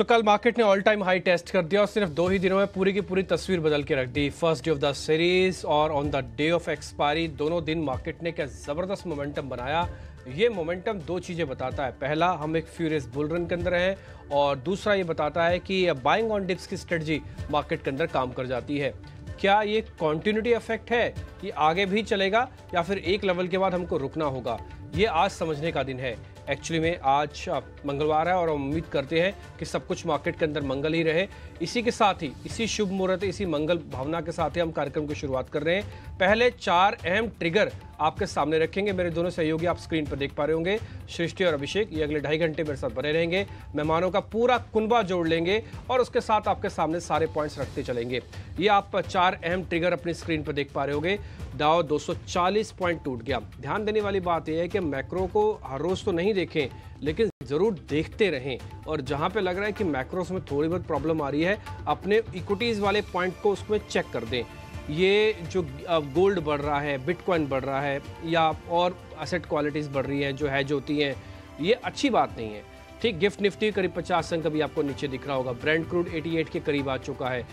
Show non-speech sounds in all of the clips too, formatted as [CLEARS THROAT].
तो कल मार्केट ने ऑल टाइम हाई टेस्ट कर दिया और सिर्फ दो ही दिनों में पूरी की पूरी तस्वीर बदल के रख दी first day of the series और on the day of expiry दोनों दिन मार्केट ने क्या ज़बरदस्त मोमेंटम बनाया ये मोमेंटम दो चीज़ें बताता है पहला हम एक फ्यूरियस बुल रन के अंदर हैं और दूसरा ये बताता है कि बाइंग ऑन डिप्स की स्ट्रेटजी मार्केट के अंदर काम कर जाती है क्या ये कॉन्टिन्यूटी इफेक्ट है कि आगे भी चलेगा या फिर एक लेवल के बाद हमको रुकना होगा ये आज समझने का दिन है एक्चुअली में आज मंगलवार है और हम उम्मीद करते हैं कि सब कुछ मार्केट के अंदर मंगल ही रहे इसी के साथ ही इसी शुभ मुहूर्त इसी मंगल भावना के साथ ही हम कार्यक्रम की शुरुआत कर रहे हैं पहले चार अहम ट्रिगर आपके सामने रखेंगे मेरे दोनों सहयोगी आप स्क्रीन पर देख पा रहे होंगे सृष्टि और अभिषेक ये अगले ढाई घंटे मेरे साथ बने रहेंगे मेहमानों का पूरा कुनबा जोड़ लेंगे और उसके साथ आपके सामने सारे पॉइंट्स रखते चलेंगे ये आप चार अहम ट्रिगर अपनी स्क्रीन पर देख पा रहे होंगे डाव 240 पॉइंट टूट गया ध्यान देने वाली बात यह है कि मैक्रो को हर रोज़ तो नहीं देखें लेकिन ज़रूर देखते रहें और जहाँ पे लग रहा है कि मैक्रोस में थोड़ी बहुत प्रॉब्लम आ रही है अपने इक्विटीज़ वाले पॉइंट को उसमें चेक कर दें ये जो गोल्ड बढ़ रहा है बिटकॉइन बढ़ रहा है या और असेट क्वालिटीज़ बढ़ रही हैं जो हैज होती हैं ये अच्छी बात नहीं है ठीक गिफ्ट निफ्टी करीब पचास अंक अभी आपको नीचे दिख रहा होगा ब्रांड क्रूड 88 के करीब आ चुका है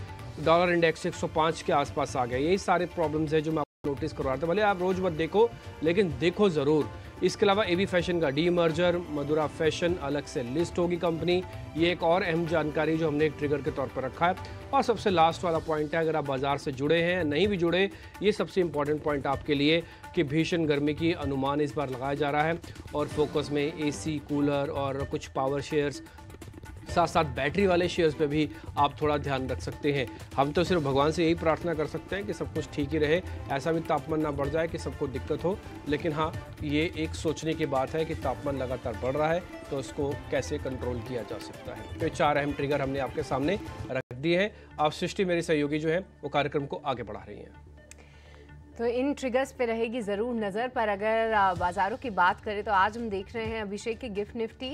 डॉलर इंडेक्स 105 के आसपास आ गया यही सारे प्रॉब्लम्स है जो मैं नोटिस करवाते भले आप रोज मत देखो लेकिन देखो ज़रूर इसके अलावा एवी फैशन का डी मर्जर मधुरा फैशन अलग से लिस्ट होगी कंपनी ये एक और अहम जानकारी जो हमने एक ट्रिगर के तौर पर रखा है और सबसे लास्ट वाला पॉइंट है अगर आप बाजार से जुड़े हैं नहीं भी जुड़े ये सबसे इंपॉर्टेंट पॉइंट आपके लिए कि भीषण गर्मी की अनुमान इस बार लगाया जा रहा है और फोकस में ए कूलर और कुछ पावर शेयर्स साथ साथ बैटरी वाले शेयर्स पे भी आप थोड़ा ध्यान रख सकते हैं हम तो सिर्फ भगवान से यही प्रार्थना कर सकते हैं कि सब कुछ ठीक ही रहे ऐसा भी तापमान ना बढ़ जाए कि सबको दिक्कत हो लेकिन हाँ ये एक सोचने की बात है कि तापमान लगातार बढ़ रहा है तो इसको कैसे कंट्रोल किया जा सकता है तो चार अहम ट्रिगर हमने आपके सामने रख दिए हैं आप सृष्टि मेरी सहयोगी जो है वो कार्यक्रम को आगे बढ़ा रही हैं तो इन ट्रिगर्स पे रहेगी ज़रूर नज़र पर अगर बाज़ारों की बात करें तो आज हम देख रहे हैं अभिषेक की गिफ्ट निफ्टी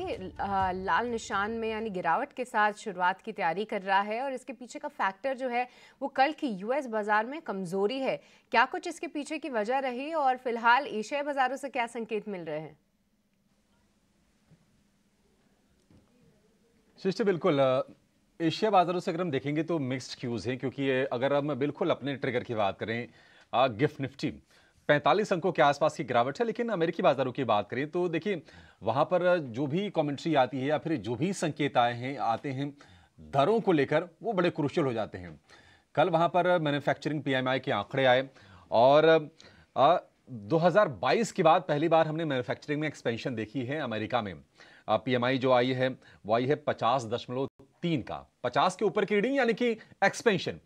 लाल निशान में यानी गिरावट के साथ शुरुआत की तैयारी कर रहा है और इसके पीछे का फैक्टर जो है वो कल की यूएस बाज़ार में कमज़ोरी है क्या कुछ इसके पीछे की वजह रही और फिलहाल एशियाई बाज़ारों से क्या संकेत मिल रहे हैं सृष्टि बिल्कुल एशिया बाज़ारों से अगर हम देखेंगे तो मिक्स्ड क्यूज़ हैं क्योंकि अगर हम बिल्कुल अपने ट्रिगर की बात करें गिफ्ट निफ्टी पैंतालीस अंकों के आसपास की गिरावट है लेकिन अमेरिकी बाजारों की बात करें तो देखिए वहाँ पर जो भी कमेंट्री आती है या फिर जो भी संकेत आए हैं आते हैं दरों को लेकर वो बड़े क्रूशल हो जाते हैं कल वहाँ पर मैन्युफैक्चरिंग पीएमआई के आंकड़े आए और आ, 2022 के बाद पहली बार हमने मैन्युफैक्चरिंग में एक्सपेंशन देखी है अमेरिका में पीएमआई जो आई है वो आई है पचास दशमलव तीन का पचास के ऊपर की रीडिंग यानी कि एक्सपेंशन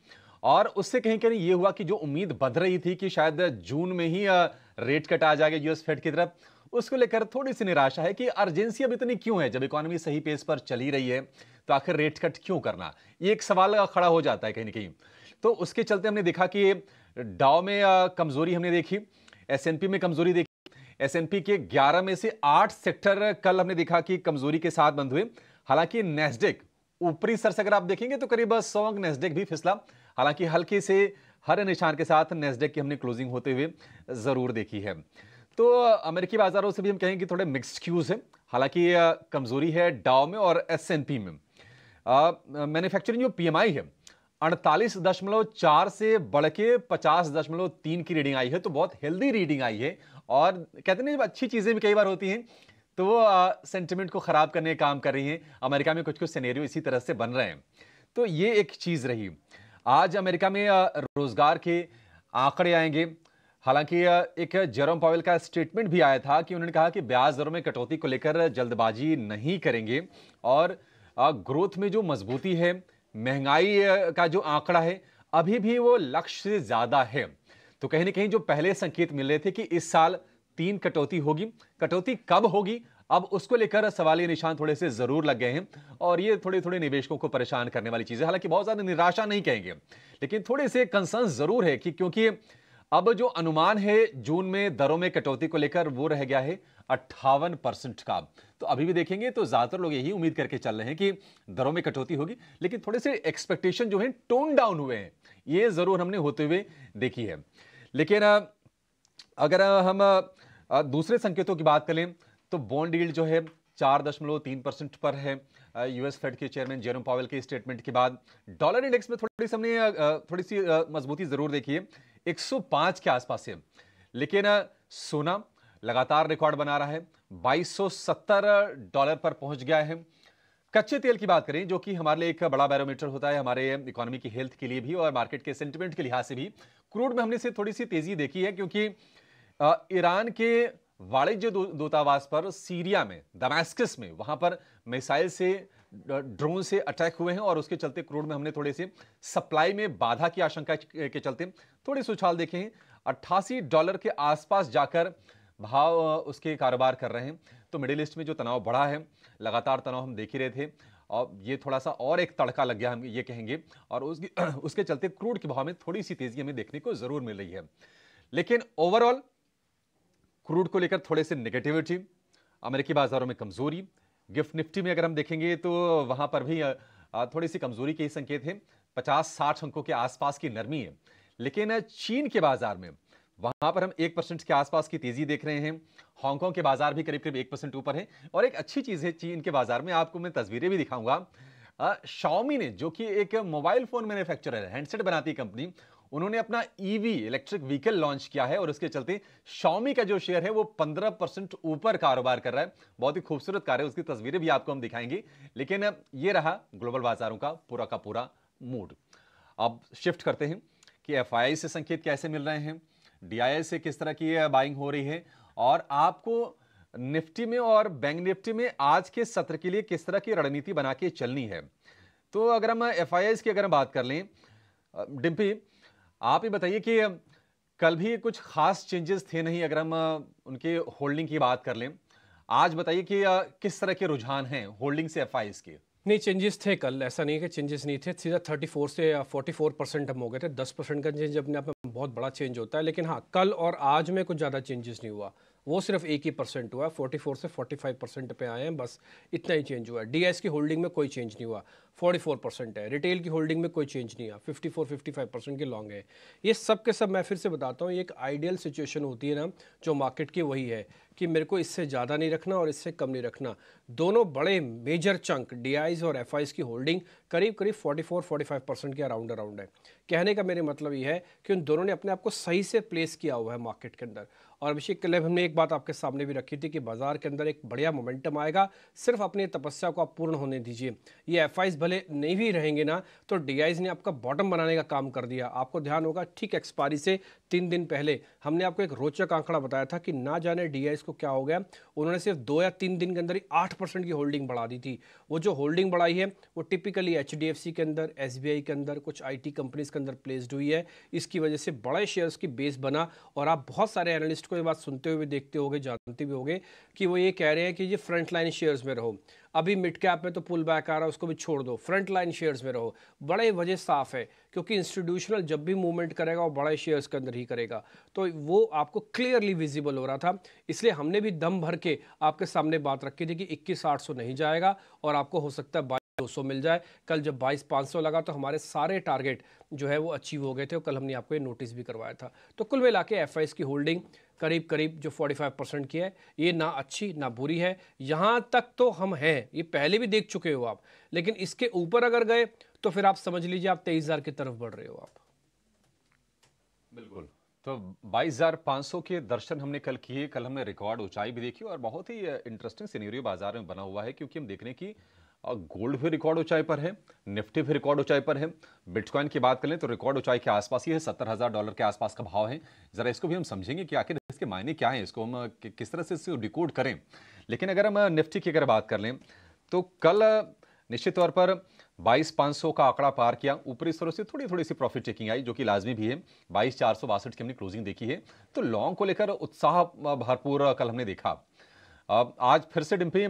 और उससे कहीं कहीं ये हुआ कि जो उम्मीद बढ़ रही थी कि शायद जून में ही रेट कट आ जाएगा यूएस फेड की तरफ उसको लेकर थोड़ी सी निराशा है कि अर्जेंसी अब इतनी क्यों है जब इकोनॉमी सही पेस पर चली रही है तो आखिर रेट कट क्यों करना ये एक सवाल खड़ा हो जाता है कहीं ना कहीं तो उसके चलते हमने देखा कि डाव में कमजोरी हमने देखी एस में कमजोरी देखी एस के ग्यारह में से आठ सेक्टर कल हमने देखा कि कमजोरी के साथ बंद हुए हालांकि नेस्डेक ऊपरी सर से अगर आप देखेंगे तो करीब सौ नेस्डेक भी फिसला हालांकि हल्के से हरे निशान के साथ नेस्डेक की हमने क्लोजिंग होते हुए ज़रूर देखी है तो अमेरिकी बाज़ारों से भी हम कहेंगे थोड़े मिक्स क्यूज़ हैं हालांकि कमज़ोरी है डाव में और एस में मैन्युफैक्चरिंग जो आई है अड़तालीस दशमलव चार से बढ़ के पचास दशमलव तीन की रीडिंग आई है तो बहुत हेल्दी रीडिंग आई है और कहते हैं अच्छी चीज़ें भी कई बार होती हैं तो वो सेंटिमेंट को ख़राब करने का काम कर रही हैं अमेरिका में कुछ कुछ सिनेरियो इसी तरह से बन रहे हैं तो ये एक चीज़ रही आज अमेरिका में रोजगार के आंकड़े आएंगे हालांकि एक जेरोम पावेल का स्टेटमेंट भी आया था कि उन्होंने कहा कि ब्याज दरों में कटौती को लेकर जल्दबाजी नहीं करेंगे और ग्रोथ में जो मजबूती है महंगाई का जो आंकड़ा है अभी भी वो लक्ष्य से ज़्यादा है तो कहीं ना कहीं जो पहले संकेत मिल रहे थे कि इस साल तीन कटौती होगी कटौती कब होगी अब उसको लेकर ये निशान थोड़े से जरूर लग गए हैं और ये थोड़े थोड़े निवेशकों को परेशान करने वाली चीज़ है हालांकि बहुत ज़्यादा निराशा नहीं कहेंगे लेकिन थोड़े से कंसर्न ज़रूर है कि क्योंकि अब जो अनुमान है जून में दरों में कटौती को लेकर वो रह गया है अट्ठावन परसेंट का तो अभी भी देखेंगे तो ज़्यादातर लोग यही उम्मीद करके चल रहे हैं कि दरों में कटौती होगी लेकिन थोड़े से एक्सपेक्टेशन जो है टोन डाउन हुए हैं ये ज़रूर हमने होते हुए देखी है लेकिन अगर हम दूसरे संकेतों की बात करें तो बॉन्ड डील जो है चार दशमलव तीन परसेंट पर है यूएस फेड के चेयरमैन जेरोम पावेल के स्टेटमेंट के बाद डॉलर इंडेक्स में थोड़ी सी हमने थोड़ी सी मजबूती जरूर देखी है 105 के आसपास है लेकिन सोना लगातार रिकॉर्ड बना रहा है 2270 डॉलर पर पहुंच गया है कच्चे तेल की बात करें जो कि हमारे लिए एक बड़ा बैरोमीटर होता है हमारे इकोनॉमी की हेल्थ के लिए भी और मार्केट के सेंटिमेंट के लिहाज से भी क्रूड में हमने से थोड़ी सी तेजी देखी है क्योंकि ईरान के वाणिज्य दूतावास पर सीरिया में दमास्किस में वहां पर मिसाइल से ड्रोन से अटैक हुए हैं और उसके चलते क्रूड में हमने थोड़े से सप्लाई में बाधा की आशंका के चलते थोड़े से उछाल देखे हैं अट्ठासी डॉलर के आसपास जाकर भाव उसके कारोबार कर रहे हैं तो मिडिल ईस्ट में जो तनाव बढ़ा है लगातार तनाव हम देख ही रहे थे और ये थोड़ा सा और एक तड़का लग गया हम ये कहेंगे और उसके [CLEARS THROAT] उसके चलते क्रूड के भाव में थोड़ी सी तेजी हमें देखने को जरूर मिल रही है लेकिन ओवरऑल क्रूड को लेकर थोड़े से नेगेटिविटी अमेरिकी बाजारों में कमजोरी गिफ्ट निफ्टी में अगर हम देखेंगे तो वहां पर भी थोड़ी सी कमजोरी के ही संकेत है पचास साठ अंकों के आसपास की नरमी है लेकिन चीन के बाजार में वहां पर हम एक परसेंट के आसपास की तेजी देख रहे हैं हांगकांग के बाजार भी करीब करीब एक परसेंट ऊपर है और एक अच्छी चीज है चीन के बाजार में आपको मैं तस्वीरें भी दिखाऊंगा शाओमी ने जो कि एक मोबाइल फोन मैन्युफैक्चरर है हैंडसेट बनाती कंपनी उन्होंने अपना ईवी इलेक्ट्रिक व्हीकल लॉन्च किया है और उसके चलते शॉमी का जो शेयर है वो 15 परसेंट ऊपर कारोबार कर रहा है बहुत ही खूबसूरत कार है उसकी तस्वीरें भी आपको हम दिखाएंगे लेकिन ये रहा ग्लोबल बाजारों का पूरा का पूरा मूड अब शिफ्ट करते हैं कि एफ से संकेत कैसे मिल रहे हैं डी से किस तरह की बाइंग हो रही है और आपको निफ्टी में और बैंक निफ्टी में आज के सत्र के लिए किस तरह की रणनीति बना के चलनी है तो अगर हम एफ की अगर हम बात कर लें डिम्पी आप ही बताइए कि कल भी कुछ खास चेंजेस थे नहीं अगर हम उनके होल्डिंग की बात कर लें आज बताइए कि किस तरह के रुझान हैं होल्डिंग से एफ के नहीं चेंजेस थे कल ऐसा नहीं कि चेंजेस नहीं थे सीधा 34 से 44 परसेंट हम हो गए थे 10 परसेंट का चेंज अपने आप में बहुत बड़ा चेंज होता है लेकिन हाँ कल और आज में कुछ ज़्यादा चेंजेस नहीं हुआ वो सिर्फ एक ही परसेंट हुआ 44 से 45 परसेंट पे आए हैं बस इतना ही चेंज हुआ डी की होल्डिंग में कोई चेंज नहीं हुआ 44 परसेंट है रिटेल की होल्डिंग में कोई चेंज नहीं हुआ 54 55 परसेंट के लॉन्ग है ये सब के सब मैं फिर से बताता हूँ ये एक आइडियल सिचुएशन होती है ना जो मार्केट की वही है कि मेरे को इससे ज़्यादा नहीं रखना और इससे कम नहीं रखना दोनों बड़े मेजर चंक डी और एफ की होल्डिंग करीब करीब 44-45 परसेंट के अराउंड अराउंड है कहने का मेरे मतलब ये है कि उन दोनों ने अपने आप को सही से प्लेस किया हुआ है मार्केट के अंदर और अभिषेक कल हमने एक बात आपके सामने भी रखी थी कि बाजार के अंदर एक बढ़िया मोमेंटम आएगा सिर्फ अपनी तपस्या को आप पूर्ण होने दीजिए ये एफ भले नहीं भी रहेंगे ना तो डी ने आपका बॉटम बनाने का काम कर दिया आपको ध्यान होगा ठीक एक्सपायरी से तीन दिन पहले हमने आपको एक रोचक आंकड़ा बताया था कि ना जाने डी को क्या हो गया उन्होंने सिर्फ दो या तीन दिन के अंदर ही आठ परसेंट की होल्डिंग बढ़ा दी थी वो जो होल्डिंग बढ़ाई है वो टिपिकली एच के अंदर एस के अंदर कुछ आई कंपनीज के अंदर प्लेस्ड हुई है इसकी वजह से बड़े शेयर्स की बेस बना और आप बहुत सारे एनालिस्ट को ये बात सुनते हुए देखते गए जानते भी गए कि वो ये कह रहे हैं कि ये फ्रंट लाइन शेयर्स में रहो अभी मिड कैप में तो पुल बैक आ रहा है उसको भी छोड़ दो फ्रंट लाइन शेयर्स में रहो बड़े वजह साफ है क्योंकि इंस्टीट्यूशनल जब भी मूवमेंट करेगा वो बड़े शेयर्स के अंदर ही करेगा तो वो आपको क्लियरली विजिबल हो रहा था इसलिए हमने भी दम भर के आपके सामने बात रखी थी कि इक्कीस आठ सौ नहीं जाएगा और आपको हो सकता है बाईस दो मिल जाए कल जब बाईस पाँच सौ लगा तो हमारे सारे टारगेट जो है वो अचीव हो गए थे और कल हमने आपको ये नोटिस भी करवाया था तो कुल मिला के एफ की होल्डिंग करीब करीब जो 45 परसेंट की है ये ना अच्छी ना बुरी है यहाँ तक तो हम हैं ये पहले भी देख चुके हो आप लेकिन इसके ऊपर अगर गए तो फिर आप समझ लीजिए आप तेईस हज़ार की तरफ बढ़ रहे हो आप बिल्कुल तो 22,500 के दर्शन हमने कल किए कल हमने रिकॉर्ड ऊंचाई भी देखी और बहुत ही इंटरेस्टिंग सिनेरियो बाजार में बना हुआ है क्योंकि हम देख रहे हैं कि गोल्ड भी रिकॉर्ड ऊंचाई पर है निफ्टी भी रिकॉर्ड ऊंचाई पर है बिटकॉइन की बात करें तो रिकॉर्ड ऊंचाई के आसपास ही है सत्तर हज़ार डॉलर के आसपास का भाव है ज़रा इसको भी हम समझेंगे कि आखिर इसके मायने क्या हैं इसको हम किस तरह से इसको डिकोड करें लेकिन अगर हम निफ्टी की अगर बात कर लें तो कल निश्चित तौर पर बाईस पाँच सौ का आंकड़ा पार किया ऊपरी स्तरों से थोड़ी थोड़ी सी प्रॉफिट चेकिंग आई जो कि लाजमी भी है बाईस चार सौ बासठ की हमने क्लोजिंग देखी है तो लॉन्ग को लेकर उत्साह भरपूर कल हमने देखा आज फिर से डिम्पी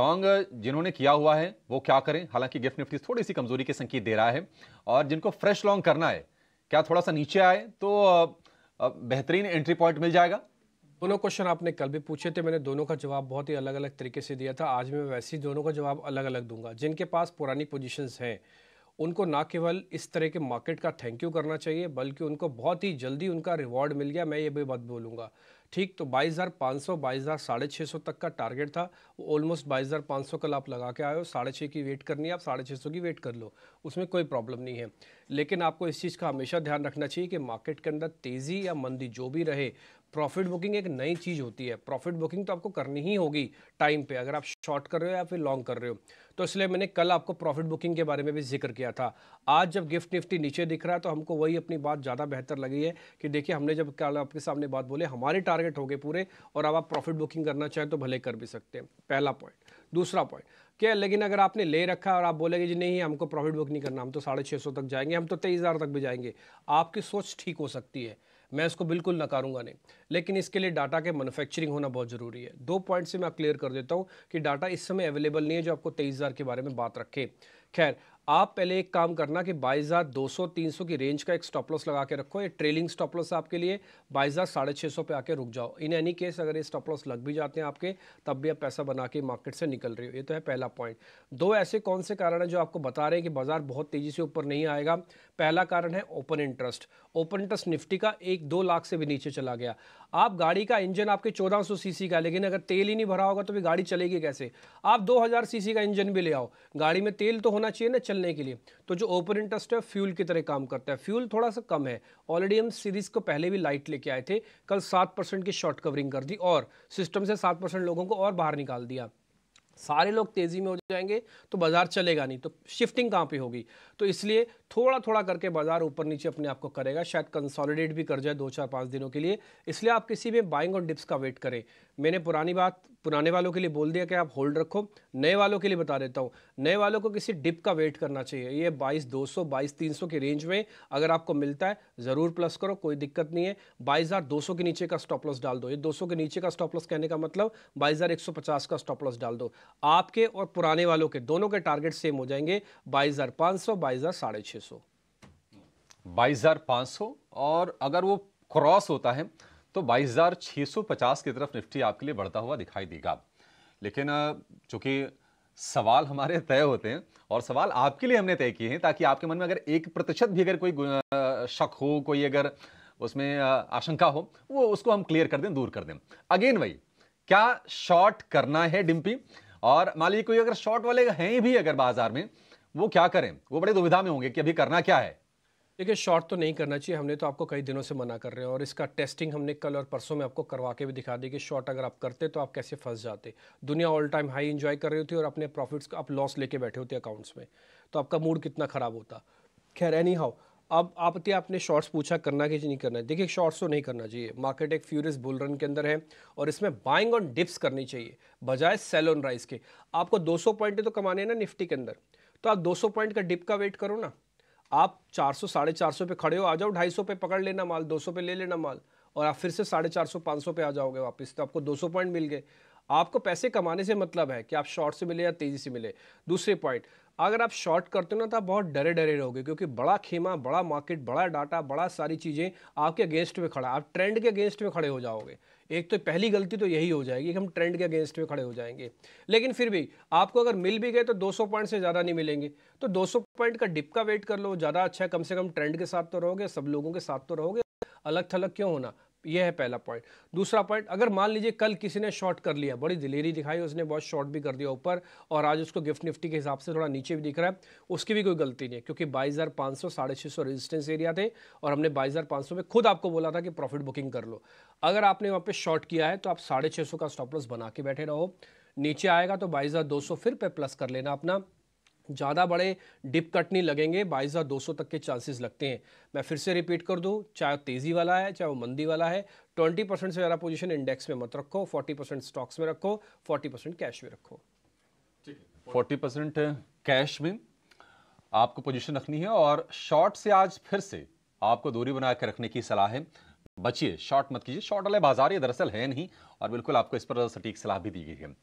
लॉन्ग जिन्होंने किया हुआ है वो क्या करें हालांकि गिफ्ट निफ्टी थोड़ी सी कमजोरी के संकेत दे रहा है और जिनको फ्रेश लॉन्ग करना है क्या थोड़ा सा नीचे आए तो बेहतरीन एंट्री पॉइंट मिल जाएगा दोनों क्वेश्चन आपने कल भी पूछे थे मैंने दोनों का जवाब बहुत ही अलग अलग तरीके से दिया था आज मैं वैसे ही दोनों का जवाब अलग अलग दूंगा जिनके पास पुरानी पोजीशंस हैं उनको ना केवल इस तरह के मार्केट का थैंक यू करना चाहिए बल्कि उनको बहुत ही जल्दी उनका रिवॉर्ड मिल गया मैं ये भी बात बोलूँगा ठीक तो बाईस हज़ार पाँच सौ बाईस हज़ार साढ़े छः सौ तक का टारगेट था ऑलमोस्ट बाईस हज़ार पाँच सौ कल आप लगा के आए हो साढ़े छः की वेट करनी है आप साढ़े छः सौ की वेट कर लो उसमें कोई प्रॉब्लम नहीं है लेकिन आपको इस चीज़ का हमेशा ध्यान रखना चाहिए कि मार्केट के अंदर तेज़ी या मंदी जो भी रहे प्रॉफिट बुकिंग एक नई चीज़ होती है प्रॉफिट बुकिंग तो आपको करनी ही होगी टाइम पे अगर आप शॉर्ट कर रहे हो या फिर लॉन्ग कर रहे हो तो इसलिए मैंने कल आपको प्रॉफिट बुकिंग के बारे में भी जिक्र किया था आज जब गिफ्ट निफ्टी नीचे दिख रहा है तो हमको वही अपनी बात ज़्यादा बेहतर लगी है कि देखिए हमने जब कल आपके सामने बात बोले हमारे टारगेट हो गए पूरे और अब आप प्रॉफिट बुकिंग करना चाहें तो भले कर भी सकते हैं पहला पॉइंट दूसरा पॉइंट क्या लेकिन अगर आपने ले रखा और आप बोलेगे जी नहीं हमको प्रॉफिट बुक नहीं करना हम तो साढ़े छः सौ तक जाएंगे हम तो तेईस हज़ार तक भी जाएंगे आपकी सोच ठीक हो सकती है मैं इसको बिल्कुल नकारूंगा नहीं लेकिन इसके लिए डाटा के मैनुफैक्चरिंग होना बहुत ज़रूरी है दो पॉइंट से मैं क्लियर कर देता हूँ कि डाटा इस समय अवेलेबल नहीं है जो आपको तेईस के बारे में बात रखे खैर आप पहले एक काम करना कि बाईस हजार दो सौ तीन सौ की रेंज का एक स्टॉप लॉस लगा के रखो ये ट्रेलिंग स्टॉप लॉस आपके लिए बाईस हजार साढ़े छः सौ पर आकर रुक जाओ इन एनी केस अगर ये स्टॉप लॉस लग भी जाते हैं आपके तब भी आप पैसा बना के मार्केट से निकल रहे हो ये तो है पहला पॉइंट दो ऐसे कौन से कारण हैं जो आपको बता रहे हैं कि बाजार बहुत तेज़ी से ऊपर नहीं आएगा पहला कारण है open interest open interest Nifty का एक दो लाख से भी नीचे चला गया आप गाड़ी का इंजन आपके 1400 सीसी का लेकिन अगर तेल ही नहीं भरा होगा तो भी गाड़ी चलेगी कैसे आप 2000 सीसी का इंजन भी ले आओ गाड़ी में तेल तो होना चाहिए ना चलने के लिए तो जो ओपन इंटरेस्ट है फ्यूल की तरह काम करता है फ्यूल थोड़ा सा कम है ऑलरेडी हम सीरीज़ को पहले भी लाइट लेके आए थे कल सात की शॉर्ट कवरिंग कर दी और सिस्टम से सात लोगों को और बाहर निकाल दिया सारे लोग तेज़ी में हो जाएंगे तो बाज़ार चलेगा नहीं तो शिफ्टिंग कहां पे होगी तो इसलिए थोड़ा थोड़ा करके बाज़ार ऊपर नीचे अपने आप को करेगा शायद कंसोलिडेट भी कर जाए दो चार पांच दिनों के लिए इसलिए आप किसी भी बाइंग और डिप्स का वेट करें मैंने पुरानी बात पुराने वालों के लिए बोल दिया कि आप होल्ड रखो नए वालों के लिए बता देता हूँ नए वालों को किसी डिप का वेट करना चाहिए ये 22 200 22 300 के रेंज में अगर आपको मिलता है ज़रूर प्लस करो कोई दिक्कत नहीं है 22,200 के नीचे का स्टॉप लॉस डाल दो ये 200 के नीचे का स्टॉप लॉस कहने का मतलब बाईस का स्टॉप लॉस डाल दो आपके और पुराने वालों के दोनों के टारगेट सेम हो जाएंगे बाईस हज़ार पाँच सौ बाईस हज़ार साढ़े सौ बाईस हज़ार पाँच सौ और अगर वो क्रॉस होता है तो 22,650 की तरफ निफ्टी आपके लिए बढ़ता हुआ दिखाई देगा लेकिन चूंकि सवाल हमारे [LAUGHS] तय होते हैं और सवाल आपके लिए हमने तय किए हैं ताकि आपके मन में अगर एक प्रतिशत भी अगर कोई शक हो कोई अगर उसमें आशंका हो वो उसको हम क्लियर कर दें दूर कर दें अगेन वही क्या शॉर्ट करना है डिम्पी और मान लीजिए कोई अगर शॉर्ट वाले हैं भी अगर बाजार में वो क्या करें वो बड़े दुविधा में होंगे कि अभी करना क्या है देखिए शॉर्ट तो नहीं करना चाहिए हमने तो आपको कई दिनों से मना कर रहे हैं और इसका टेस्टिंग हमने कल और परसों में आपको करवा के भी दिखा दी कि शॉर्ट अगर आप करते तो आप कैसे फंस जाते दुनिया ऑल टाइम हाई इन्जॉय कर रही होती और अपने प्रॉफिट्स का आप लॉस लेके बैठे होते अकाउंट्स में तो आपका मूड कितना ख़राब होता खैर एनी हाउ अब आप आपने शॉर्ट्स पूछा करना कि नहीं करना है देखिए शॉर्ट्स तो नहीं करना चाहिए मार्केट एक फ्यूरियस बुल रन के अंदर है और इसमें बाइंग ऑन डिप्स करनी चाहिए बजाय सेल ऑन राइस के आपको 200 पॉइंट तो कमाने हैं ना निफ्टी के अंदर तो आप 200 पॉइंट का डिप का वेट करो ना आप चार सौ साढ़े चार सौ पे खड़े हो आ जाओ ढाई सौ पे पकड़ लेना माल दो सौ पे ले लेना माल और आप फिर से साढ़े चार सौ पाँच सौ पे आ जाओगे वापस तो आपको दो सौ पॉइंट मिल गए आपको पैसे कमाने से मतलब है कि आप शॉर्ट से मिले या तेज़ी से मिले दूसरे पॉइंट अगर आप शॉर्ट करते हो ना तो आप बहुत डरे डरे रहोगे क्योंकि बड़ा खेमा बड़ा मार्केट बड़ा डाटा बड़ा सारी चीज़ें आपके अगेंस्ट में खड़ा आप ट्रेंड के अगेंस्ट में खड़े हो जाओगे एक तो पहली गलती तो यही हो जाएगी कि हम ट्रेंड के अगेंस्ट में खड़े हो जाएंगे लेकिन फिर भी आपको अगर मिल भी गए तो 200 पॉइंट से ज़्यादा नहीं मिलेंगे तो 200 पॉइंट का डिप का वेट कर लो ज़्यादा अच्छा है कम से कम ट्रेंड के साथ तो रहोगे सब लोगों के साथ तो रहोगे अलग थलग क्यों होना यह है पहला पॉइंट दूसरा पॉइंट अगर मान लीजिए कल किसी ने शॉर्ट कर लिया बड़ी दिलेरी दिखाई उसने बहुत शॉर्ट भी कर दिया ऊपर और आज उसको गिफ्ट निफ्टी के हिसाब से थोड़ा नीचे भी दिख रहा है उसकी भी कोई गलती नहीं है क्योंकि बाईस हज़ार पाँच सौ साढ़े छः सौ रेजिस्टेंस एरिया थे और हमने बाईस हज़ार पाँच सौ में खुद आपको बोला था कि प्रॉफिट बुकिंग कर लो अगर आपने वहाँ पर शॉर्ट किया है तो आप साढ़े छः सौ का स्टॉपलस बना के बैठे रहो नीचे आएगा तो बाईस हज़ार दो सौ फिर पे प्लस कर लेना अपना ज़्यादा बड़े डिप कट नहीं लगेंगे बाईस हज़ार दो सौ तक के चांसेस लगते हैं मैं फिर से रिपीट कर दूं चाहे तेज़ी वाला है चाहे वो मंदी वाला है ट्वेंटी परसेंट से ज़्यादा पोजीशन इंडेक्स में मत रखो फोर्टी परसेंट स्टॉक्स में रखो फोर्टी परसेंट कैश में रखो फोर्टी परसेंट कैश में आपको पोजिशन रखनी है और शॉर्ट से आज फिर से आपको दूरी बना के रखने की सलाह है बचिए शॉर्ट मत कीजिए शॉर्ट वाले बाजार ये दरअसल है नहीं और बिल्कुल आपको इस पर सटीक सलाह भी दी गई है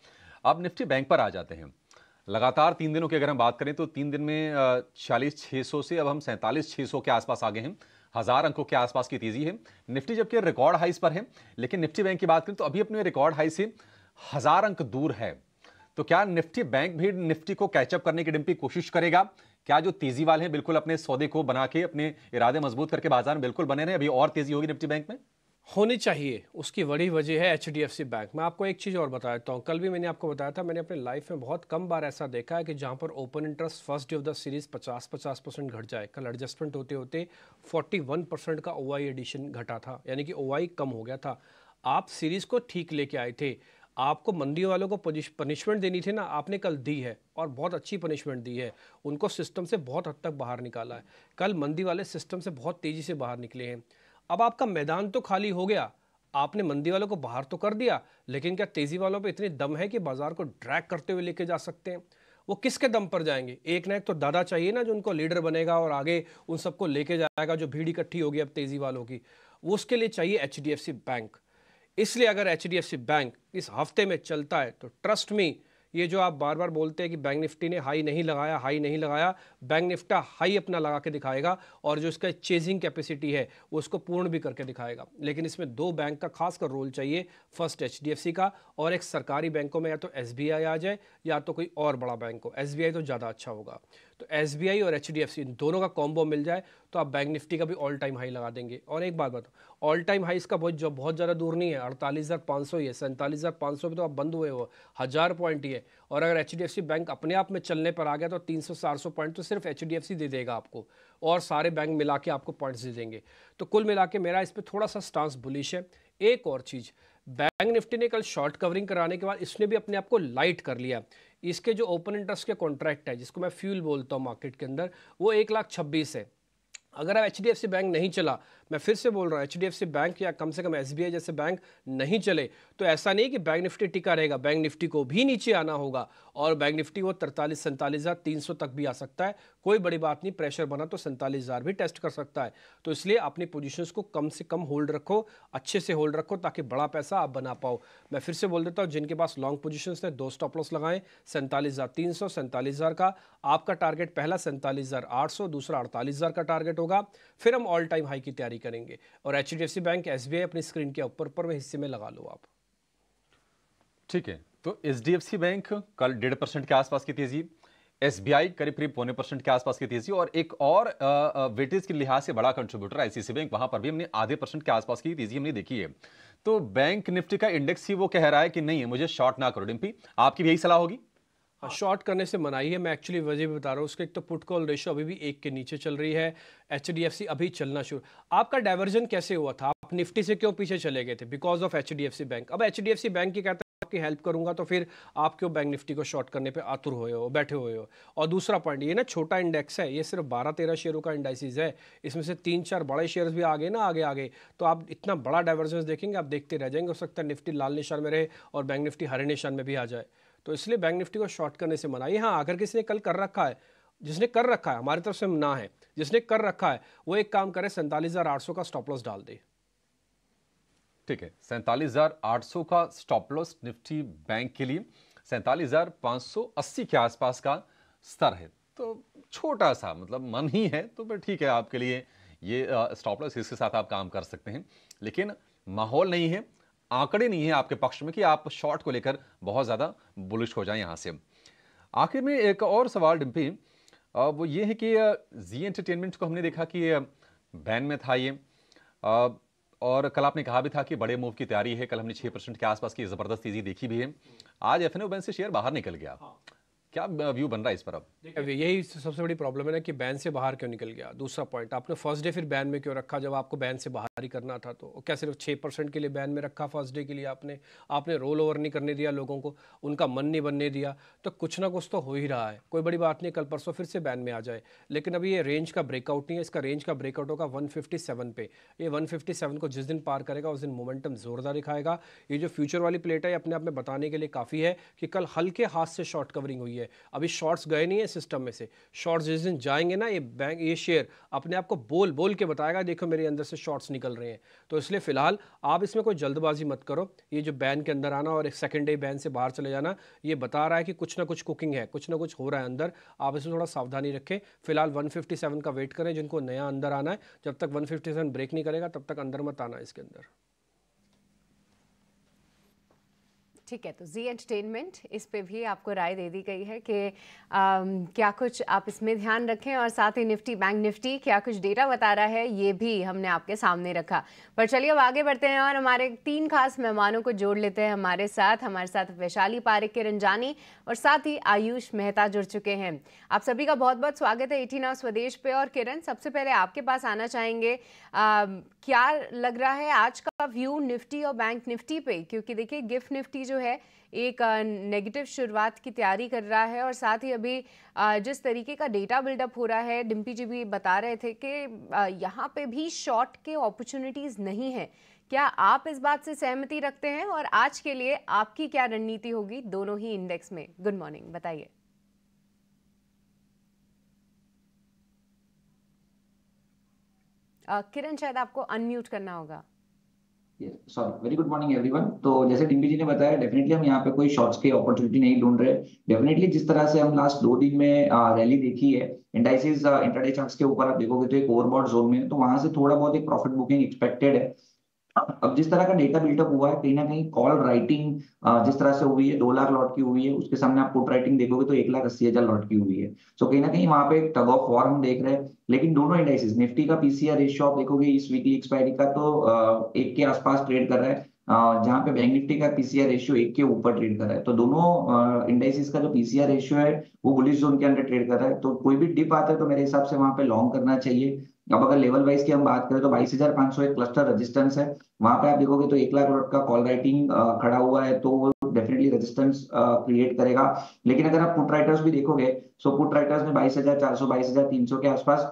अब निफ्टी बैंक पर आ जाते हैं लगातार तीन दिनों की अगर हम बात करें तो तीन दिन में छियालीस छः सौ से अब हम सैंतालीस छः सौ के आसपास आगे हैं हज़ार अंकों के आसपास की तेज़ी है निफ्टी जबकि रिकॉर्ड हाइस पर है लेकिन निफ्टी बैंक की बात करें तो अभी अपने रिकॉर्ड हाई से हज़ार अंक दूर है तो क्या निफ्टी बैंक भी निफ्टी को कैचअप करने की डिम्पी कोशिश करेगा क्या जो तेजी वाले हैं बिल्कुल अपने सौदे को बना के अपने इरादे मजबूत करके बाजार में बिल्कुल बने रहे अभी और तेजी होगी निफ्टी बैंक में होनी चाहिए उसकी बड़ी वजह है एच बैंक मैं आपको एक चीज़ और बता देता हूँ कल भी मैंने आपको बताया था मैंने अपने लाइफ में बहुत कम बार ऐसा देखा है कि जहाँ पर open interest first day of the series 50 50 percent घट जाए कल एडजस्टमेंट होते होते 41 परसेंट का ओ एडिशन घटा था यानी कि ओ कम हो गया था आप सीरीज़ को ठीक लेके आए थे आपको मंदी वालों को पनिशमेंट देनी थी ना आपने कल दी है और बहुत अच्छी पनिशमेंट दी है उनको सिस्टम से बहुत हद तक बाहर निकाला है कल मंदी वाले सिस्टम से बहुत तेज़ी से बाहर निकले हैं अब आपका मैदान तो खाली हो गया आपने मंदी वालों को बाहर तो कर दिया लेकिन क्या तेजी वालों पे इतनी दम है कि बाजार को ड्रैग करते हुए लेके जा सकते हैं वो किसके दम पर जाएंगे एक ना एक तो दादा चाहिए ना जो उनको लीडर बनेगा और आगे उन सबको लेके जाएगा जो भीड़ इकट्ठी होगी अब तेजी वालों की वो उसके लिए चाहिए एच बैंक इसलिए अगर एच बैंक इस हफ्ते में चलता है तो ट्रस्ट मी ये जो आप बार बार बोलते हैं कि बैंक निफ्टी ने हाई नहीं लगाया हाई नहीं लगाया बैंक निफ्टा हाई अपना लगा के दिखाएगा और जो इसका चेजिंग कैपेसिटी है उसको पूर्ण भी करके दिखाएगा लेकिन इसमें दो बैंक का खासकर रोल चाहिए फर्स्ट एच का और एक सरकारी बैंकों में या तो एस आ जाए या तो कोई और बड़ा बैंक हो एस तो ज़्यादा अच्छा होगा तो एस और एच इन दोनों का कॉम्बो मिल जाए तो आप बैंक निफ्टी का भी ऑल टाइम हाई लगा देंगे और एक बात बताओ ऑल टाइम हाई इसका बहुत जो बहुत ज़्यादा दूर नहीं है अड़तालीस हज़ार पाँच सौ ही है सैंतालीस हज़ार पाँच सौ में तो आप बंद हुए हो हज़ार पॉइंट ही है और अगर एच बैंक अपने आप में चलने पर आ गया तो तीन सौ चार सौ पॉइंट तो सिर्फ एच दे देगा आपको और सारे बैंक मिला के आपको पॉइंट्स दे देंगे तो कुल मिला के मेरा इस पर थोड़ा सा स्टांस बुलिश है एक और चीज़ बैंक निफ्टी ने कल शॉर्ट कवरिंग कराने के बाद इसने भी अपने आप को लाइट कर लिया इसके जो ओपन इंटरेस्ट के कॉन्ट्रैक्ट है जिसको मैं फ्यूल बोलता हूँ मार्केट के अंदर वो एक लाख छब्बीस है अगर आप एच बैंक नहीं चला मैं फिर से बोल रहा हूँ एच बैंक या कम से कम एस जैसे बैंक नहीं चले तो ऐसा नहीं कि बैंक निफ्टी टिका रहेगा बैंक निफ्टी को भी नीचे आना होगा और बैंक निफ्टी वो तरतालीस सैंतालीस हज़ार तीन सौ तक भी आ सकता है कोई बड़ी बात नहीं प्रेशर बना तो सैंतालीस हज़ार भी टेस्ट कर सकता है तो इसलिए अपनी पोजिशन को कम से कम होल्ड रखो अच्छे से होल्ड रखो ताकि बड़ा पैसा आप बना पाओ मैं फिर से बोल देता हूँ जिनके पास लॉन्ग पोजिशन है दो स्टॉप लॉस लगाएं सैंतालीस हज़ार तीन सौ सैंतालीस हज़ार का आपका टारगेट पहला सैंतालीस हज़ार आठ सौ दूसरा अड़तालीस हज़ार का टारगेट होगा फिर हम ऑल टाइम हाई की तैयारी करेंगे और H D F C bank S B I अपनी स्क्रीन के ऊपर पर हिस्से में लगा लो आप ठीक है तो H D F C bank कल डेढ़ परसेंट के आसपास की तेजी एसबीआई करीब करीब पौने परसेंट के आसपास की तेजी और एक और वेटेज के लिहाज से बड़ा कंट्रीब्यूटर आईसीसी बैंक वहां पर भी हमने आधे परसेंट के आसपास की तेजी हमने देखी है तो बैंक निफ्टी का इंडेक्स ही वो कह रहा है कि नहीं मुझे शॉर्ट ना करो डिम्पी आपकी भी यही सलाह होगी हाँ। शॉर्ट करने से मनाही है मैं एक्चुअली वजह बता रहा हूँ उसका एक तो पुट कॉल रेशो अभी भी एक के नीचे चल रही है एच अभी चलना शुरू आपका डाइवर्जन कैसे हुआ था आप निफ्टी से क्यों पीछे चले गए थे बिकॉज ऑफ एच बैंक अब एच बैंक की कहता है आपकी हेल्प करूंगा तो फिर आप क्यों बैंक निफ्टी को शॉर्ट करने पे आतुर हुए हो बैठे हुए हो और दूसरा पॉइंट ये ना छोटा इंडेक्स है ये सिर्फ बारह तेरह शेयरों का इंडाइसिस है इसमें से तीन चार बड़े शेयर भी आगे ना आगे आगे तो आप इतना बड़ा डाइवर्जेंस देखेंगे आप देखते रह जाएंगे हो सकता है निफ्टी लाल निशान में रहे और बैंक निफ्टी हरे निशान में भी आ जाए तो इसलिए बैंक निफ्टी को शॉर्ट करने से मना यहाँ हाँ अगर किसी ने कल कर रखा है जिसने कर रखा है हमारी तरफ से ना है जिसने कर रखा है वो एक काम करे सैंतालीस का स्टॉप लॉस डाल दे ठीक है सैंतालीस का स्टॉप लॉस निफ्टी बैंक के लिए सैंतालीस के आसपास का स्तर है तो छोटा सा मतलब मन ही है तो फिर ठीक है आपके लिए ये स्टॉप लॉस इसके साथ आप काम कर सकते हैं लेकिन माहौल नहीं है आंकड़े नहीं है आपके पक्ष में कि आप शॉर्ट को लेकर बहुत ज़्यादा बुलिश हो जाए यहाँ से आखिर में एक और सवाल डिम्पी वो ये है कि जी एंटरटेनमेंट को हमने देखा कि बैन में था ये और कल आपने कहा भी था कि बड़े मूव की तैयारी है कल हमने छः परसेंट के आसपास की ज़बरदस्त तेज़ी देखी भी है आज एफ एन ओ बैंक से शेयर बाहर निकल गया हाँ। क्या व्यू बन रहा है इस पर अब यही सबसे बड़ी प्रॉब्लम है ना कि बैन से बाहर क्यों निकल गया दूसरा पॉइंट आपने फर्स्ट डे फिर बैन में क्यों रखा जब आपको बैन से बाहर ही करना था तो क्या सिर्फ छः परसेंट के लिए बैन में रखा फर्स्ट डे के लिए आपने आपने रोल ओवर नहीं करने दिया लोगों को उनका मन नहीं बनने दिया तो कुछ ना कुछ तो हो ही रहा है कोई बड़ी बात नहीं कल परसों फिर से बैन में आ जाए लेकिन अभी ये रेंज का ब्रेकआउट नहीं है इसका रेंज का ब्रेकआउट होगा वन पे ये वन को जिस दिन पार करेगा उस दिन मोमेंटम जोरदार दिखाएगा ये जो फ्यूचर वाली प्लेट है अपने आप में बताने के लिए काफ़ी है कि कल हल्के हाथ से शॉर्ट कवरिंग हुई है है अभी शॉर्ट्स गए नहीं है सिस्टम में से शॉर्ट्स जिस दिन जाएंगे ना ये बैंक ये शेयर अपने आप को बोल बोल के बताएगा देखो मेरे अंदर से शॉर्ट्स निकल रहे हैं तो इसलिए फ़िलहाल आप इसमें कोई जल्दबाजी मत करो ये जो बैन के अंदर आना और एक सेकेंड डे बैन से बाहर चले जाना ये बता रहा है कि कुछ ना कुछ कुकिंग है कुछ ना कुछ हो रहा है अंदर आप इसमें थोड़ा सावधानी रखें फिलहाल वन का वेट करें जिनको नया अंदर आना है जब तक वन ब्रेक नहीं करेगा तब तक अंदर मत आना इसके अंदर ठीक है तो जी एंटरटेनमेंट इस पे भी आपको राय दे दी गई है कि क्या कुछ आप इसमें ध्यान रखें और साथ ही निफ्टी बैंक निफ्टी क्या कुछ डेटा बता रहा है ये भी हमने आपके सामने रखा पर चलिए अब आगे बढ़ते हैं और हमारे तीन खास मेहमानों को जोड़ लेते हैं हमारे साथ हमारे साथ वैशाली पारिक के रंजानी और साथ ही आयुष मेहता जुड़ चुके हैं आप सभी का बहुत बहुत स्वागत है एटी नाव स्वदेश पे और किरण सबसे पहले आपके पास आना चाहेंगे आ, क्या लग रहा है आज का व्यू निफ्टी और बैंक निफ्टी पे क्योंकि देखिए गिफ्ट निफ्टी जो जो है एक नेगेटिव शुरुआत की तैयारी कर रहा है और साथ ही अभी जिस तरीके का डेटा बिल्डअप हो रहा है डिम्पी जी भी बता रहे थे कि यहाँ पे भी शॉर्ट के अपॉर्चुनिटीज़ नहीं है क्या आप इस बात से सहमति रखते हैं और आज के लिए आपकी क्या रणनीति होगी दोनों ही इंडेक्स में गुड मॉर्निंग बताइए किरण शायद आपको अनम्यूट करना होगा sorry very good morning everyone तो जैसे टिम्बी जी ने बताया डेफिनेटली हम यहाँ पे कोई शॉर्ट्स की अपॉर्चुनिटी नहीं ढूंढ रहे डेफिनेटली जिस तरह से हम लास्ट दो दिन में रैली देखी है इंडाइसिस इंटरडे चार्ट के ऊपर आप देखोगे तो एक ओवरबॉड जोन में तो वहां से थोड़ा बहुत एक प्रॉफिट बुकिंग एक्सपेक्टेड है अब जिस तरह का डेटा बिल्टअप हुआ है कहीं ना कहीं कॉल राइटिंग जिस तरह से हुई है दो लाख लॉट की हुई है उसके सामने आप पुट राइटिंग देखोगे तो एक लाख अस्सी हजार लॉट की हुई है सो कहीं ना कहीं वहां पे टग ऑफ वॉर हम देख रहे हैं लेकिन दोनों इंडाइसिस निफ्टी का पीसीआर रेशियो आप देखोगे इस वीकली एक्सपायरी का तो एक के आसपास ट्रेड कर रहा है जहां पे बैंक निफ्टी का पीसीआर रेशियो एक के ऊपर ट्रेड कर रहा है तो दोनों इंडाइसिस का जो पीसीआर रेशियो है वो बुलिस जोन के अंदर ट्रेड कर रहा है तो कोई भी डिप आता है तो मेरे हिसाब से वहां पे लॉन्ग करना चाहिए अब अगर लेवल वाइज की हम बात करें तो बाईस हजार पांच सौ एक क्लस्टर रेजिस्टेंस है वहां पे आप देखोगे तो एक लाख करोड़ का कॉल राइटिंग खड़ा हुआ है तो वो डेफिनेटली रेजिस्टेंस क्रिएट करेगा लेकिन अगर आप पुट राइटर्स भी देखोगे सो पुट राइटर्स में बाईस हजार चार सौ बाईस हजार तीन सौ के आसपास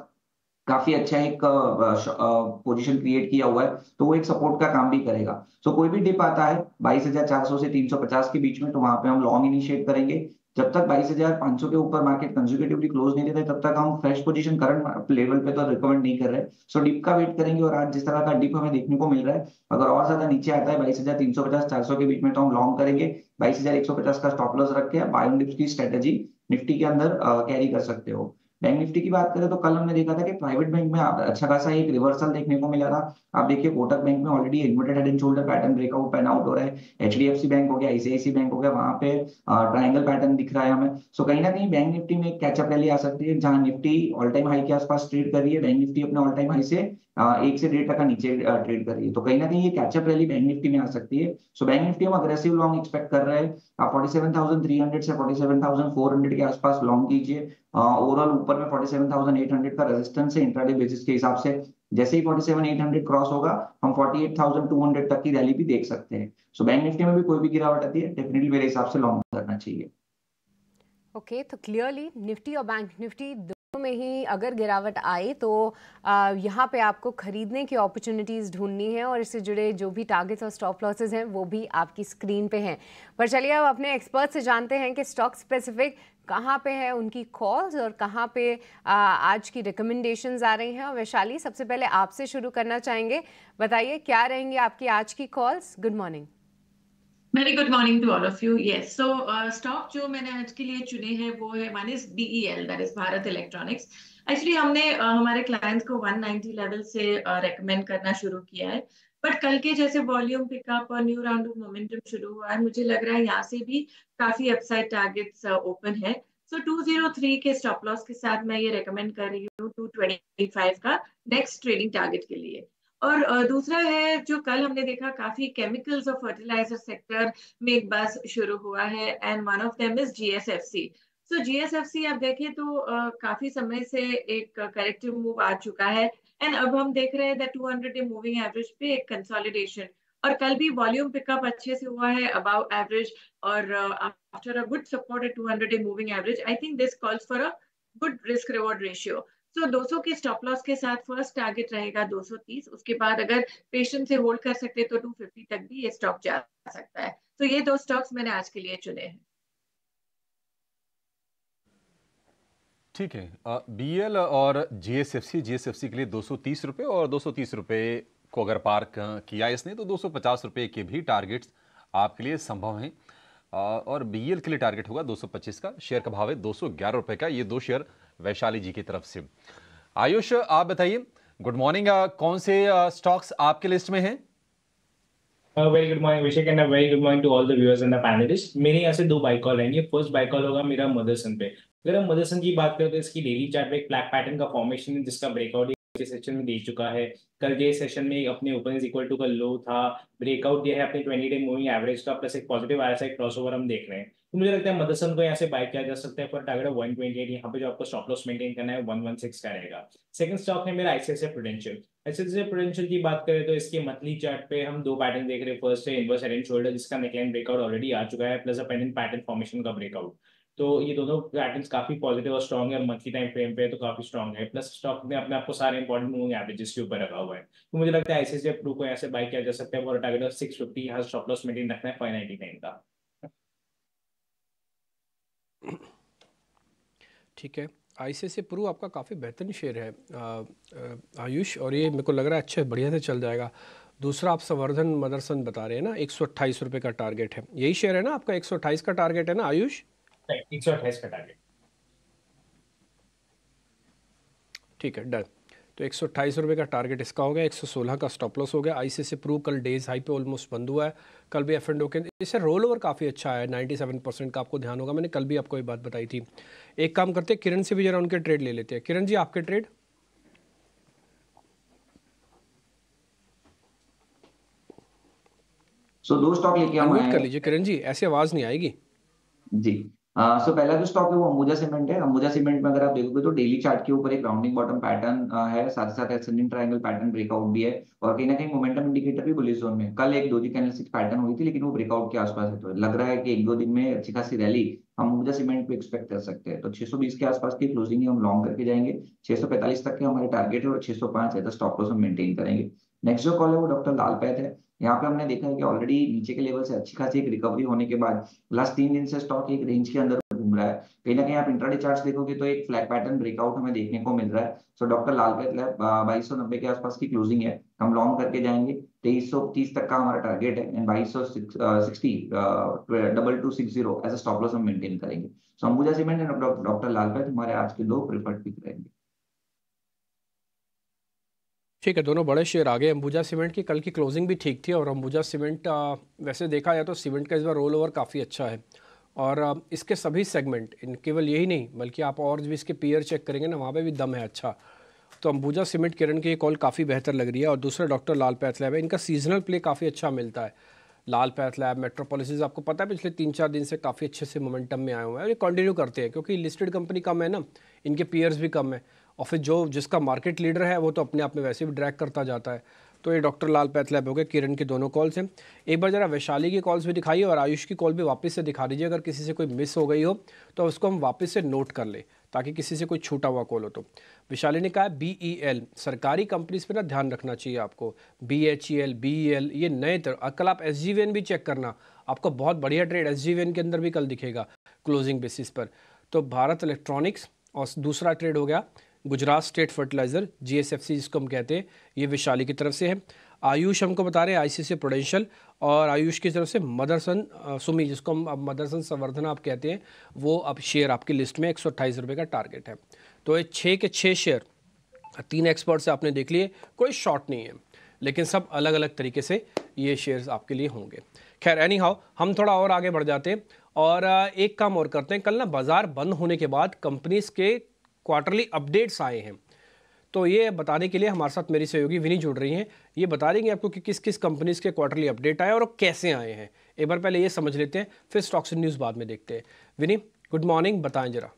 काफी अच्छा एक पोजीशन क्रिएट किया हुआ है तो वो एक सपोर्ट का काम भी करेगा सो so, कोई भी डिप आता है 22,400 से 350 के बीच में तो वहां पे हम लॉन्ग इनिशिएट करेंगे जब तक 22,500 के ऊपर मार्केट कंजुकेटिवली क्लोज नहीं देता तब तक हम फ्रेश पोजीशन करंट लेवल पे तो रिकमेंड नहीं कर रहे सो डिप का वेट करेंगे और आज जिस तरह का डिप हमें देखने को मिल रहा है अगर और ज्यादा नीचे आता है बाईस हजार तीन सौ पचास चार सौ के बीच में तो हम लॉन्ग करेंगे बाईस हजार एक सौ पचास का स्टॉप लॉस रख के की स्ट्रेटेजी निफ्टी के अंदर कैरी कर सकते हो बैंक निफ्टी की बात करें तो कल हमने देखा था कि प्राइवेट बैंक में अच्छा खासा एक रिवर्सल देखने को मिला था आप देखिए कोटक बैंक में already inverted head and shoulder pattern breakout pan out हो रहा है एच बैंक हो गया आईसीआईसी बैंक हो गया वहां पे ट्राइंगल पैटर्न दिख रहा है हमें सो कहीं ना कहीं बैंक निफ्टी में कैचअप रैली आ सकती है जहां निफ्टी ऑल टाइम हाई के आसपास ट्रेड कर रही है बैंक निफ्टी अपने ऑल टाइम हाई से एक से डेढ़ टका नीचे ट्रेड कर रही है तो कहीं ना कहीं ये कैचअप रैली बैंक निफ्टी में आ सकती है सो बैंक निफ्टी हम अग्रेसिव लॉन्ग एक्सपेक्ट कर रहे हैं forty seven thousand three hundred से forty seven thousand four hundred के आसपास लॉन्ग कीजिए ओवरऑल ऊपर में forty seven thousand eight hundred का रेजिस्टेंस है इंट्राडे बेसिस के हिसाब से जैसे ही 47,800 क्रॉस होगा हम 48,200 तक की रैली भी देख सकते हैं सो बैंक निफ्टी में भी कोई भी गिरावट आती है डेफिनेटली मेरे हिसाब से लॉन्ग करना चाहिए ओके okay, तो क्लियरली निफ्टी और बैंक निफ्टी में ही अगर गिरावट आई तो यहाँ पे आपको ख़रीदने की अपॉर्चुनिटीज़ ढूंढनी है और इससे जुड़े जो भी टारगेट्स और स्टॉप लॉसेज हैं वो भी आपकी स्क्रीन पे हैं पर चलिए अब अपने एक्सपर्ट से जानते हैं कि स्टॉक स्पेसिफिक कहाँ पे है उनकी कॉल्स और कहाँ पे आ, आज की रिकमेंडेशन आ रही हैं और वैशाली सबसे पहले आपसे शुरू करना चाहेंगे बताइए क्या रहेंगी आपकी आज की calls good morning very good morning to all of you yes so stock जो मैंने आज के लिए चुने हैं वो है one is BEL that is Bharat Electronics actually हमने uh, हमारे क्लाइंट्स को 190 लेवल से रेकमेंड uh, करना शुरू किया है बट कल के जैसे वॉल्यूम पिकअप और न्यू राउंड ऑफ मोमेंटम शुरू हुआ है मुझे लग रहा है यहाँ से भी काफी अपसाइड टारगेट्स ओपन है सो so, 203 के स्टॉप लॉस के साथ मैं ये रेकमेंड कर रही हूँ 225 का नेक्स्ट ट्रेडिंग टारगेट के लिए और दूसरा है जो कल हमने देखा काफी केमिकल्स और फर्टिलाइजर सेक्टर में एक बस शुरू हुआ है and one of them is GSFC so GSFC आप देखें तो काफी समय से एक करेक्टिव मूव आ चुका है एंड अब हम देख रहे हैं टू हंड्रेड मूविंग एवरेज पे एक कंसोलिडेशन और कल भी वॉल्यूम पिकअप अच्छे से हुआ है अबाउ एवरेज और after a good support at hundred day moving average I think this calls for a good risk reward ratio so so, 200 के स्टॉप लॉस के साथ फर्स्ट टारगेट रहेगा 230 उसके बाद अगर पेशेंट से होल्ड कर सकते तो 250 तक भी ये स्टॉक जा सकता है तो so, ये दो स्टॉक्स मैंने आज के लिए चुने हैं ठीक है बी एल और G S F C G S F C के लिए दो सौ तीस रुपये और दो सौ तीस रुपये को अगर पार किया इसने तो दो सौ पचास रुपये के भी टारगेट्स आपके लिए संभव हैं और बी एल के लिए टारगेट होगा दो सौ पच्चीस का शेयर का भाव है दो सौ ग्यारह रुपये का ये दो शेयर वैशाली जी की तरफ से आयुष आप बताइए गुड मॉर्निंग कौन से स्टॉक्स uh, आपके लिस्ट में हैं very good morning Vishek and very good morning to all the viewers and the panelist मेरे यहाँ से दो बाइक कॉल रहेंगे फर्स्ट बाइक कॉल होगा मेरा मदरसन पे अगर हम मदरसन की बात करें तो इसकी डेली चार्ट पे एक ब्लैक पैटर्न का फॉर्मेशन है जिसका ब्रेकआउट के सेशन में दे चुका है कल के सेशन में अपने ओपन इज इक्वल टू का लो था ब्रेकआउट दिया है अपने ट्वेंटी डे मूविंग एवरेज का प्लस एक पॉजिटिव आया था क्रॉस ओवर हम देख रहे हैं तो मुझे लगता है मदरसन को यहाँ से बाय किया जा सकता है पर टारगेट वन ट्वेंटी एट यहाँ पे जो आपको स्टॉप लॉस मेंटेन करना है वन वन सिक्स का रहेगा सेकंड स्टॉक है मेरा आईसीआई प्रोडेंशियल आईसीआई प्रोडेंशियल की बात करें तो इसके मंथली चार्ट पे हम दो पैटर्न देख रहे हैं फर्स्ट है इनवर्स एंड शोल्डर जिसका नेकलाइन ब्रेकआउट ऑलरेडी आ चुका है प्लस अ पैटर्न फॉर्मेशन का ब्रेकआउट तो ये दोनों पैटर्न काफी पॉजिटिव और स्ट्रॉग है और मंथली टाइम फ्रेम पे तो काफी स्ट्रॉग है प्लस स्टॉक में अपने आपको सारे इंपॉर्टेंट मूविंग एवरेजेस के ऊपर रखा हुआ है तो मुझे लगता है ऐसे प्रू को ऐसे से किया जा सकता है और टारगेट सिक्स फिफ्टी यहाँ स्टॉप लॉस मेंटेन रखना है फाइव नाइनटी नाइन का ठीक है आई सी प्रू आपका काफ़ी बेहतरीन शेयर है आयुष और ये मेरे को लग रहा है अच्छे बढ़िया से चल जाएगा दूसरा आप संवर्धन मदरसन बता रहे हैं ना एक सौ का टारगेट है यही शेयर है ना आपका एक का टारगेट है ना आयुष राइट एक सौ का टारगेट ठीक है डन तो एक सौ का टारगेट इसका हो गया एक का स्टॉप लॉस हो गया आईसीसी प्रू कल डेज हाई पे ऑलमोस्ट बंद हुआ है कल भी एफ एंड ओके इससे रोल ओवर काफ़ी अच्छा है 97 परसेंट का आपको ध्यान होगा मैंने कल भी आपको ये बात बताई थी एक काम करते हैं किरण से भी जरा उनके ट्रेड ले लेते हैं किरण जी आपके ट्रेड सो so, दो स्टॉक लेके कर लीजिए किरण जी ऐसी आवाज़ नहीं आएगी जी सो हाँ, uh, so, पहला जो स्टॉक है वो अंबुजा सीमेंट है अंबुजा सीमेंट में अगर आप देखोगे तो डेली चार्ट के ऊपर एक राउंडिंग बॉटम पैटर्न है साथ ही साथ एसेंडिंग ट्रायंगल पैटर्न ब्रेकआउट भी है और कहीं ना कहीं मोमेंटम इंडिकेटर भी बुलिस जोन में कल एक दो दिन कैंडलस्टिक पैटर्न हुई थी लेकिन वो ब्रेकआउट के आसपास है तो लग रहा है कि एक दो दिन में अच्छी खासी रैली हम अंबुजा सीमेंट को एक्सपेक्ट कर सकते हैं तो छह के आसपास की क्लोजिंग हम लॉन्ग करके जाएंगे छह तक के हमारे टारगेट है और छह सौ पांच है तो स्टॉक को हम मेंटेन करेंगे नेक्स्ट जो कॉल है वो डॉक्टर लालपैथ है यहाँ पे हमने देखा है कि ऑलरेडी नीचे के लेवल से अच्छी खासी एक रिकवरी होने के बाद लास्ट तीन दिन से स्टॉक एक रेंज के अंदर घूम रहा है कहीं ना कहीं आप इंटरडे चार्ज देखोगे तो एक फ्लैट पैटर्न ब्रेकआउट हमें देखने को मिल रहा है सो डॉक्टर पैथ लैब बाईस सौ नब्बे के आसपास की क्लोजिंग है हम लॉन्ग करके जाएंगे तेईस सौ तीस तक का हमारा टारगेट है एंड बाईस सौ sixty double two six zero as a stop loss हम मेंटेन करेंगे so Ambuja Cement and doctor Lal Path हमारे आज के दो प्रिफर्ड पिक रहेंगे ठीक है दोनों बड़े शेयर आ गए अंबुजा सीमेंट की कल की क्लोजिंग भी ठीक थी और अंबुजा सीमेंट वैसे देखा जाए तो सीमेंट का इस बार रोल ओवर काफ़ी अच्छा है और इसके सभी सेगमेंट इन केवल यही नहीं बल्कि आप और भी इसके पीयर चेक करेंगे ना वहाँ पर भी दम है अच्छा तो अंबुजा सीमेंट किरण की ये कॉल काफ़ी बेहतर लग रही है और दूसरा डॉक्टर लाल पैथ लैब है इनका सीजनल प्ले काफ़ी अच्छा मिलता है लाल पैथ लैब मेट्रोपोलिस आपको पता है पिछले तीन चार दिन से काफ़ी अच्छे से मोमेंटम में आए हुए हैं और ये कंटिन्यू करते हैं क्योंकि लिस्टेड कंपनी कम है ना इनके पीयर्स भी कम है और फिर जो जिसका मार्केट लीडर है वो तो अपने आप में वैसे भी ड्रैक करता जाता है तो ये डॉक्टर लाल पैथलैब हो गए किरण के दोनों कॉल्स हैं एक बार ज़रा वैशाली की कॉल्स भी दिखाइए और आयुष की कॉल भी वापस से दिखा दीजिए अगर किसी से कोई मिस हो गई हो तो उसको हम वापस से नोट कर ले ताकि किसी से कोई छूटा हुआ कॉल हो तो विशाली ने कहा बी ई एल सरकारी कंपनीज पे ना ध्यान रखना चाहिए आपको B H E L B E L ये नए तरह कल आप एस जी वी एन भी चेक करना आपको बहुत बढ़िया trade S G V N के अंदर भी कल दिखेगा क्लोजिंग बेसिस पर तो भारत इलेक्ट्रॉनिक्स और दूसरा ट्रेड हो गया गुजरात स्टेट फर्टिलाइज़र जीएसएफसी जिसको हम कहते हैं ये वैशाली की तरफ से है आयुष हमको बता रहे हैं आईसीसी प्रोडेंशियल और आयुष की तरफ से मदरसन सुमी जिसको हम अब मदरसन संवर्धन आप कहते हैं वो अब शेयर आपकी लिस्ट में एक सौ का टारगेट है तो ये छः के छः शेयर तीन एक्सपर्ट से आपने देख लिए कोई शॉर्ट नहीं है लेकिन सब अलग अलग तरीके से ये शेयर्स आपके लिए होंगे खैर एनी हाउ हम थोड़ा और आगे बढ़ जाते हैं और एक काम और करते हैं कल ना बाज़ार बंद होने के बाद कंपनीज के क्वार्टरली अपडेट्स आए हैं तो ये बताने के लिए हमारे साथ मेरी सहयोगी विनी जुड़ रही हैं ये बता देंगे आपको कि किस किस कंपनीज के क्वार्टरली अपडेट आए और कैसे आए हैं एक बार पहले ये समझ लेते हैं फिर स्टॉक्स एंड न्यूज़ बाद में देखते हैं विनी गुड मॉर्निंग बताएं जरा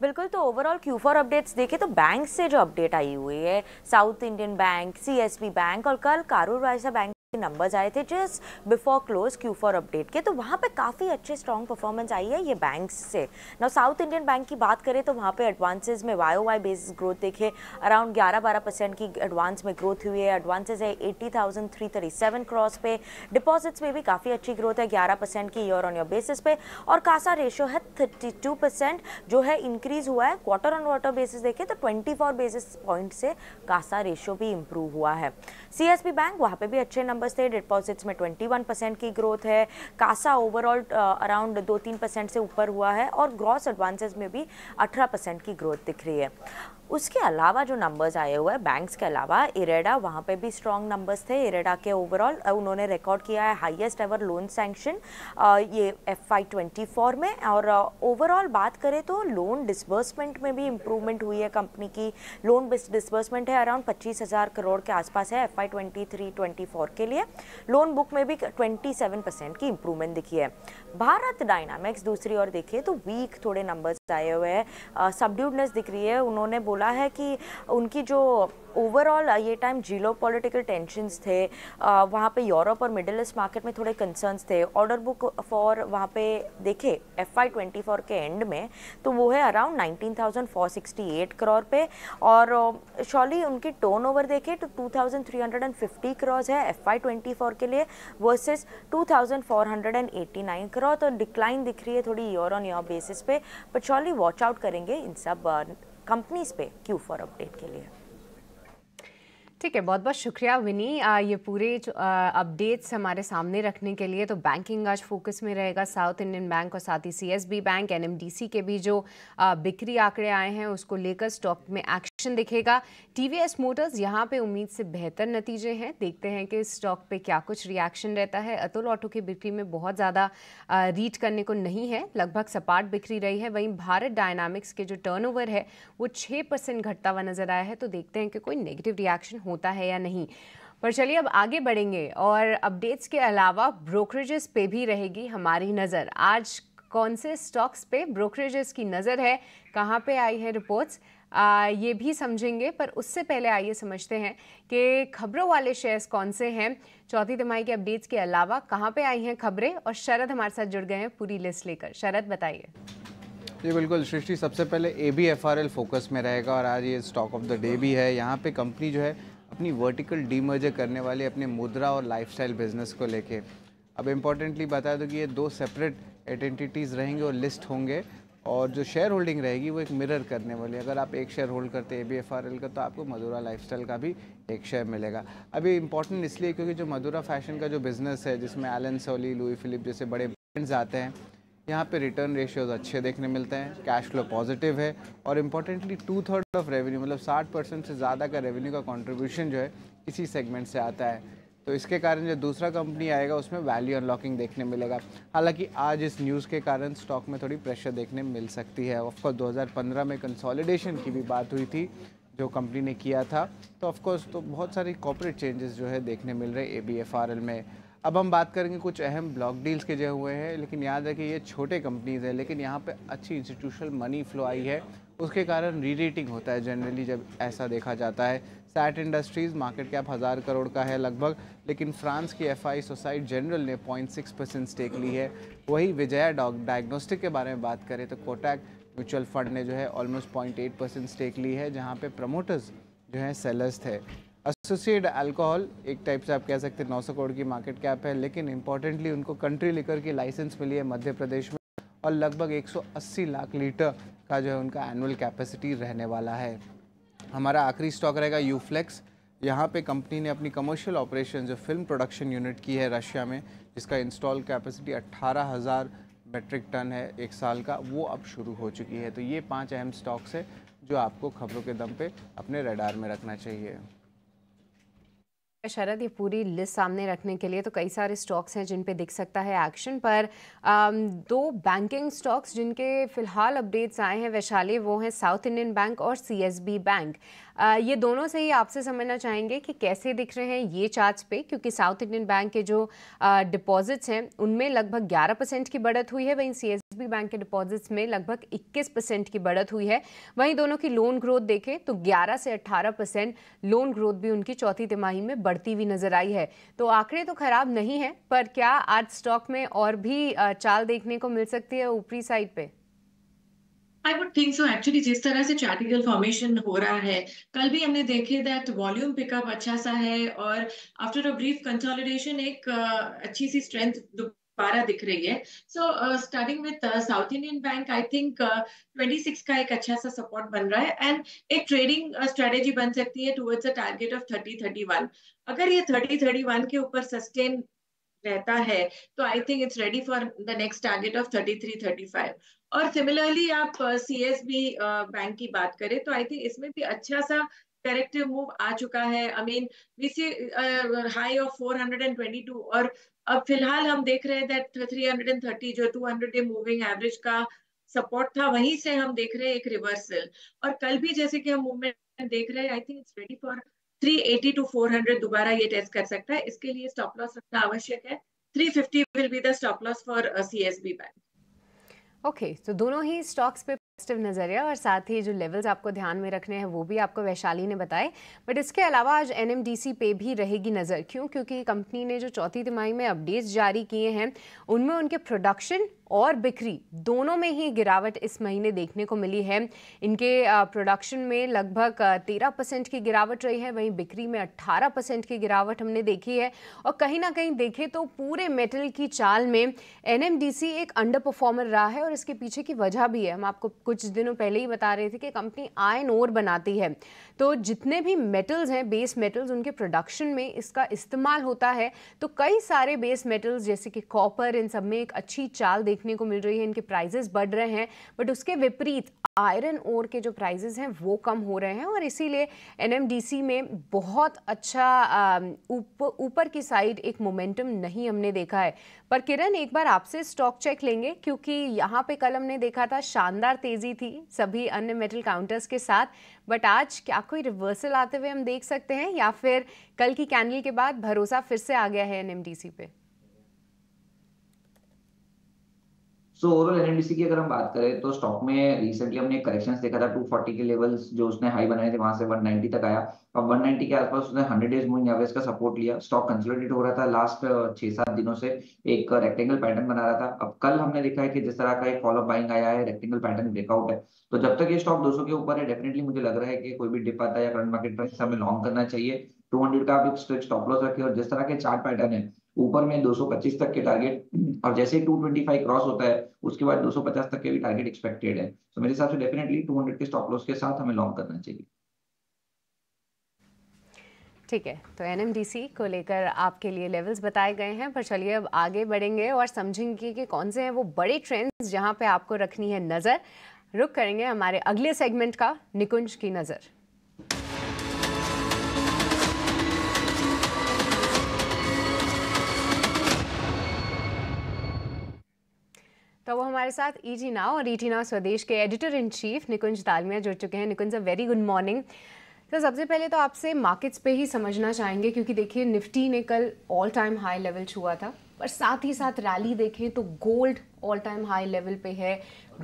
बिल्कुल तो ओवरऑल क्यू फॉर अपडेट्स देखें तो बैंक से जो अपडेट आई हुई है South Indian Bank CSB Bank और कल कारूर वायसा बैंक नंबर्स आए थे just before close Q four update के तो वहाँ पे काफ़ी अच्छे स्ट्रॉन्ग परफॉर्मेंस आई है ये बैंक्स से ना साउथ इंडियन बैंक की बात करें तो वहाँ पे एडवांसेस में Y O Y basis growth देखे अराउंड 11 बारह परसेंट की एडवांस में ग्रोथ हुई है एडवांसेस है eighty thousand three thirty seven crore पे डिपॉजिट्स में भी काफ़ी अच्छी ग्रोथ है ग्यारह परसेंट की ईयर ऑन ईयर बेसिस पे और कासा रेशो है थर्टी टू परसेंट जो है इंक्रीज हुआ है क्वार्टर ऑन क्वार्टर बेसिस देखें तो ट्वेंटी फोर बेसिस पॉइंट से कासा रेशो भी इम्प्रूव हुआ है सी एस बी बैंक वहाँ पर भी अच्छे नंबर नंबर्स थे डिपॉजिट्स में 21 परसेंट की ग्रोथ है कासा ओवरऑल अराउंड दो तीन परसेंट से ऊपर हुआ है और ग्रॉस एडवांसेस में भी 18 परसेंट की ग्रोथ दिख रही है उसके अलावा जो नंबर्स आए हुए हैं बैंक्स के अलावा इरेडा वहाँ पे भी स्ट्रॉन्ग नंबर्स थे इरेडा के ओवरऑल उन्होंने रिकॉर्ड किया है हाईएस्ट एवर लोन सैंक्शन ये एफ आई ट्वेंटी फोर में और ओवरऑल बात करें तो लोन डिसबर्समेंट में भी इम्प्रूवमेंट हुई है कंपनी की लोन डिसबर्समेंट है अराउंड पच्चीस हज़ार करोड़ के आसपास है F Y twenty three twenty four के लिए लोन बुक में भी ट्वेंटी सेवन परसेंट की इम्प्रूवमेंट दिखी है भारत डायनामिक्स दूसरी ओर देखिए तो वीक थोड़े नंबर्स आए हुए हैं सबड्यूडनेस दिख रही है उन्होंने बोला है कि उनकी जो ओवरऑल ये टाइम जीलो पॉलिटिकल टेंशनस थे आ, वहाँ पे यूरोप और मिडिल ईस्ट मार्केट में थोड़े कंसर्न्स थे ऑर्डर बुक फॉर वहाँ पे देखे एफ आई ट्वेंटी फोर के एंड में तो वो है around nineteen thousand four sixty eight crore पे और शॉली उनकी टर्न ओवर देखे तो two thousand three hundred and fifty crore है एफ आई ट्वेंटी फोर के लिए versus two thousand four hundred and eighty nine रहा हो तो डिक्लाइन दिख रही है थोड़ी ईयर ऑन ईयर बेसिस पे बट श्योरली वॉच आउट करेंगे इन सब कंपनीज पे क्यू फॉर अपडेट के लिए ठीक है बहुत बहुत शुक्रिया विनी आ, ये पूरे अपडेट्स हमारे सामने रखने के लिए तो बैंकिंग आज फोकस में रहेगा साउथ इंडियन बैंक और साथ ही सीएसबी बैंक एनएमडीसी के भी जो आ, बिक्री आंकड़े आए हैं उसको लेकर स्टॉक में एक्शन दिखेगा टीवीएस मोटर्स यहाँ पे उम्मीद से बेहतर नतीजे हैं देखते हैं कि स्टॉक पे क्या कुछ रिएक्शन रहता है अतुल ऑटो की बिक्री में बहुत ज़्यादा रीट करने को नहीं है लगभग सपाट बिक्री रही है वहीं भारत डायनामिक्स के जो टर्नओवर है वो छः परसेंट घटता हुआ नज़र आया है तो देखते हैं कि कोई नेगेटिव रिएक्शन होता है या नहीं पर चलिए अब आगे बढ़ेंगे और अपडेट्स के अलावा ब्रोकरेजेस पे भी रहेगी हमारी नज़र आज कौन से स्टॉक्स पे ब्रोकरेजेस की नज़र है कहाँ पे आई है रिपोर्ट्स आ, ये भी समझेंगे पर उससे पहले आइए समझते हैं कि खबरों वाले शेयर्स कौन से हैं चौथी तिमाही के अपडेट्स के अलावा कहाँ पे आई हैं खबरें और शरद हमारे साथ जुड़ गए हैं पूरी लिस्ट लेकर शरद बताइए जी बिल्कुल सृष्टि सबसे पहले A B F R L focus में रहेगा और आज ये स्टॉक ऑफ द डे भी है यहाँ पे कंपनी जो है अपनी वर्टिकल डीमर्जर करने वाली अपने मुद्रा और लाइफस्टाइल बिजनेस को लेके अब इम्पॉर्टेंटली बता दो कि ये दो सेपरेट आइडेंटिटीज़ रहेंगे और लिस्ट होंगे और जो शेयर होल्डिंग रहेगी वो एक मिरर करने वाली अगर आप एक शेयर होल्ड करते हैं A B F R L का तो आपको मधुरा लाइफस्टाइल का भी एक शेयर मिलेगा अभी इंपॉर्टेंट इसलिए क्योंकि जो मधुरा फैशन का जो बिज़नेस है जिसमें एलन सोली लुई फिलिप जैसे बड़े ब्रांड्स आते हैं यहाँ पे रिटर्न रेशियोज अच्छे देखने मिलते हैं कैश फ्लो पॉजिटिव है और importantly two third of revenue मतलब साठ परसेंट से ज़्यादा का रेवेन्यू का कॉन्ट्रीब्यूशन जो है इसी सेगमेंट से आता है तो इसके कारण जो दूसरा कंपनी आएगा उसमें वैल्यू अनलॉकिंग देखने मिलेगा हालांकि आज इस न्यूज़ के कारण स्टॉक में थोड़ी प्रेशर देखने मिल सकती है ऑफकोर्स 2015 में कंसोलिडेशन की भी बात हुई थी जो कंपनी ने किया था तो ऑफकोर्स तो बहुत सारी कॉपरेट चेंजेस जो है देखने मिल रहे A B F R L में अब हम बात करेंगे कुछ अहम ब्लॉक डील्स के जो हुए हैं लेकिन याद रखिए ये छोटे कंपनीज़ हैं लेकिन यहाँ पे अच्छी इंस्टीट्यूशनल मनी फ्लो आई है उसके कारण री रेटिंग होता है जनरली जब ऐसा देखा जाता है सैट इंडस्ट्रीज़ मार्केट कैप हज़ार करोड़ का है लगभग लेकिन फ्रांस की एफ आई सोसाइट जनरल ने 0.6 परसेंट स्टेक ली है वही विजया डॉग डायग्नोस्टिक के बारे में बात करें तो कोटैक म्यूचुअल फंड ने जो है ऑलमोस्ट एट परसेंट स्टेक ली है जहाँ पे प्रमोटर्स जो हैं सेलर्स थे एसोसिएट अल्कोहल एक टाइप से आप कह सकते हैं नौ सौ करोड़ की मार्केट कैप है लेकिन इंपॉर्टेंटली उनको कंट्री लिकर की लाइसेंस मिली है मध्य प्रदेश में और लगभग 180 लाख लीटर का जो है उनका एनुअल कैपेसिटी रहने वाला है हमारा आखिरी स्टॉक रहेगा यूफ्लेक्स यहाँ पे कंपनी ने अपनी कमर्शियल ऑपरेशन जो फिल्म प्रोडक्शन यूनिट की है रशिया में जिसका इंस्टॉल कैपेसिटी अट्ठारह हज़ार मेट्रिक टन है एक साल का वो अब शुरू हो चुकी है तो ये पांच अहम स्टॉक्स है जो आपको खबरों के दम पे अपने रडार में रखना चाहिए शरद ये पूरी लिस्ट सामने रखने के लिए तो कई सारे स्टॉक्स हैं जिन पे दिख सकता है एक्शन पर दो बैंकिंग स्टॉक्स जिनके फिलहाल अपडेट्स आए हैं वैशाली वो हैं साउथ इंडियन बैंक और सीएसबी बैंक ये दोनों से ही आपसे समझना चाहेंगे कि कैसे दिख रहे हैं ये चार्ज पे क्योंकि साउथ इंडियन बैंक के जो डिपॉजिट्स हैं उनमें लगभग 11 परसेंट की बढ़त हुई है वहीं सी बैंक के डिपॉजिट्स में लगभग 21 परसेंट की बढ़त हुई है वहीं दोनों की लोन ग्रोथ देखें तो 11 से 18 परसेंट लोन ग्रोथ भी उनकी चौथी तिमाही में बढ़ती हुई नजर आई है तो आंकड़े तो खराब नहीं है पर क्या आज स्टॉक में और भी चाल देखने को मिल सकती है ऊपरी साइड पर I would think so actually जिस तरह से चार्टिकल फॉर्मेशन हो रहा है कल भी हमने देखे दैट वॉल्यूम पिकअप अच्छा सा है और आफ्टर अ ब्रीफ कंसोलिडेशन एक uh, अच्छी सी स्ट्रेंथ दोबारा दिख रही है so starting with South Indian Bank I think 26 का एक अच्छा सा सपोर्ट बन रहा है एंड एक ट्रेडिंग स्ट्रेटेजी uh, बन सकती है टूवर्ड्स अ टारगेट ऑफ 30 31 अगर ये 30 31 के ऊपर सस्टेन रहता है तो I think it's ready for the next target of thirty three thirty five और सिमिलरली आप सी एस बी बैंक की बात करें तो आई थिंक इसमें भी अच्छा सा करेक्टिव मूव आ चुका है I mean we see high of four hundred and twenty two और अब फिलहाल हम देख रहे हैं that three hundred and thirty जो two hundred day moving average का सपोर्ट था वहीं से हम देख रहे हैं एक रिवर्सल और कल भी जैसे कि हम मूवमेंट देख रहे हैं I think it's ready for 380 to 400 दोबारा ये टेस्ट कर सकता है इसके लिए स्टॉप लॉस रखना आवश्यक है 350 will be the stop loss for CSB Bank okay तो दोनों ही स्टॉक्स पे पॉजिटिव नज़रिया और साथ ही जो लेवल्स आपको ध्यान में रखने हैं वो भी आपको वैशाली ने बताए बट इसके अलावा आज एन पे भी रहेगी नज़र क्यों क्योंकि कंपनी ने जो चौथी तिमाही में अपडेट्स जारी किए हैं उनमें उनके प्रोडक्शन और बिक्री दोनों में ही गिरावट इस महीने देखने को मिली है इनके प्रोडक्शन में लगभग तेरह परसेंट की गिरावट रही है वहीं बिक्री में अट्ठारह परसेंट की गिरावट हमने देखी है और कहीं ना कहीं देखें तो पूरे मेटल की चाल में एन एक अंडर परफॉर्मर रहा है और इसके पीछे की वजह भी है हम आपको कुछ दिनों पहले ही बता रहे थे कि कंपनी आयन ओर बनाती है तो जितने भी मेटल्स हैं बेस मेटल्स उनके प्रोडक्शन में इसका इस्तेमाल होता है तो कई सारे बेस मेटल्स जैसे कि कॉपर इन सब में एक अच्छी चाल देख देखने को मिल रही है इनके प्राइजेस बढ़ रहे हैं बट उसके विपरीत आयरन ओर के जो प्राइजेस हैं वो कम हो रहे हैं और इसीलिए एनएमडीसी में बहुत अच्छा ऊपर उप, की साइड एक मोमेंटम नहीं हमने देखा है पर किरण एक बार आपसे स्टॉक चेक लेंगे क्योंकि यहाँ पे कल हमने देखा था शानदार तेज़ी थी सभी अन्य मेटल काउंटर्स के साथ बट आज क्या कोई रिवर्सल आते हुए हम देख सकते हैं या फिर कल की कैंडल के बाद भरोसा फिर से आ गया है एनएमडीसी पे सो ओवरऑल एनडीसी की अगर हम बात करें तो स्टॉक में रिसेंटली हमने करेक्शन देखा था टू फोर्टी के लेवल्स जो उसने हाई बनाए थे वहां से वन नाइनटी तक आया अब नाइनटी के आसपास उसने हंड्रेड डेज मूविंग एवरेज का सपोर्ट लिया स्टॉक कंसोलिडेट हो रहा था लास्ट छह सात दिनों से एक रेक्टेंगल पैटर्न बना रहा था अब कल हमने देखा है कि जिस तरह का एक फॉलो बाइंग आया है रेक्टेंगल पैटर्न ब्रेकआउट है तो जब तक ये स्टॉक दो के ऊपर है डेफिनेटली मुझे लग रहा है कि कोई भी डिप आता है या करंट मार्केट प्राइस हमें लॉन्ग करना चाहिए टू हंड्रेड का आप एक स्टॉप लॉस रखे और जिस तरह के चार्ट पैटर्न है ऊपर में 225 तक के टारगेट और जैसे ही 225 क्रॉस होता है उसके बाद 250 तक के भी टारगेट एक्सपेक्टेड है तो मेरे हिसाब से डेफिनेटली 200 के स्टॉप लॉस के साथ हमें लॉन्ग करना चाहिए ठीक है तो एनएमडीसी को लेकर आपके लिए लेवल्स बताए गए हैं पर चलिए अब आगे बढ़ेंगे और समझेंगे कि कौन से हैं वो बड़े ट्रेंड्स जहां पे आपको रखनी है नज़र रुक करेंगे हमारे अगले सेगमेंट का निकुंज की नज़र तो वो हमारे साथ ईटी e नाउ और ईटी e नाउ स्वदेश के editor in chief Nikunj Dalmia जुड़ चुके हैं Nikunj a very good morning तो सबसे पहले तो आपसे मार्केट्स पे ही समझना चाहेंगे क्योंकि देखिए निफ्टी ने कल ऑल टाइम हाई लेवल छुआ था पर साथ ही साथ रैली देखें तो gold all time high level पे है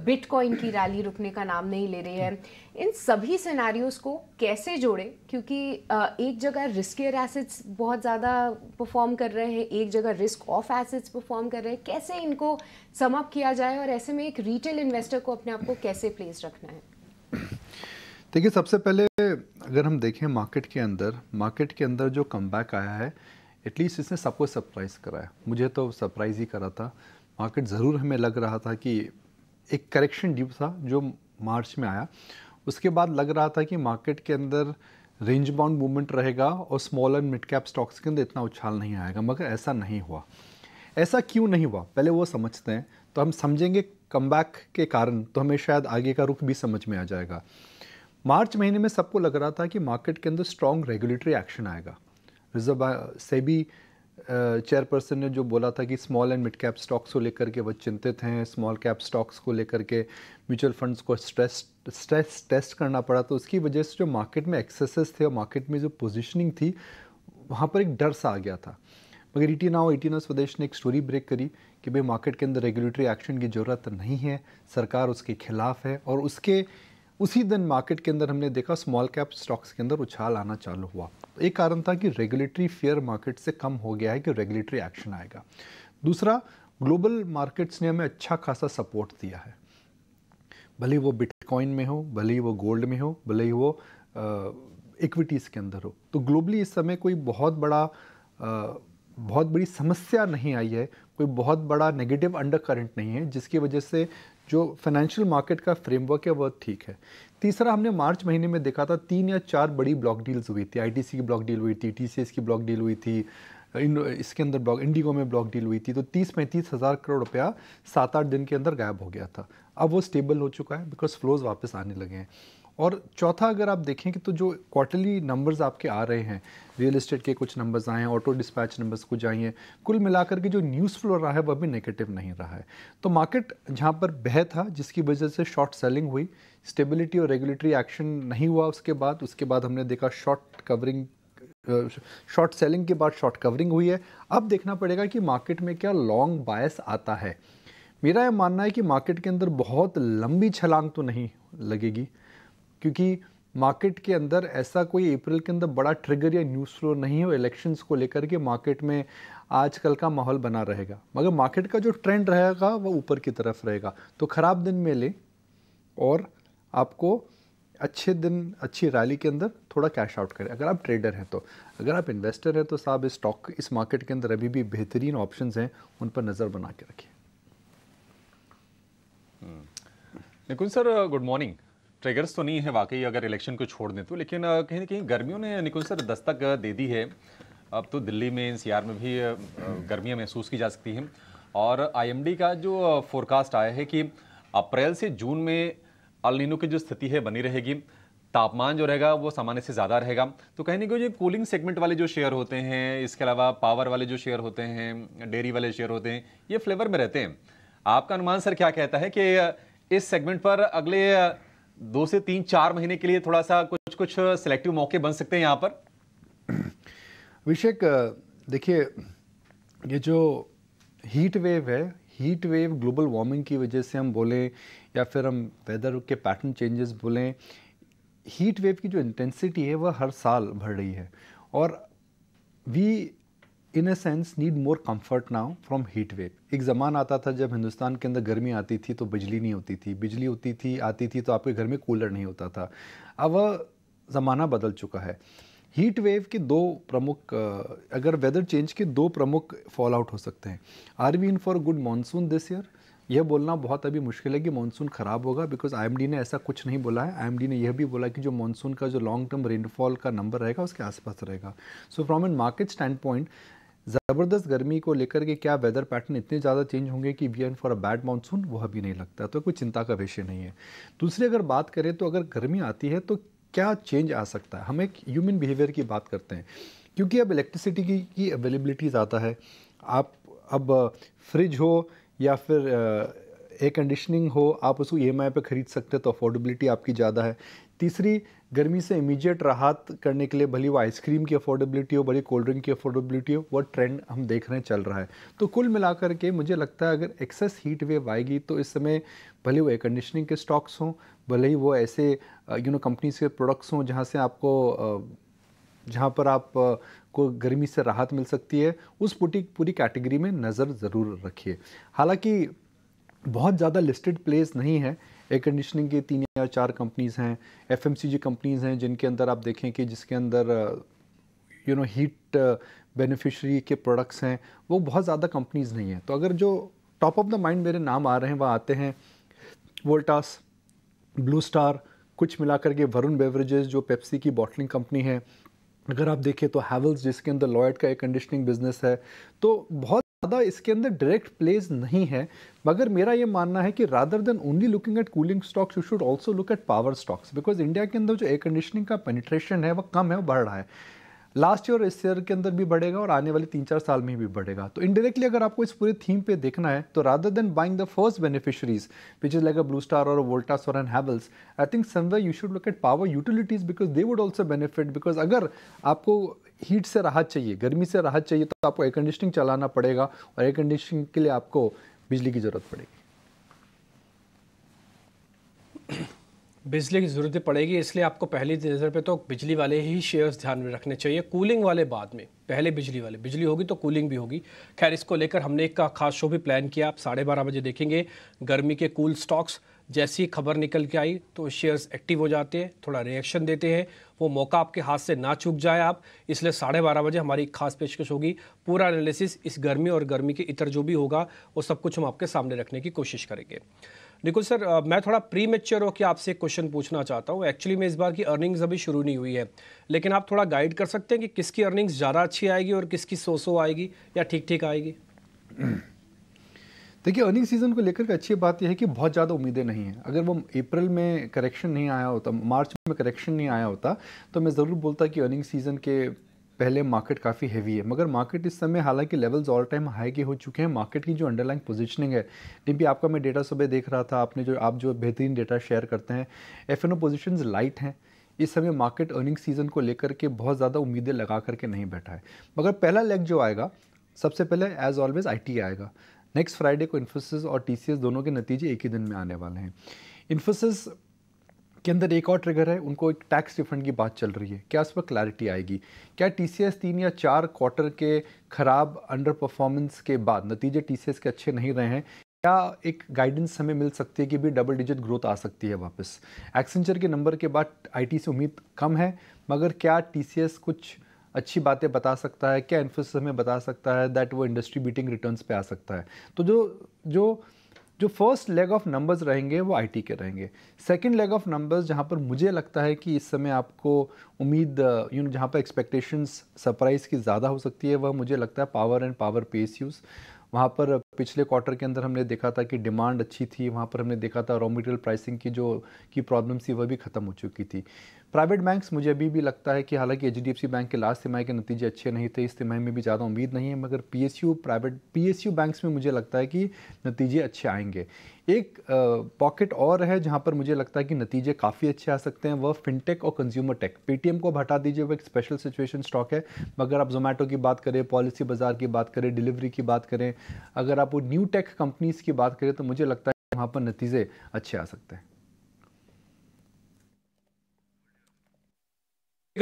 बिटकॉइन की रैली रुकने का नाम नहीं ले रही है इन सभी सिनारियोज को कैसे जोड़े क्योंकि एक जगह रिस्कियर एसिड्स बहुत ज़्यादा परफॉर्म कर रहे हैं एक जगह रिस्क ऑफ एसिड्स परफॉर्म कर रहे हैं कैसे इनको समअप किया जाए और ऐसे में एक रिटेल इन्वेस्टर को अपने आप को कैसे प्लेस रखना है देखिए सबसे पहले अगर हम देखें मार्केट के अंदर मार्केट के अंदर जो कम आया है एटलीस्ट इसने सबको सरप्राइज़ कराया मुझे तो सरप्राइज़ ही करा था मार्केट ज़रूर हमें लग रहा था कि एक करेक्शन ड्यू था जो मार्च में आया उसके बाद लग रहा था कि मार्केट के अंदर रेंज बाउंड मूवमेंट रहेगा और small and mid cap stocks के अंदर इतना उछाल नहीं आएगा मगर ऐसा नहीं हुआ ऐसा क्यों नहीं हुआ पहले वो समझते हैं तो हम समझेंगे कम के कारण तो हमें शायद आगे का रुख भी समझ में आ जाएगा मार्च महीने में सबको लग रहा था कि मार्केट के अंदर स्ट्रॉन्ग रेगुलेटरी एक्शन आएगा रिजर्व सेबी चेयरपर्सन ने जो बोला था कि small and mid cap stocks को लेकर के वह चिंतित हैं स्मॉल कैप स्टॉक्स को लेकर के म्यूचुअल फंड्स को स्ट्रेस स्ट्रेस टेस्ट करना पड़ा तो उसकी वजह से जो मार्केट में एक्सेसेस थे और मार्केट में जो पोजिशनिंग थी वहाँ पर एक डर सा आ गया था मगर ई टी नाव ई टी स्वदेश ने एक स्टोरी ब्रेक करी कि भाई मार्केट के अंदर रेगुलेटरी एक्शन की ज़रूरत नहीं है सरकार उसके खिलाफ है और उसके उसी दिन मार्केट के अंदर हमने देखा स्मॉल कैप स्टॉक्स के अंदर उछाल आना चालू हुआ एक कारण था कि रेगुलेटरी फेयर मार्केट से कम हो गया है कि रेगुलेटरी एक्शन आएगा दूसरा ग्लोबल मार्केट्स ने हमें अच्छा खासा सपोर्ट दिया है भले वो बिटकॉइन में हो भले वो गोल्ड में हो भले ही वो इक्विटीज़ के अंदर हो तो ग्लोबली इस समय कोई बहुत बड़ा आ, बहुत बड़ी समस्या नहीं आई है कोई बहुत बड़ा नेगेटिव अंडर करंट नहीं है जिसकी वजह से जो फाइनेंशियल मार्केट का फ्रेमवर्क है वह ठीक है तीसरा हमने मार्च महीने में देखा था तीन या चार बड़ी ब्लॉक डील्स हुई थी आई की ब्लॉक डील हुई थी टी की ब्लॉक डील हुई थी इन इसके अंदर ब्लॉक इंडिगो में ब्लॉक डील हुई थी तो तीस पैंतीस हज़ार करोड़ रुपया सात आठ दिन के अंदर गायब हो गया था अब वो स्टेबल हो चुका है बिकॉज फ्लोज वापस आने लगे हैं और चौथा अगर आप देखें कि तो जो क्वार्टरली नंबर्स आपके आ रहे हैं रियल इस्टेट के कुछ नंबर्स आए हैं ऑटो डिस्पैच नंबर्स कुछ आई हैं कुल मिलाकर के जो न्यूज़ फ्लो रहा है वह भी नेगेटिव नहीं रहा है तो मार्केट जहाँ पर बह था जिसकी वजह से शॉर्ट सेलिंग हुई स्टेबिलिटी और रेगुलेटरी एक्शन नहीं हुआ उसके बाद उसके बाद हमने देखा शॉर्ट कवरिंग शॉर्ट सेलिंग के बाद शॉर्ट कवरिंग हुई है अब देखना पड़ेगा कि मार्केट में क्या लॉन्ग बायस आता है मेरा यह मानना है कि मार्केट के अंदर बहुत लंबी छलांग तो नहीं लगेगी क्योंकि मार्केट के अंदर ऐसा कोई अप्रैल के अंदर बड़ा ट्रिगर या न्यूज़ फ्लो नहीं हो इलेक्शंस को लेकर के मार्केट में आजकल का माहौल बना रहेगा मगर मार्केट का जो ट्रेंड रहेगा वह ऊपर की तरफ रहेगा तो ख़राब दिन में लें और आपको अच्छे दिन अच्छी रैली के अंदर थोड़ा कैश आउट करें अगर आप ट्रेडर हैं तो अगर आप इन्वेस्टर हैं तो साहब इस स्टॉक इस मार्केट के अंदर अभी भी बेहतरीन ऑप्शन हैं उन पर नज़र बना के रखिए हम्म। Nikunj sir good morning triggers तो नहीं है वाकई अगर इलेक्शन को छोड़ दें तो लेकिन कहीं ना कहीं गर्मियों ने निकुल सर दस्तक दे दी है अब तो दिल्ली में एनसीआर में भी गर्मियाँ महसूस की जा सकती हैं और आईएमडी का जो फोरकास्ट आया है कि अप्रैल से जून में अलिनो की जो स्थिति है बनी रहेगी तापमान जो रहेगा वो सामान्य से ज़्यादा रहेगा तो कहीं ना कहीं जो कूलिंग सेगमेंट वाले जो शेयर होते हैं इसके अलावा पावर वाले जो शेयर होते हैं डेयरी वाले शेयर होते हैं ये फ्लेवर में रहते हैं आपका अनुमान सर क्या कहता है कि इस सेगमेंट पर अगले दो से तीन चार महीने के लिए थोड़ा सा कुछ कुछ सिलेक्टिव मौके बन सकते हैं यहाँ पर अभिषेक देखिए ये जो हीट वेव है हीट वेव ग्लोबल वार्मिंग की वजह से हम बोलें या फिर हम वेदर के पैटर्न चेंजेस बोलें हीट वेव की जो इंटेंसिटी है वह हर साल बढ़ रही है और we in a sense need more comfort now from heat wave एक ज़मान आता था जब हिंदुस्तान के अंदर गर्मी आती थी तो बिजली नहीं होती थी बिजली होती थी आती थी तो आपके घर में कूलर नहीं होता था अब वह ज़माना बदल चुका है हीट वेव के दो प्रमुख अगर वेदर चेंज के दो प्रमुख फॉल आउट हो सकते हैं are we in for good monsoon this year यह बोलना बहुत अभी मुश्किल है कि मानसून ख़राब होगा बिकॉज आई ने ऐसा कुछ नहीं बोला है आई ने यह भी बोला कि जो मानसून का जो लॉन्ग टर्म रेनफॉल का नंबर रहेगा उसके आसपास रहेगा so from an market standpoint ज़बरदस्त गर्मी को लेकर के क्या वेदर पैटर्न इतने ज़्यादा चेंज होंगे कि we in for a bad monsoon वह भी नहीं लगता तो कोई चिंता का विषय नहीं है दूसरी अगर बात करें तो अगर गर्मी आती है तो क्या चेंज आ सकता है हम एक ह्यूमन बिहेवियर की बात करते हैं क्योंकि अब इलेक्ट्रिसिटी की, की अवेलेबिलिटी ज़्यादा है आप अब फ्रिज हो या फिर एयर कंडीशनिंग हो आप उसको ई e एम आई पर ख़रीद सकते हैं तो अफोर्डेबिलिटी आपकी ज़्यादा है तीसरी गर्मी से इमीडिएट राहत करने के लिए भली वो आइसक्रीम की अफोर्डेबिलिटी हो भले कोल्ड ड्रिंक की अफोर्डेबिलिटी हो वो ट्रेंड हम देख रहे हैं चल रहा है तो कुल मिलाकर के मुझे लगता है अगर एक्सेस हीट वेव आएगी तो इस समय भले वो एयर कंडीशनिंग के स्टॉक्स हों भले ही वो ऐसे यू नो कंपनीज के प्रोडक्ट्स हों जहाँ से आपको uh, जहाँ पर आप uh, को गर्मी से राहत मिल सकती है उस पूरी पूरी कैटेगरी में नज़र ज़रूर रखिए हालांकि बहुत ज़्यादा लिस्टेड प्लेस नहीं है एयर कंडीशनिंग के तीन या चार कंपनीज़ हैं एफ कंपनीज़ हैं जिनके अंदर आप देखें कि जिसके अंदर यू नो हीट बेनिफिशरी के प्रोडक्ट्स हैं वो बहुत ज़्यादा कंपनीज़ नहीं हैं तो अगर जो टॉप ऑफ द माइंड मेरे नाम आ रहे हैं वह आते हैं वोल्टास ब्लू स्टार कुछ मिलाकर के वरुण बेवरेजेस जो पेप्सी की बॉटलिंग कंपनी है अगर आप देखें तो हैवल्स जिसके अंदर लॉयड का एयर कंडीशनिंग बिजनेस है तो बहुत ज़्यादा इसके अंदर डायरेक्ट प्लेज नहीं है मगर मेरा ये मानना है कि rather than only looking at cooling stocks you should also look at power stocks because India के अंदर जो एयर कंडीशनिंग का पेनिट्रेशन है वो कम है वो बढ़ रहा है लास्ट ईयर इस ईयर के अंदर भी बढ़ेगा और आने वाले तीन चार साल में भी बढ़ेगा तो इनडायरेक्टली अगर आपको इस पूरे थीम पे देखना है तो rather than buying the first beneficiaries which is like a Blue Star और वोल्टास और and Havells I think somewhere you should look at power utilities because they would also benefit because अगर आपको हीट से राहत चाहिए गर्मी से राहत चाहिए तो आपको एयर कंडीशनिंग चलाना पड़ेगा और एयर कंडीशनिंग के लिए आपको बिजली की ज़रूरत पड़ेगी बिजली की ज़रूरत पड़ेगी इसलिए आपको पहली नज़र पे तो बिजली वाले ही शेयर्स ध्यान में रखने चाहिए कूलिंग वाले बाद में पहले बिजली वाले बिजली होगी तो कूलिंग भी होगी खैर इसको लेकर हमने एक खास शो भी प्लान किया आप साढ़े बारह बजे देखेंगे गर्मी के कूल स्टॉक्स जैसी ही खबर निकल के आई तो शेयर्स एक्टिव हो जाते हैं थोड़ा रिएक्शन देते हैं वो मौका आपके हाथ से ना चूक जाए आप इसलिए साढ़े बारह बजे हमारी खास पेशकश होगी पूरा एनालिसिस इस गर्मी और गर्मी के इतर जो भी होगा वो सब कुछ हम आपके सामने रखने की कोशिश करेंगे निकुल सर मैं थोड़ा प्री मेच्योर होकर आपसे एक क्वेश्चन पूछना चाहता हूँ एक्चुअली में इस बार की अर्निंग्स अभी शुरू नहीं हुई है लेकिन आप थोड़ा गाइड कर सकते हैं कि किसकी अर्निंग्स ज़्यादा अच्छी आएगी और किसकी सो सो आएगी या ठीक ठीक आएगी देखिए अर्निंग सीज़न को लेकर के अच्छी बात यह है कि बहुत ज़्यादा उम्मीदें नहीं हैं अगर वो अप्रैल में करेक्शन नहीं आया होता मार्च में करेक्शन नहीं आया होता तो मैं ज़रूर बोलता कि अर्निंग सीज़न के पहले मार्केट काफ़ी हैवी है मगर मार्केट इस समय हालांकि लेवल्स ऑल टाइम हाई के हो चुके हैं मार्केट की जो अंडरलाइन पोजीशनिंग है भी आपका मैं डेटा सुबह देख रहा था आपने जो आप जो बेहतरीन डेटा शेयर करते हैं F N O position light हैं इस समय मार्केट अर्निंग सीज़न को लेकर के बहुत ज़्यादा उम्मीदें लगा करके नहीं बैठा है मगर पहला लेग जो आएगा सबसे पहले एज ऑलवेज आई आएगा नेक्स्ट फ्राइडे को इन्फोसिस और टी दोनों के नतीजे एक ही दिन में आने वाले हैं इन्फोसिस के अंदर एक और ट्रिगर है उनको एक टैक्स रिफंड की बात चल रही है क्या उस पर क्लैरिटी आएगी क्या टी सी एस तीन या चार क्वार्टर के खराब अंडर परफॉर्मेंस के बाद नतीजे टी सी एस के अच्छे नहीं रहे हैं क्या एक गाइडेंस हमें मिल सकती है कि भी डबल डिजिट ग्रोथ आ सकती है वापस एक्सेंचर के नंबर के बाद आई से उम्मीद कम है मगर क्या टी कुछ अच्छी बातें बता सकता है क्या इन्फोसिस हमें बता सकता है दैट वो इंडस्ट्री बीटिंग रिटर्न्स पे आ सकता है तो जो जो जो फर्स्ट लेग ऑफ नंबर्स रहेंगे वो आईटी के रहेंगे सेकंड लेग ऑफ नंबर्स जहाँ पर मुझे लगता है कि इस समय आपको उम्मीद यू नो जहाँ पर एक्सपेक्टेशंस सरप्राइज़ की ज़्यादा हो सकती है वह मुझे लगता है power and power pace use वहाँ पर पिछले क्वार्टर के अंदर हमने देखा था कि डिमांड अच्छी थी वहाँ पर हमने देखा था रॉ मटेरियल प्राइसिंग की जो की प्रॉब्लम थी वह भी ख़त्म हो चुकी थी प्राइवेट बैंक्स मुझे अभी भी लगता है कि हालांकि एच बैंक के लास्ट तिमाही के नतीजे अच्छे नहीं थे इस तिमाही में भी ज़्यादा उम्मीद नहीं है मगर पी प्राइवेट पी बैंक्स में मुझे लगता है कि नतीजे अच्छे आएंगे एक पॉकेट और है जहाँ पर मुझे लगता है कि नतीजे काफ़ी अच्छे आ सकते हैं वह फिनटेक और कंज्यूमर टेक पेटीएम को हटा दीजिए वो एक स्पेशल सिचुएशन स्टॉक है मगर आप जोमेटो की बात करें पॉलिसी बाज़ार की बात करें डिलीवरी की बात करें अगर आप आप वो न्यू टेक कंपनीज की बात करें तो मुझे लगता है वहां पर नतीजे अच्छे आ सकते हैं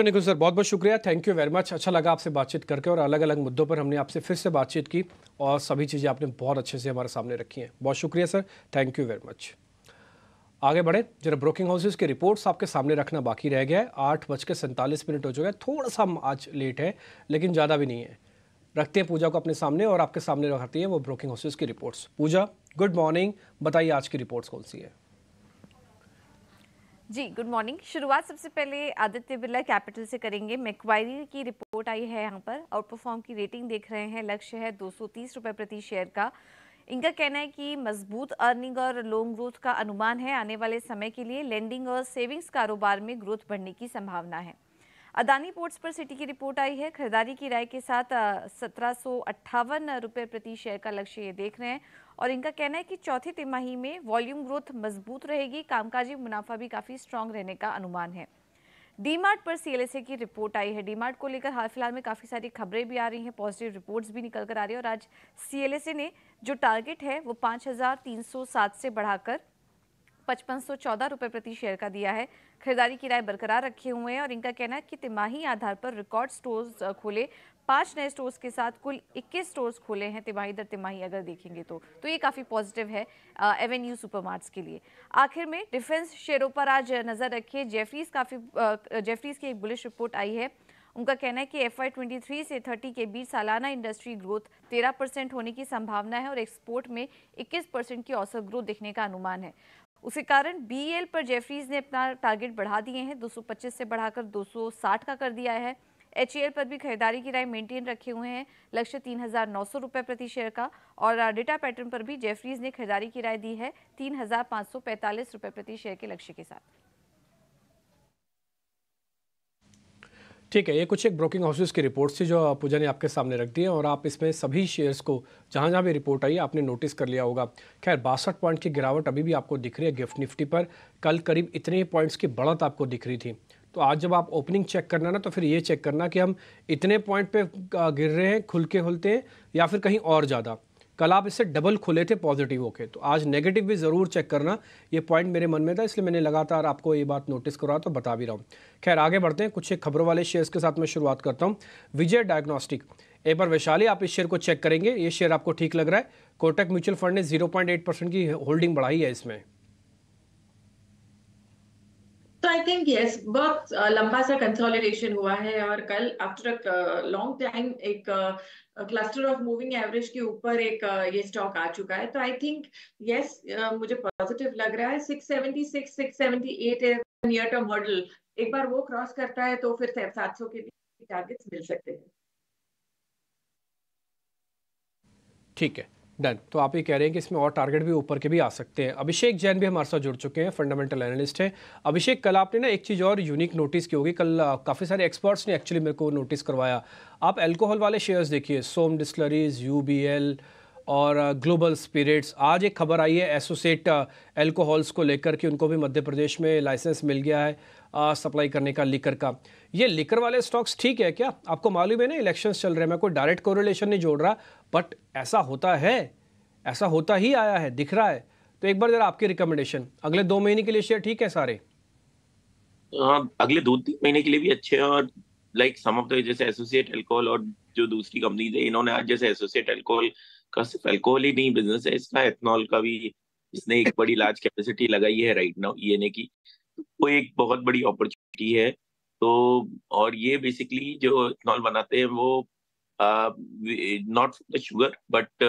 निकुंज सर बहुत बहुत शुक्रिया थैंक यू वेरी मच अच्छा लगा आपसे बातचीत करके और अलग अलग मुद्दों पर हमने आपसे फिर से बातचीत की और सभी चीज़ें आपने बहुत अच्छे से हमारे सामने रखी हैं बहुत शुक्रिया sir thank you very much आगे बढ़े जरा ब्रोकिंग हाउसेज के रिपोर्ट्स आपके सामने रखना बाकी रह गया है आठ बज के सैंतालीस मिनट हो चुका है थोड़ा सा हम आज लेट है लेकिन ज़्यादा भी नहीं है रखते हैं पूजा को अपने सामने और आपके सामने रखती है वो ब्रोकिंग हाउसेज की रिपोर्ट्स पूजा गुड मॉर्निंग बताइए आज की रिपोर्ट्स कौन सी है जी गुड मॉर्निंग शुरुआत सबसे पहले आदित्य बिरला कैपिटल से करेंगे मैक्वायरी की रिपोर्ट आई है यहाँ पर आउट परफॉर्म की रेटिंग देख रहे हैं लक्ष्य है दो रुपए प्रति शेयर का इनका कहना है कि मजबूत अर्निंग और लॉन्ग ग्रोथ का अनुमान है आने वाले समय के लिए लैंडिंग और सेविंग्स कारोबार में ग्रोथ बढ़ने की संभावना है अदानी पोर्ट्स पर सिटी की रिपोर्ट आई है खरीदारी की राय के साथ सत्रह रुपए प्रति शेयर का लक्ष्य ये देख रहे हैं और इनका कहना है कि चौथी तिमाही में वॉल्यूम ग्रोथ मजबूत रहेगी कामकाजी मुनाफा भी काफ़ी स्ट्रांग रहने का अनुमान है डीमार्ट पर सीएलएसए की रिपोर्ट आई है डीमार्ट को लेकर हाल फिलहाल में काफ़ी सारी खबरें भी आ रही हैं पॉजिटिव रिपोर्ट्स भी निकल कर आ रही है और आज सीएलएसए ने जो टारगेट है वो सात से बढ़ाकर पचपन सौ चौदह रुपए प्रति शेयर का दिया है खरीदारी किराए बरकरार रखे हुए हैं और इनका कहना है कि तिमाही आधार पर रिकॉर्ड स्टोर्स खोले पांच नए स्टोर्स के साथ कुल 21 स्टोर्स खोले हैं तिमाही दर तिमाही अगर देखेंगे तो तो ये काफ़ी पॉजिटिव है एवेन्यू सुपरमार्ट्स के लिए आखिर में डिफेंस शेयरों पर आज नज़र रखिए जेफरीज काफ़ी जेफरीज की एक बुलिश रिपोर्ट आई है उनका कहना है कि एफ आई से 30 के बीच सालाना इंडस्ट्री ग्रोथ 13 परसेंट होने की संभावना है और एक्सपोर्ट में 21 परसेंट की औसत ग्रोथ देखने का अनुमान है उसके कारण बी पर जेफरीज ने अपना टारगेट बढ़ा दिए हैं 225 से बढ़ाकर 260 का कर दिया है एच पर भी खरीदारी की राय मेंटेन रखे हुए हैं लक्ष्य तीन हज़ार नौ सौ रुपए प्रति शेयर का और डेटा पैटर्न पर भी जेफरीज ने खरीदारी की राय दी है तीन हज़ार पाँच सौ पैंतालीस रुपए प्रति शेयर के लक्ष्य के साथ ठीक है ये कुछ एक ब्रोकिंग हाउसेस की रिपोर्ट्स थी जो पूजा ने आपके सामने रख दी है और आप इसमें सभी शेयर्स को जहाँ जहाँ भी रिपोर्ट आई आपने नोटिस कर लिया होगा खैर बासठ पॉइंट की गिरावट अभी भी आपको दिख रही है गिफ्ट निफ्टी पर कल करीब इतने ही पॉइंट्स की बढ़त आपको दिख रही थी तो आज जब आप ओपनिंग चेक करना ना तो फिर ये चेक करना कि हम इतने पॉइंट पर गिर रहे हैं खुल के खुलते हैं या फिर कहीं और ज़्यादा कल आप इससे डबल खुले थे पॉजिटिव होके तो आज नेगेटिव भी ज़रूर चेक करना ये पॉइंट मेरे मन में था इसलिए मैंने लगातार आपको ये बात नोटिस करा तो बता भी रहा हूँ खैर आगे बढ़ते हैं कुछ एक खबरों वाले शेयर्स के साथ मैं शुरुआत करता हूँ विजय डायग्नोस्टिक एक बार वैशाली आप इस शेयर को चेक करेंगे ये शेयर आपको ठीक लग रहा है कोटक म्यूचुअल फंड ने जीरो परसेंट की होल्डिंग बढ़ाई है इसमें आई थिंक यस बहुत लंबा सा कंसोलिडेशन हुआ है और कल आफ्टर लॉन्ग टाइम एक क्लस्टर ऑफ मूविंग एवरेज के ऊपर एक ये स्टॉक आ चुका है तो आई थिंक यस मुझे पॉजिटिव लग रहा है 676 678 नियर टर्म हर्डल एक बार वो क्रॉस करता है तो फिर 700 के टारगेट्स मिल सकते हैं ठीक है डन तो आप ये कह रहे हैं कि इसमें और टारगेट भी ऊपर के भी आ सकते हैं अभिषेक जैन भी हमारे साथ जुड़ चुके हैं फंडामेंटल एनालिस्ट हैं अभिषेक कल आपने ना एक चीज़ और यूनिक नोटिस की होगी कल काफ़ी सारे एक्सपर्ट्स ने एक्चुअली मेरे को नोटिस करवाया आप एल्कोहल वाले शेयर्स देखिए सोम डिस्लरीज यू और ग्लोबल स्पिरिट्स आज एक खबर आई है एसोसिएट एल्कोहल्स को लेकर कि उनको भी मध्य प्रदेश में लाइसेंस मिल गया है सप्लाई करने का लिकर का ये लिकर वाले स्टॉक्स ठीक है क्या आपको मालूम है ना इलेक्शंस चल रहे हैं मैं कोई डायरेक्ट कोरिलेशन नहीं जोड़ रहा बट ऐसा होता है ऐसा होता ही आया है दिख रहा है तो एक बार जरा आपकी रिकमेंडेशन अगले दो महीने के लिए शेयर ठीक है सारे हाँ, अगले दो तीन महीने के लिए भी अच्छे हैं और लाइक सम ऑफ द जैसे एसोसिएट एल्कोहल और जो दूसरी कंपनी है इन्होंने आज जैसे एसोसिएट एल्कोहल का सिर्फ एल्कोहल ही नहीं बिजनेस है इसका एथनॉल का भी इसने एक बड़ी लार्ज कैपेसिटी लगाई है राइट नाउ ये ने की वो एक बहुत बड़ी अपॉर्चुनिटी है तो और ये बेसिकली जो इथेनॉल बनाते हैं वो not the sugar but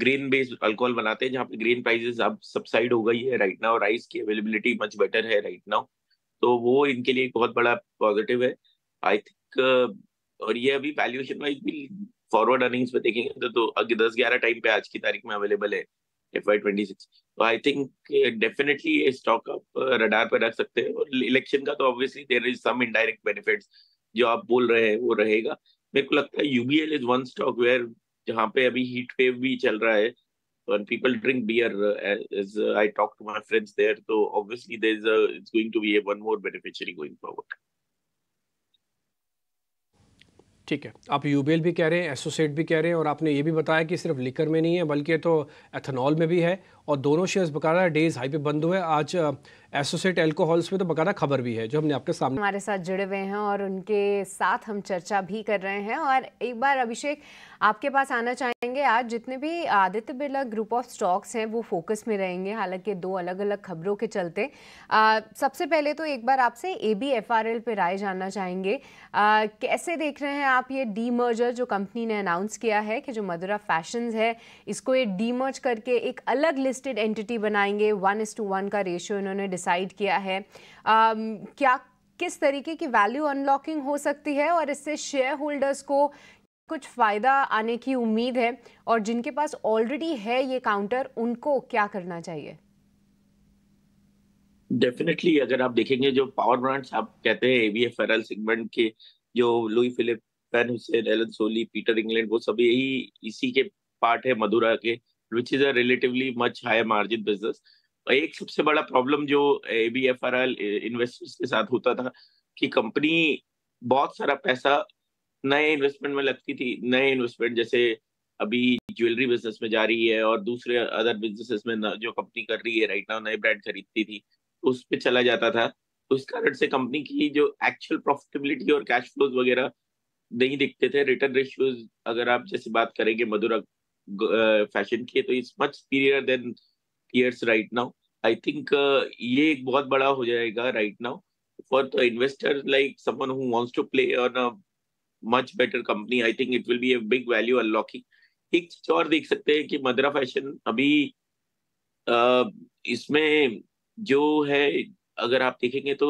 grain based alcohol बनाते हैं जहाँ पे ग्रेन प्राइजेस अब सबसाइड हो गई है राइट नाउ राइस की अवेलेबिलिटी मच बेटर है राइट नाउ तो वो इनके लिए बहुत बड़ा पॉजिटिव है आई थिंक और ये अभी वैल्यूएशन वाइज भी फॉरवर्ड अर्निंग्स पे देखेंगे तो, तो दस ग्यारह टाइम पे आज की तारीख में अवेलेबल है FY26. तो आई थिंक डेफिनेटली ये स्टॉक आप radar पर रख सकते हैं और इलेक्शन का तो obviously there is some indirect benefits जो आप बोल रहे हैं वो रहेगा मेरे को लगता है UBL is one stock where जहाँ पे अभी heat wave भी चल रहा है when people drink beer as, as uh, i talk to my friends there so obviously there's a it's going to be a one more beneficiary going forward ठीक है आप यूबेल भी कह रहे हैं एसोसिएट भी कह रहे हैं और आपने ये भी बताया कि सिर्फ लिकर में नहीं है बल्कि तो एथेनॉल में भी है और दोनों शेयर्स बकायदा डेज हाई पे बंद हुए आज एसोसिएट एल्कोहल्स में तो बकायदा खबर भी है जो हमने आपके सामने हमारे साथ जुड़े हुए हैं और उनके साथ हम चर्चा भी कर रहे हैं और एक बार अभिषेक आपके पास आना चाहेंगे आज जितने भी Aditya Birla group of stocks हैं वो फोकस में रहेंगे हालांकि दो अलग अलग खबरों के चलते आ, सबसे पहले तो एक बार आपसे A B F R L पर राय जानना चाहेंगे आ, कैसे देख रहे हैं आप ये डी मर्जर जो कंपनी ने अनाउंस किया है कि जो मदुरा फैशन है इसको ये डीमर्ज करके एक अलग लिस्टेड एंटिटी बनाएंगे वन इस टू वन का रेशियो इन्होंने डिसाइड किया है क्या किस तरीके की वैल्यू अनलॉकिंग हो सकती है और इससे शेयर होल्डर्स को कुछ फ़ायदा आने की उम्मीद है और जिनके पास ऑलरेडी है ये काउंटर उनको क्या करना चाहिए डेफिनेटली अगर आप देखेंगे जो पावर ब्रांड्स आप कहते हैं एवीएफ एरल सेगमेंट के जो Louis Philippe Van Heusen Allen Solly Peter England वो सभी यही इसी के पार्ट है मधुरा के which is a relatively much high margin business एक सबसे बड़ा प्रॉब्लम जो ABFRL F R L investors के साथ होता था कि कंपनी बहुत सारा पैसा नए इन्वेस्टमेंट में लगती थी नए इन्वेस्टमेंट जैसे अभी ज्वेलरी बिजनेस में जा रही है और दूसरे अदर बिजनेसेस में जो कंपनी कर रही है राइट नाउ नए ब्रांड खरीदती थी तो उस पर चला जाता था उस तो कारण से कंपनी की जो एक्चुअल प्रॉफिटेबिलिटी और कैश फ्लोज वगैरह नहीं दिखते थे रिटर्न रेशियोज अगर आप जैसे बात करेंगे मधुरा फैशन की तो it's much superior than years right now i think uh, ye ek bahut bada ho jayega right now for the investor like someone who wants to play on a much better company i think it will be a big value unlocking एक चीज और देख सकते हैं कि मदरा fashion अभी आ, इसमें जो है अगर आप देखेंगे तो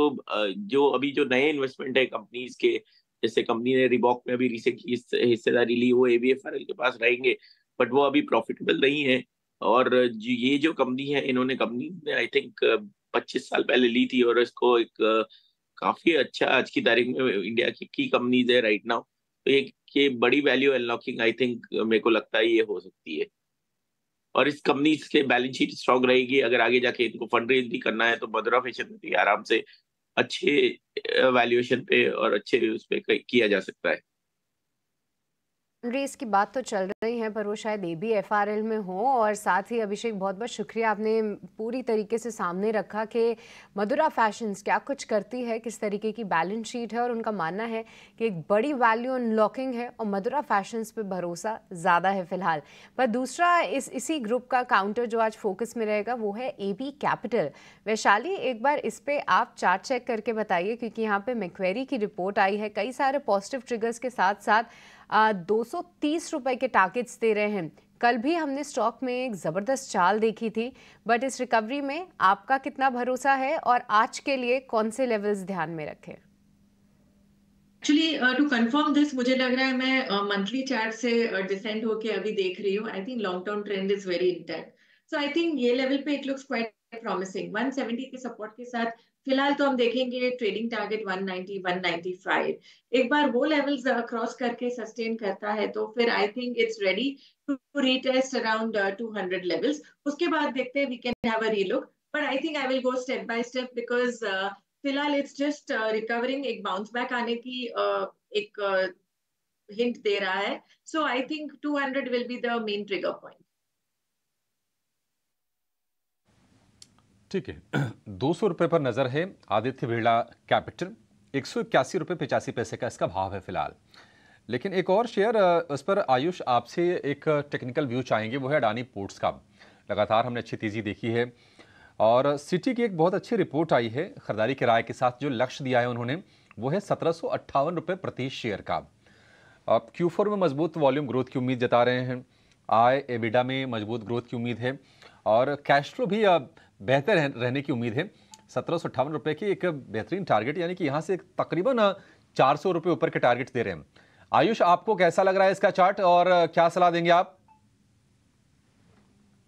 जो अभी जो नए इन्वेस्टमेंट है कंपनीज के जैसे कंपनी ने रिबॉक में अभी रिसेंटली हिस्सेदारी ली वो एबीएफआरएल के पास रहेंगे बट वो अभी प्रॉफिटेबल नहीं है और ये जो कंपनी है इन्होंने कंपनी आई थिंक 25 साल पहले ली थी और इसको एक काफी अच्छा आज की तारीख में इंडिया की की कंपनीज है राइट नाउ तो एक ये बड़ी वैल्यू अनलॉकिंग आई थिंक मेरे को लगता है ये हो सकती है और इस कंपनी के बैलेंस शीट स्ट्रांग रहेगी अगर आगे जाके इनको फंड रेज भी करना है तो मदुरा फैशन में आराम से अच्छे वैल्यूएशन पे और अच्छे उस पर किया जा सकता है रेस की बात तो चल रही है पर वो शायद ए बी एफ में हो और साथ ही अभिषेक बहुत बहुत शुक्रिया आपने पूरी तरीके से सामने रखा कि मदुरा फैशंस क्या कुछ करती है किस तरीके की बैलेंस शीट है और उनका मानना है कि एक बड़ी वैल्यू अनलॉकिंग है और मदुरा फैशंस पे भरोसा ज़्यादा है फिलहाल पर दूसरा इस इसी ग्रुप का काउंटर जो आज फोकस में रहेगा वो है ए बी कैपिटल वैशाली एक बार इस पर आप चार्ट चेक करके बताइए क्योंकि यहाँ पर मैक्वेरी की रिपोर्ट आई है कई सारे पॉजिटिव ट्रिगर्स के साथ साथ दो सौ के टारगेट्स दे रहे हैं कल भी हमने स्टॉक में एक ज़बरदस्त चाल देखी थी बट इस रिकवरी में आपका कितना भरोसा है और आज के लिए कौन से लेवल्स ध्यान में रखें एक्चुअली टू कंफर्म दिस मुझे लग रहा है मैं मंथली uh, चार्ट से डिसेंड uh, होके अभी देख रही हूँ I think long term trend is very intact so I think ये लेवल पे इट लुक्स क्वाइट प्रॉमिसिंग 170 के सपोर्ट के साथ फिलहाल तो हम देखेंगे ट्रेडिंग टारगेट 190 195 एक बार वो लेवल्स क्रॉस करके सस्टेन करता है तो फिर I think it's ready to retest around 200 levels उसके बाद देखते हैं we can have a relook but I think I will go step by step because फिलहाल इट्स जस्ट रिकवरिंग एक बाउंस बैक आने की uh, एक हिंट uh, दे रहा है so I think two will be the main trigger point ठीक है [CLEARS THROAT] दो सौ रुपये पर नज़र है आदित्य बिरला कैपिटल एक सौ इक्यासी रुपये पचासी पैसे का इसका भाव है फिलहाल लेकिन एक और शेयर उस पर आयुष आपसे एक टेक्निकल व्यू चाहेंगे वो है अडानी पोर्ट्स का लगातार हमने अच्छी तेज़ी देखी है और सिटी की एक बहुत अच्छी रिपोर्ट आई है खरीदारी किराए के साथ जो लक्ष्य दिया है उन्होंने वो है सत्रह सौ अट्ठावन रुपये प्रति शेयर का अब क्यू फोर में मजबूत वॉल्यूम ग्रोथ की उम्मीद जता रहे हैं आय एबिडा में मजबूत ग्रोथ की उम्मीद है और कैश फ्लो भी बेहतर रहने की उम्मीद है सत्रह सौ अट्ठावन रुपये की एक बेहतरीन टारगेट यानी कि यहाँ से तकरीबन चार सौ रुपये ऊपर के टारगेट दे रहे हैं आयुष आपको कैसा लग रहा है इसका चार्ट और क्या सलाह देंगे आप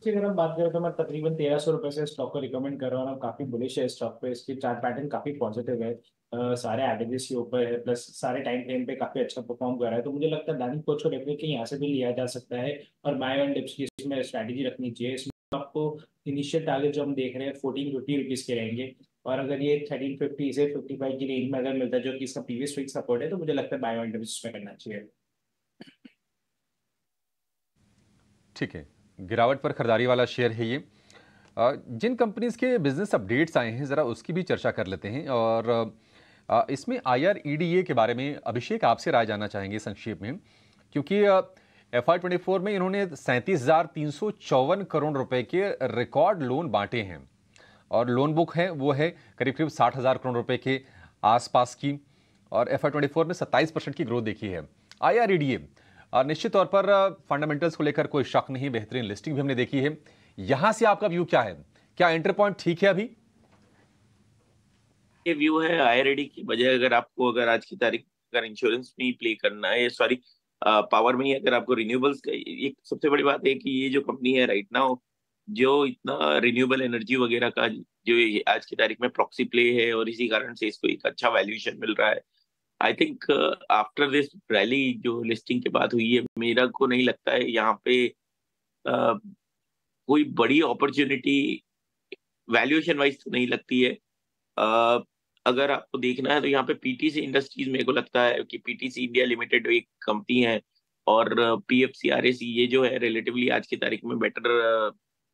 अगर हम बात करें तो मैं तकरीबन तेरह सौ रुपए से स्टॉक को रिकमेंड कर रहा हूँ काफी बुलिश है स्टॉक पे इसकी चार्ट पैटर्न काफी पॉजिटिव है आ, सारे एवरेजेस के ऊपर है प्लस सारे टाइम फ्रेम पे काफी अच्छा परफॉर्म कर रहा है तो मुझे लगता है डानी कोच को डेफिनेटली यहाँ से भी लिया जा सकता है और बाय एंड डिप्स की इसमें स्ट्रेटेजी रखनी चाहिए आपको इनिशियल टारगेट जो हम देख रहे हैं फोर्टीन फिफ्टी रुपीज के रहेंगे और अगर ये थर्टीन फिफ्टी से फिफ्टी फाइव की रेंज में अगर मिलता है जो कि इसका प्रीवियस वीक सपोर्ट है तो मुझे लगता है बायो एंड में करना चाहिए ठीक है गिरावट पर खरीदारी वाला शेयर है ये जिन कंपनीज के बिजनेस अपडेट्स आए हैं ज़रा उसकी भी चर्चा कर लेते हैं और इसमें आई e के बारे में अभिषेक आपसे राय जानना चाहेंगे संक्षेप में क्योंकि एफ आई ट्वेंटी फोर में इन्होंने सैंतीस हज़ार तीन सौ चौवन करोड़ रुपए के रिकॉर्ड लोन बांटे हैं और लोन बुक है वो है करीब करीब साठ हज़ार करोड़ रुपए के आसपास की और एफ आई ट्वेंटी फोर में सत्ताईस परसेंट की ग्रोथ देखी है I R E D A निश्चित तौर पर फंडामेंटल्स को लेकर कोई शक नहीं बेहतरीन लिस्टिंग भी हमने देखी है यहां से आपका व्यू क्या है क्या एंट्री पॉइंट ठीक है अभी ये व्यू है आईआरडी की बजाय अगर आपको अगर आज की तारीख अगर इंश्योरेंस में ही प्ले करना है सॉरी पावर में ही अगर आपको रिन्यूएबल्स एक सबसे बड़ी बात है कि ये जो कंपनी है राइट नाउ जो इतना रिन्यूएबल एनर्जी वगैरह का जो आज की तारीख में प्रॉक्सी प्ले है और इसी कारण से इसको एक अच्छा वैल्यूएशन मिल रहा है I think after this rally जो लिस्टिंग के बाद हुई है मेरा को नहीं लगता है यहाँ पे uh, कोई बड़ी अपॉर्चुनिटी वैल्यूएशन वाइज तो नहीं लगती है uh, अगर आपको देखना है तो यहाँ पे पीटीसी इंडस्ट्रीज मेरे को लगता है कि पीटीसी इंडिया लिमिटेड एक कंपनी है और पीएफसीआरएसी ये जो है रिलेटिवली आज की तारीख में बेटर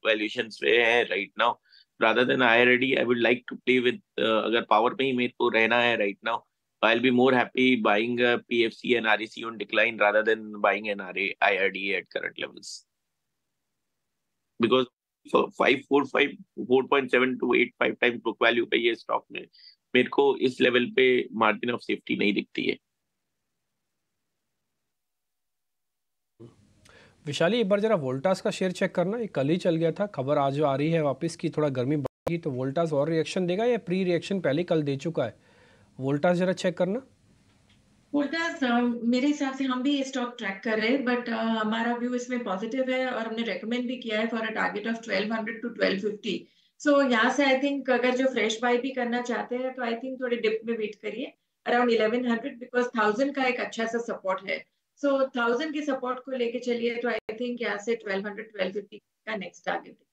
वैल्यूएशन पे है right now rather than IREDA I would like to play with अगर पावर पे ही मेरे को रहना है right now I be more happy buying PFC and REC on decline rather than buying NRA IRD at current levels because 545 4.7 to 85 times book value पे ये stock में मेरे को इस लेवल पे मार्जिन ऑफ सेफ्टी नहीं दिखती है विशाली एक बार जरा वोल्टास का शेयर चेक करना ये कल ही चल गया था खबर आज आ रही है वापस की थोड़ा गर्मी बढ़ेगी तो वोल्टास और रिएक्शन देगा या प्री रिएक्शन पहले कल दे चुका है वोल्टास जरा चेक करना वोल्टास मेरे हिसाब से हम भी ये स्टॉक ट्रैक कर रहे हैं बट हमारा व्यू इसमें पॉजिटिव है और हमने रेकमेंड भी किया है for a target of 1200 to 1250 so so, यहाँ से आई थिंक अगर जो फ्रेश बाय भी करना चाहते हैं तो आई थिंक थोड़े डिप में वेट करिए around eleven hundred because thousand का एक अच्छा सा सपोर्ट है सो so, थाउजेंड के सपोर्ट को लेके चलिए तो आई थिंक यहाँ से ट्वेल्व हंड्रेड ट्वेल्व फिफ्टी का नेक्स्ट टारगेट है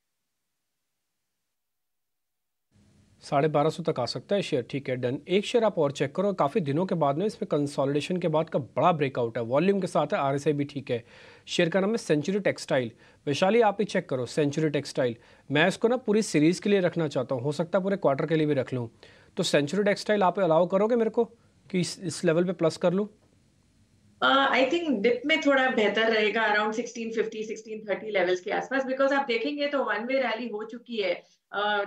साढ़े बारह सौ तक आ सकता है शेयर ठीक है डन एक शेयर आप और चेक करो काफ़ी दिनों के बाद में इसमें कंसोलिडेशन के बाद का बड़ा ब्रेकआउट है वॉल्यूम के साथ है आरएसआई भी ठीक है शेयर का नाम है सेंचुरी टेक्सटाइल वैशाली आप ही चेक करो सेंचुरी टेक्सटाइल मैं इसको ना पूरी सीरीज़ के लिए रखना चाहता हूँ हो सकता है पूरे क्वार्टर के लिए भी रख लूँ तो सेंचुरी टेक्सटाइल आप अलाउ करोगे मेरे को कि इस, इस लेवल पर प्लस कर लूँ आई थिंक डिप में थोड़ा बेहतर रहेगा अराउंड 1650 1630 लेवल्स के आसपास बिकॉज आप देखेंगे तो वन वे रैली हो चुकी है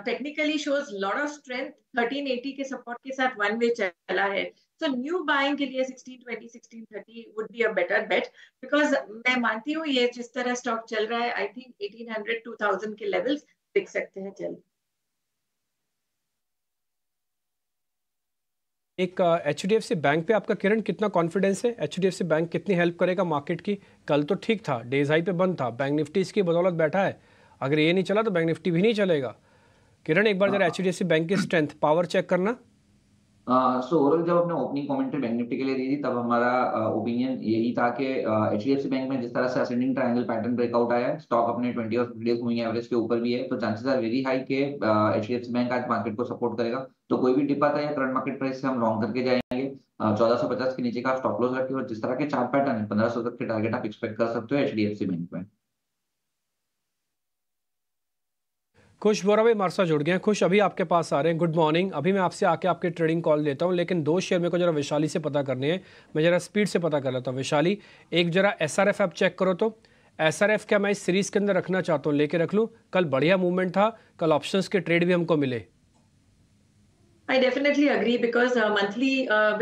technically shows lot of strength 1380 के सपोर्ट के साथ वन वे चला है सो न्यू बाइंग के लिए 1620 1630 would be a better bet because मैं मानती हूँ ये जिस तरह स्टॉक चल रहा है आई थिंक 1800 2000 के लेवल्स दिख सकते हैं जल्द एक H D F C bank पे आपका किरण कितना कॉन्फिडेंस है H D F C bank कितनी हेल्प करेगा मार्केट की कल तो ठीक था डेज हाई पे बंद था बैंक निफ्टी इसकी बदौलत बैठा है अगर ये नहीं चला तो बैंक निफ्टी भी नहीं चलेगा किरण एक बार हाँ, जरा H D F C bank की स्ट्रेंथ पावर चेक करना सो ओवरऑल जब अपने ओपनिंग कमेंट्री बैंक निफ्टी के लिए दी थी तब हमारा ओपिनियन uh, यही था कि H D F C bank में जिस तरह से असेंडिंग ट्रायंगल पैटर्न ब्रेकआउट आया है स्टॉक अपने ट्वेंटी और फिफ्टी डेज मूविंग एवरेज के ऊपर भी है तो चांसेस आर वेरी हाई के H D F C bank आज मार्केट को सपोर्ट करेगा तो कोई भी डिप आता है करंट मार्केट प्राइस से हम लॉन्ग करके जाएंगे चौदह सौ पचास के नीचे का स्टॉप लॉस रखिए और जिस तरह के चार पैटर्न है पंद्रह सौ तक के टारगेट आप एक्सपेक्ट कर सकते हो H D F C bank में खुश बोरा भाई हमारे साथ जुड़ गए हैं खुश अभी आपके पास आ रहे हैं गुड मॉर्निंग अभी मैं आपसे आके आपके ट्रेडिंग कॉल लेता हूं लेकिन दो शेयर मेरे को जरा वैशाली से पता करने हैं मैं जरा स्पीड से पता कर लेता हूं वैशाली एक जरा एस आर आप चेक करो तो एस आर एफ क्या मैं इस सीरीज़ के अंदर रखना चाहता हूँ लेके रख लूँ कल बढ़िया मूवमेंट था कल ऑप्शन के ट्रेड भी हमको मिले I definitely agree because monthly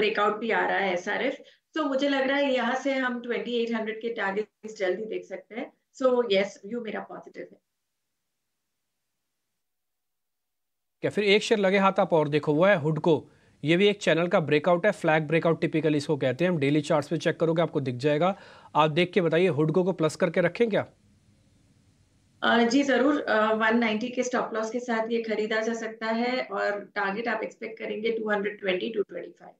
breakout भी आ रहा है SRF, so मुझे लग रहा है यहाँ से हम 2800 के टारगेट जल्दी देख सकते हैं so yes व्यू मेरा positive है क्या फिर एक शेयर लगे हाथ आप और देखो वो है हुडको ये भी एक चैनल का ब्रेकआउट है फ्लैग ब्रेकआउट टिपिकली इसको कहते हैं हम डेली चार्ट्स पे चेक करोगे आपको दिख जाएगा आप देख के बताइए हुडको को प्लस करके रखें क्या जी जरूर वन 190 के स्टॉप लॉस के साथ ये खरीदा जा सकता है और टारगेट आप एक्सपेक्ट करेंगे 220 225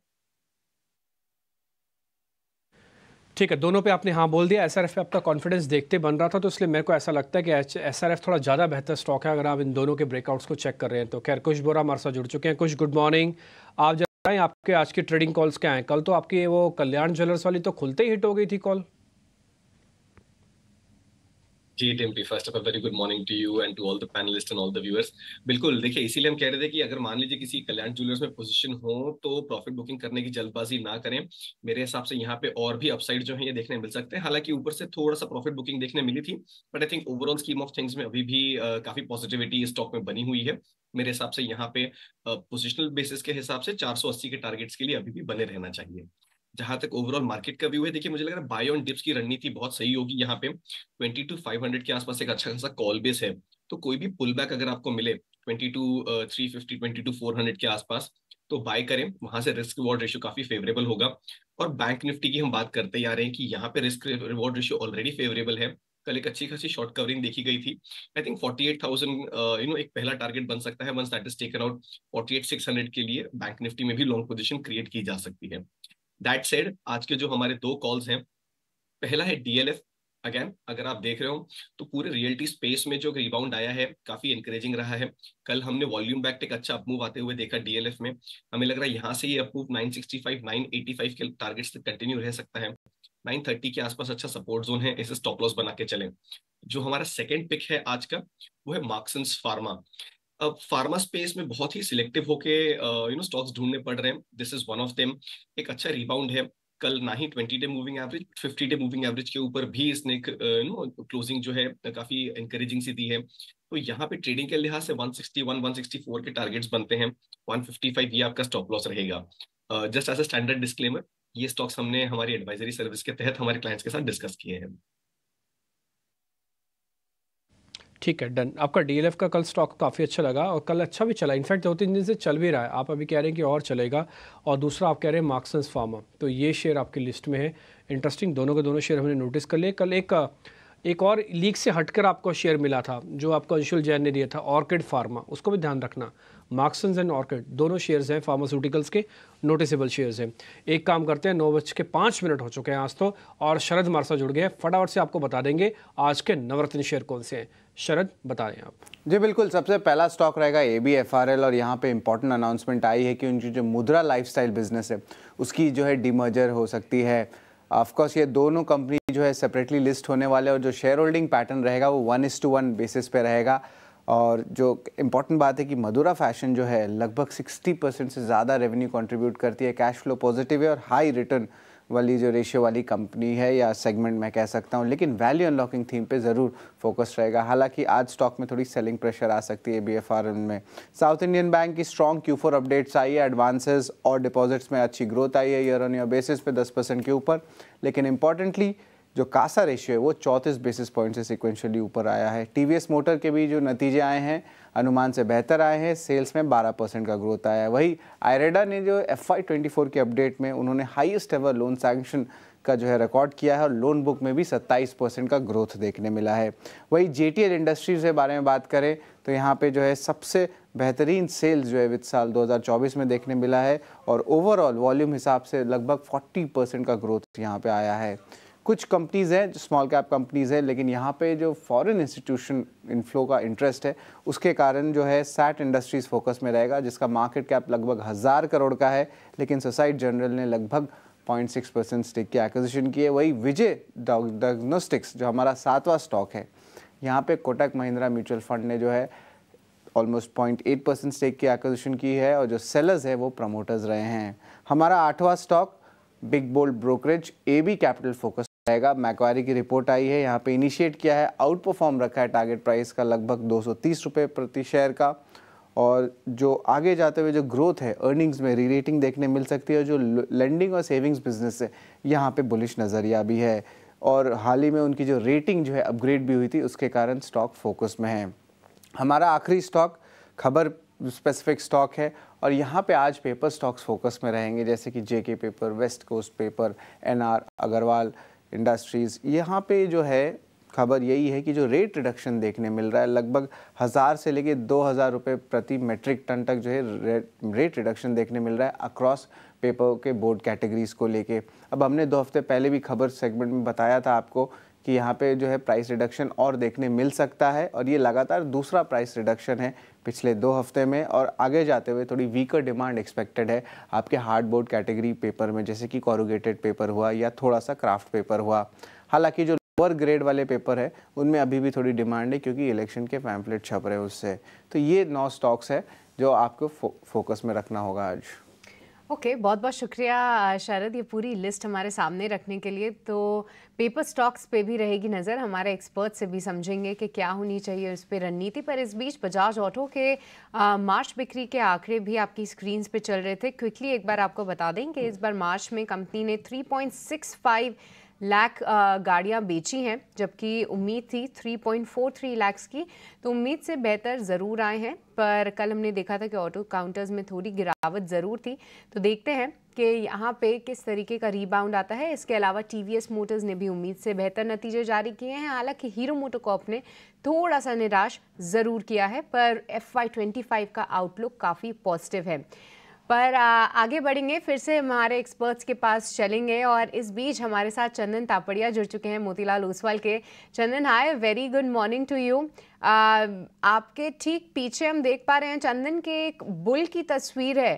ठीक है दोनों पे आपने हाँ बोल दिया एस पे आपका कॉन्फिडेंस देखते बन रहा था तो इसलिए मेरे को ऐसा लगता है कि एस थोड़ा ज़्यादा बेहतर स्टॉक है अगर आप इन दोनों के ब्रेकआउट्स को चेक कर रहे हैं तो खैर कुछ बोरा हमारे साथ जुड़ चुके हैं कुछ गुड मॉर्निंग आप जब आपके आज के ट्रेडिंग कॉल्स क्या हैं कल तो आपकी वो कल्याण ज्वेलर्स वाली तो खुलते ही हिट हो गई थी कॉल जी Timpy first of a very good morning to you and to all the panelist and all the viewers बिल्कुल देखिए इसीलिए हम कह रहे थे कि अगर मान लीजिए किसी कल्याण ज्वेलर्स में पोजीशन हो तो प्रॉफिट बुकिंग करने की जल्दबाजी ना करें मेरे हिसाब से यहाँ पे और भी अपसाइड जो है ये देखने मिल सकते हैं हालांकि ऊपर से थोड़ा सा प्रॉफिट बुकिंग देखने मिली थी but I think overall scheme of things में अभी भी uh, काफी पॉजिटिविटी स्टॉक में बनी हुई है मेरे हिसाब से यहाँ पे पोजिशनल uh, बेसिस के हिसाब से चार के टारगेट्स के लिए अभी भी बने रहना चाहिए जहां तक ओवरऑल मार्केट का व्यू है देखिए मुझे लग रहा है बाय ऑन डिप्स की रणनीति बहुत सही होगी यहाँ पे ट्वेंटी टू फाइव हंड्रेड के आसपास एक अच्छा खासा कॉल बेस है तो कोई भी पुल बैक अगर आपको मिले twenty two three fifty twenty two four hundred के आसपास तो बाय करें वहां से रिस्क रिवॉर्ड रेशियो काफी फेवरेबल होगा और बैंक निफ्टी की हम बात करते ही आ रहे हैं कि यहाँ पे risk reward ratio already favourable है कल एक अच्छी खासी शॉर्ट कवरिंग देखी गई थी I think forty eight thousand you know एक पहला टारगेट बन सकता है once that is taken out hundred के लिए बैंक निफ्टी में भी लॉन्ग पोजिशन क्रिएट की जा सकती है दैट सेड आज के जो हमारे दो कॉल्स हैं पहला है डीएलएफ अगेन अगर आप देख रहे हो तो पूरे रियल्टी स्पेस में जो रिबाउंड आया है काफी इंकरेजिंग रहा है कल हमने वॉल्यूम बैक एक अच्छा अपमूव आते हुए देखा डीएलएफ में हमें लग रहा है यहाँ से ये अपमूव 965 985 के टारगेट्स तक कंटिन्यू रह सकता है 930 के आसपास अच्छा सपोर्ट जोन है इसे स्टॉप लॉस बना के चले जो हमारा सेकेंड पिक है आज का वो है मार्क्सन्स फार्मा अब फार्मा स्पेस में बहुत ही सिलेक्टिव होके यू नो स्टॉक्स ढूंढने पड़ रहे हैं this is one of them एक अच्छा रिबाउंड है कल ना ही twenty day moving average fifty day moving average के ऊपर भी इसने नो क्लोजिंग जो है काफी इंकरेजिंग सी दी है तो यहाँ पे ट्रेडिंग के लिहाज से 161 164 के टारगेट्स बनते हैं 155 ये आपका स्टॉप लॉस रहेगा just as a standard disclaimer ये स्टॉक्स हमने हमारी एडवाइजरी सर्विस के तहत हमारे क्लाइंट्स के साथ डिस्कस किए हैं ठीक है डन आपका डीएलएफ का कल स्टॉक काफ़ी अच्छा लगा और कल अच्छा भी चला इनफैक्ट दो तीन दिन से चल भी रहा है आप अभी कह रहे हैं कि और चलेगा और दूसरा आप कह रहे हैं मार्क्सन्स फार्मा तो ये शेयर आपकी लिस्ट में है इंटरेस्टिंग दोनों के दोनों शेयर हमने नोटिस कर लिए कल एक एक और लीक से हटकर आपको शेयर मिला था जो आपको अंशुल जैन ने दिया था ऑर्किड फार्मा उसको भी ध्यान रखना मार्क्सन्स एंड ऑर्किड दोनों शेयर्स हैं फार्मास्यूटिकल्स के नोटिसेबल शेयर्स हैं एक काम करते हैं नौ बज के पाँच मिनट हो चुके हैं आज तो और शरद मारसा जुड़ गए फटाफट से आपको बता देंगे आज के नवरत्न शेयर कौन से हैं शरद बता रहे हैं आप जी बिल्कुल सबसे पहला स्टॉक रहेगा A B F R L और यहाँ पे इंपॉर्टेंट अनाउंसमेंट आई है कि उनकी जो मुद्रा स्टाइल बिजनेस है उसकी जो है डिमर्जर हो सकती है ऑफकोर्स ये दोनों कंपनी जो है सेपरेटली लिस्ट होने वाले और जो शेयर होल्डिंग पैटर्न रहेगा वो one is to one basis पे रहेगा और जो इम्पॉर्टेंट बात है कि मधुरा फैशन जो है लगभग सिक्सटी परसेंट से ज़्यादा रेवेन्यू कंट्रीब्यूट करती है कैश फ्लो पॉजिटिव है और हाई रिटर्न वाली जो रेशियो वाली कंपनी है या सेगमेंट मैं कह सकता हूँ लेकिन वैल्यू अनलॉकिंग थीम पे ज़रूर फोकस रहेगा हालांकि आज स्टॉक में थोड़ी सेलिंग प्रेशर आ सकती है बी एफ आर में साउथ इंडियन बैंक की स्ट्रॉन्ग क्यू फोर अपडेट्स आई है एडवांसेज और डिपॉजिट्स में अच्छी ग्रोथ आई है ईयर ऑन ईयर बेसिस पे दस परसेंट के ऊपर लेकिन इंपॉर्टेंटली जो कासा रेशियो है वो चौंतीस बेसिस पॉइंट से सिक्वेंशली ऊपर आया है टी मोटर के भी जो नतीजे आए हैं अनुमान से बेहतर आए हैं सेल्स में 12 परसेंट का ग्रोथ आया है वही आयरेडा ने जो एफ आई के अपडेट में उन्होंने हाईएस्ट एवर लोन सैंक्शन का जो है रिकॉर्ड किया है और लोन बुक में भी 27 परसेंट का ग्रोथ देखने मिला है वही जे इंडस्ट्रीज़ के बारे में बात करें तो यहाँ पे जो है सबसे बेहतरीन सेल्स जो है वित्त साल 2024 में देखने मिला है और ओवरऑल वॉल्यूम हिसाब से लगभग 40 परसेंट का ग्रोथ यहाँ पे आया है कुछ कंपनीज़ हैं स्मॉल कैप कंपनीज़ हैं लेकिन यहाँ पे जो फॉरेन इंस्टीट्यूशन इनफ्लो का इंटरेस्ट है उसके कारण जो है सैट इंडस्ट्रीज़ फोकस में रहेगा जिसका मार्केट कैप लगभग हज़ार करोड़ का है लेकिन सोसाइट जनरल ने लगभग पॉइंट सिक्स परसेंट स्टेक की एक्विजिशन की है वही विजय डायग्नोस्टिक्स जो हमारा सातवां स्टॉक है यहाँ पर कोटक महिंद्रा म्यूचुअल फंड ने जो है almost point eight percent stake की एक्विजिशन की है और जो सेलर्स है वो प्रमोटर्स रहे हैं हमारा आठवां stock big bold brokerage A B capital focus रहेगा मैक्वारी की रिपोर्ट आई है यहाँ पे इनिशिएट किया है आउट परफॉर्म रखा है टारगेट प्राइस का लगभग दो सौ प्रति शेयर का और जो आगे जाते हुए जो ग्रोथ है अर्निंग्स में रीरेटिंग देखने मिल सकती है जो लेंडिंग और सेविंग्स बिजनेस है यहाँ पे बुलिश नज़रिया भी है और हाल ही में उनकी जो रेटिंग जो है अपग्रेड भी हुई थी उसके कारण स्टॉक फोकस में है हमारा आखिरी स्टॉक खबर स्पेसिफिक स्टॉक है और यहाँ पे आज पेपर स्टॉक्स फोकस में रहेंगे जैसे कि JK Paper West Coast Paper NR Agarwal Industries यहाँ पे जो है खबर यही है कि जो रेट रिडक्शन देखने मिल रहा है लगभग हज़ार से लेके दो हज़ार रुपये प्रति मेट्रिक टन तक जो है रेट रिडक्शन देखने मिल रहा है अक्रॉस पेपर के बोर्ड कैटेगरीज़ को लेके अब हमने दो हफ्ते पहले भी खबर सेगमेंट में बताया था आपको कि यहाँ पे जो है प्राइस रिडक्शन और देखने मिल सकता है और ये लगातार दूसरा प्राइस रिडक्शन है पिछले दो हफ्ते में और आगे जाते हुए थोड़ी वीकर डिमांड एक्सपेक्टेड है आपके हार्ड बोर्ड कैटेगरी पेपर में जैसे कि कॉरोगेटेड पेपर हुआ या थोड़ा सा क्राफ्ट पेपर हुआ हालांकि जो लोअर ग्रेड वाले पेपर है उनमें अभी भी थोड़ी डिमांड है क्योंकि इलेक्शन के पैम्फलेट छप रहे हैं उससे तो ये नौ स्टॉक्स है जो आपको फो, फोकस में रखना होगा आज ओके okay, बहुत बहुत शुक्रिया शरद ये पूरी लिस्ट हमारे सामने रखने के लिए तो पेपर स्टॉक्स पे भी रहेगी नज़र हमारे एक्सपर्ट से भी समझेंगे कि क्या होनी चाहिए उस पर रणनीति पर इस बीच बजाज ऑटो के आ, मार्च बिक्री के आंकड़े भी आपकी स्क्रीन्स पे चल रहे थे क्विकली एक बार आपको बता दें कि इस बार मार्च में कंपनी ने थ्री लाख गाड़ियां बेची हैं जबकि उम्मीद थी 3.43 लाख की तो उम्मीद से बेहतर ज़रूर आए हैं पर कल हमने देखा था कि ऑटो काउंटर्स में थोड़ी गिरावट ज़रूर थी तो देखते हैं कि यहाँ पे किस तरीके का रीबाउंड आता है इसके अलावा टी मोटर्स ने भी उम्मीद से बेहतर नतीजे जारी किए हैं हालांकि हीरो मोटोकॉप ने थोड़ा सा निराश ज़रूर किया है पर एफ का आउटलुक काफ़ी पॉजिटिव है पर आगे बढ़ेंगे फिर से हमारे एक्सपर्ट्स के पास चलेंगे और इस बीच हमारे साथ चंदन तापड़िया जुड़ चुके हैं मोतीलाल ओसवाल के Chandan hi very good morning to you आपके ठीक पीछे हम देख पा रहे हैं चंदन के एक बुल की तस्वीर है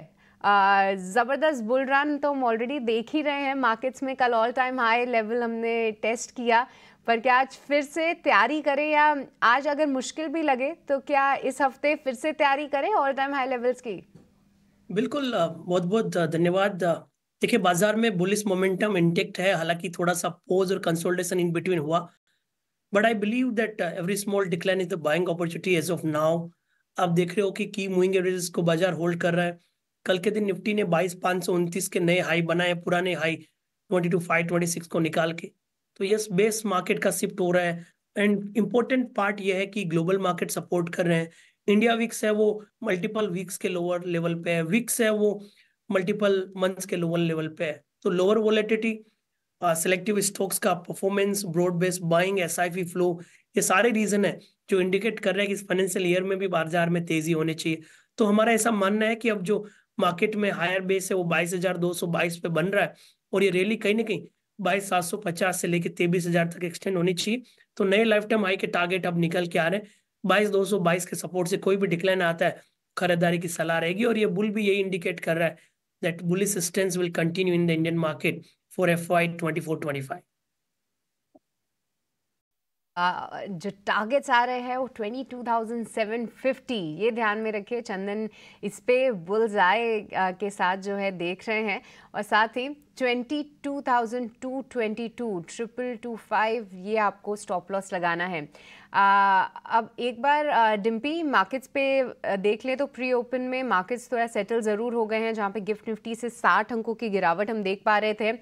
ज़बरदस्त बुल रन तो हम ऑलरेडी देख ही रहे हैं मार्केट्स में कल ऑल टाइम हाई लेवल हमने टेस्ट किया पर क्या आज फिर से तैयारी करें या आज अगर मुश्किल भी लगे तो क्या इस हफ्ते फिर से तैयारी करें ऑल टाइम हाई लेवल्स की बिल्कुल बहुत बहुत धन्यवाद देखिए बाजार में बुलिस मोमेंटम इंटेक्ट है हालांकि थोड़ा सा पोज और कंसोल्टेशन इन बिटवीन हुआ but I believe that every small decline is the buying opportunity as of now आप देख रहे हो कि की मूविंग एवरेज को बाजार होल्ड कर रहा है कल के दिन निफ्टी ने बाईस पांच सौ उनतीस के नए हाई बनाए पुराने high twenty two five twenty six को निकाल के तो यस बेस मार्केट का शिफ्ट हो रहा है एंड इम्पोर्टेंट पार्ट यह है कि ग्लोबल मार्केट सपोर्ट कर रहे हैं इंडिया विक्स है वो मल्टीपल वीक्स के लोअर लेवल पे है विक्स है वो मल्टीपल मंथ्स के लोअर लेवल पे है तो लोअर वॉलेटिटी सेलेक्टिव स्टॉक्स का performance broad based buying as flow ये सारे रीजन है जो इंडिकेट कर रहे हैं कि इस फाइनेंशियल ईयर में भी बाजार में तेजी होनी चाहिए तो हमारा ऐसा मानना है कि अब जो मार्केट में हायर बेस है वो बाईस पे बन रहा है और ये रैली कहीं ना कहीं बाईस सात सौ पचास से लेकर तेबीस हजार तक एक्सटेंड होनी चाहिए तो नए लाइफ टाइम हाई के टारगेट अब निकल के आ रहे हैं बाईस दो सौ बाईस के सपोर्ट से कोई भी डिक्लाइन आता है खरीदारी की सलाह रहेगी और ये बुल भी यही इंडिकेट कर रहा है that bull stance will continue in the Indian market for F Y twenty four twenty five Uh, जो टारगेट्स आ रहे हैं वो twenty two thousand seven fifty ये ध्यान में रखिए चंदन इस पे बुल्स आए के साथ जो है देख रहे हैं और साथ ही twenty two thousand two twenty two triple two five ये आपको स्टॉप लॉस लगाना है आ, अब एक बार डिम्पी मार्केट्स पे देख ले तो प्री ओपन में मार्केट्स थोड़ा सेटल ज़रूर हो गए हैं जहाँ पे गिफ्ट निफ्टी से 60 अंकों की गिरावट हम देख पा रहे थे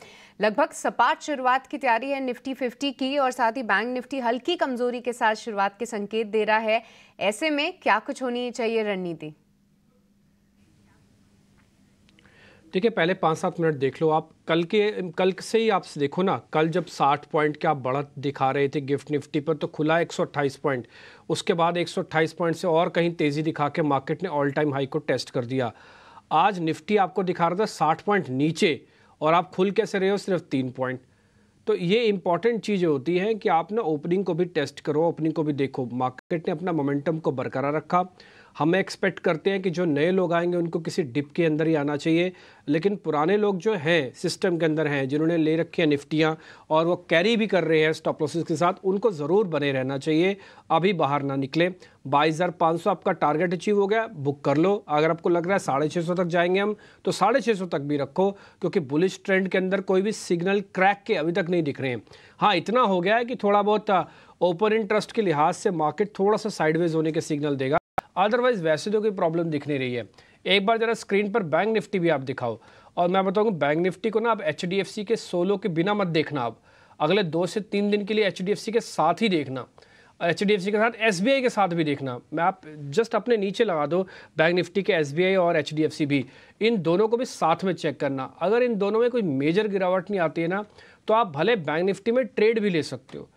लगभग सपाट शुरुआत की तैयारी है निफ्टी 50 की और साथ ही बैंक निफ्टी हल्की कमज़ोरी के साथ शुरुआत के संकेत दे रहा है ऐसे में क्या कुछ होनी चाहिए रणनीति ठीक है पहले पाँच सात मिनट देख लो आप कल के कल से ही आप देखो ना कल जब साठ पॉइंट के आप बढ़त दिखा रहे थे गिफ्ट निफ्टी पर तो खुला एक सौ अट्ठाईस पॉइंट उसके बाद एक सौ अट्ठाईस पॉइंट से और कहीं तेज़ी दिखा के मार्केट ने ऑल टाइम हाई को टेस्ट कर दिया आज निफ्टी आपको दिखा रहा था साठ पॉइंट नीचे और आप खुल कैसे रहे हो सिर्फ तीन पॉइंट तो ये इंपॉर्टेंट चीज़ होती है कि आप ना ओपनिंग को भी टेस्ट करो ओपनिंग को भी देखो मार्केट ने अपना मोमेंटम को बरकरार रखा हम एक्सपेक्ट करते हैं कि जो नए लोग आएंगे उनको किसी डिप के अंदर ही आना चाहिए लेकिन पुराने लोग जो हैं सिस्टम के अंदर हैं जिन्होंने ले रखी हैं निफ्टियाँ और वो कैरी भी कर रहे हैं स्टॉप लॉसेस के साथ उनको ज़रूर बने रहना चाहिए अभी बाहर ना निकले बाईस हज़ार पाँच सौ आपका टारगेट अचीव हो गया बुक कर लो अगर आपको लग रहा है साढ़े छः सौ तक जाएंगे हम तो साढ़े छः सौ तक भी रखो क्योंकि बुलिश ट्रेंड के अंदर कोई भी सिग्नल क्रैक के अभी तक नहीं दिख रहे हैं हाँ इतना हो गया है कि थोड़ा बहुत ओपन इंटरेस्ट के लिहाज से मार्केट थोड़ा सा साइडवेज होने के सिग्नल देगा अदरवाइज़ वैसे तो कोई प्रॉब्लम दिख नहीं रही है एक बार ज़रा स्क्रीन पर बैंक निफ्टी भी आप दिखाओ और मैं बताऊँगा बैंक निफ्टी को ना आप एच के सोलो के बिना मत देखना आप अगले दो से तीन दिन के लिए एच के साथ ही देखना एच डी एफ सी के साथ एस बी आई के साथ भी देखना मैं आप जस्ट अपने नीचे लगा दो बैंक निफ्टी के एस बी आई और एच डी एफ सी भी इन दोनों को भी साथ में चेक करना अगर इन दोनों में कोई मेजर गिरावट नहीं आती है ना तो आप भले बैंक निफ्टी में ट्रेड भी ले सकते हो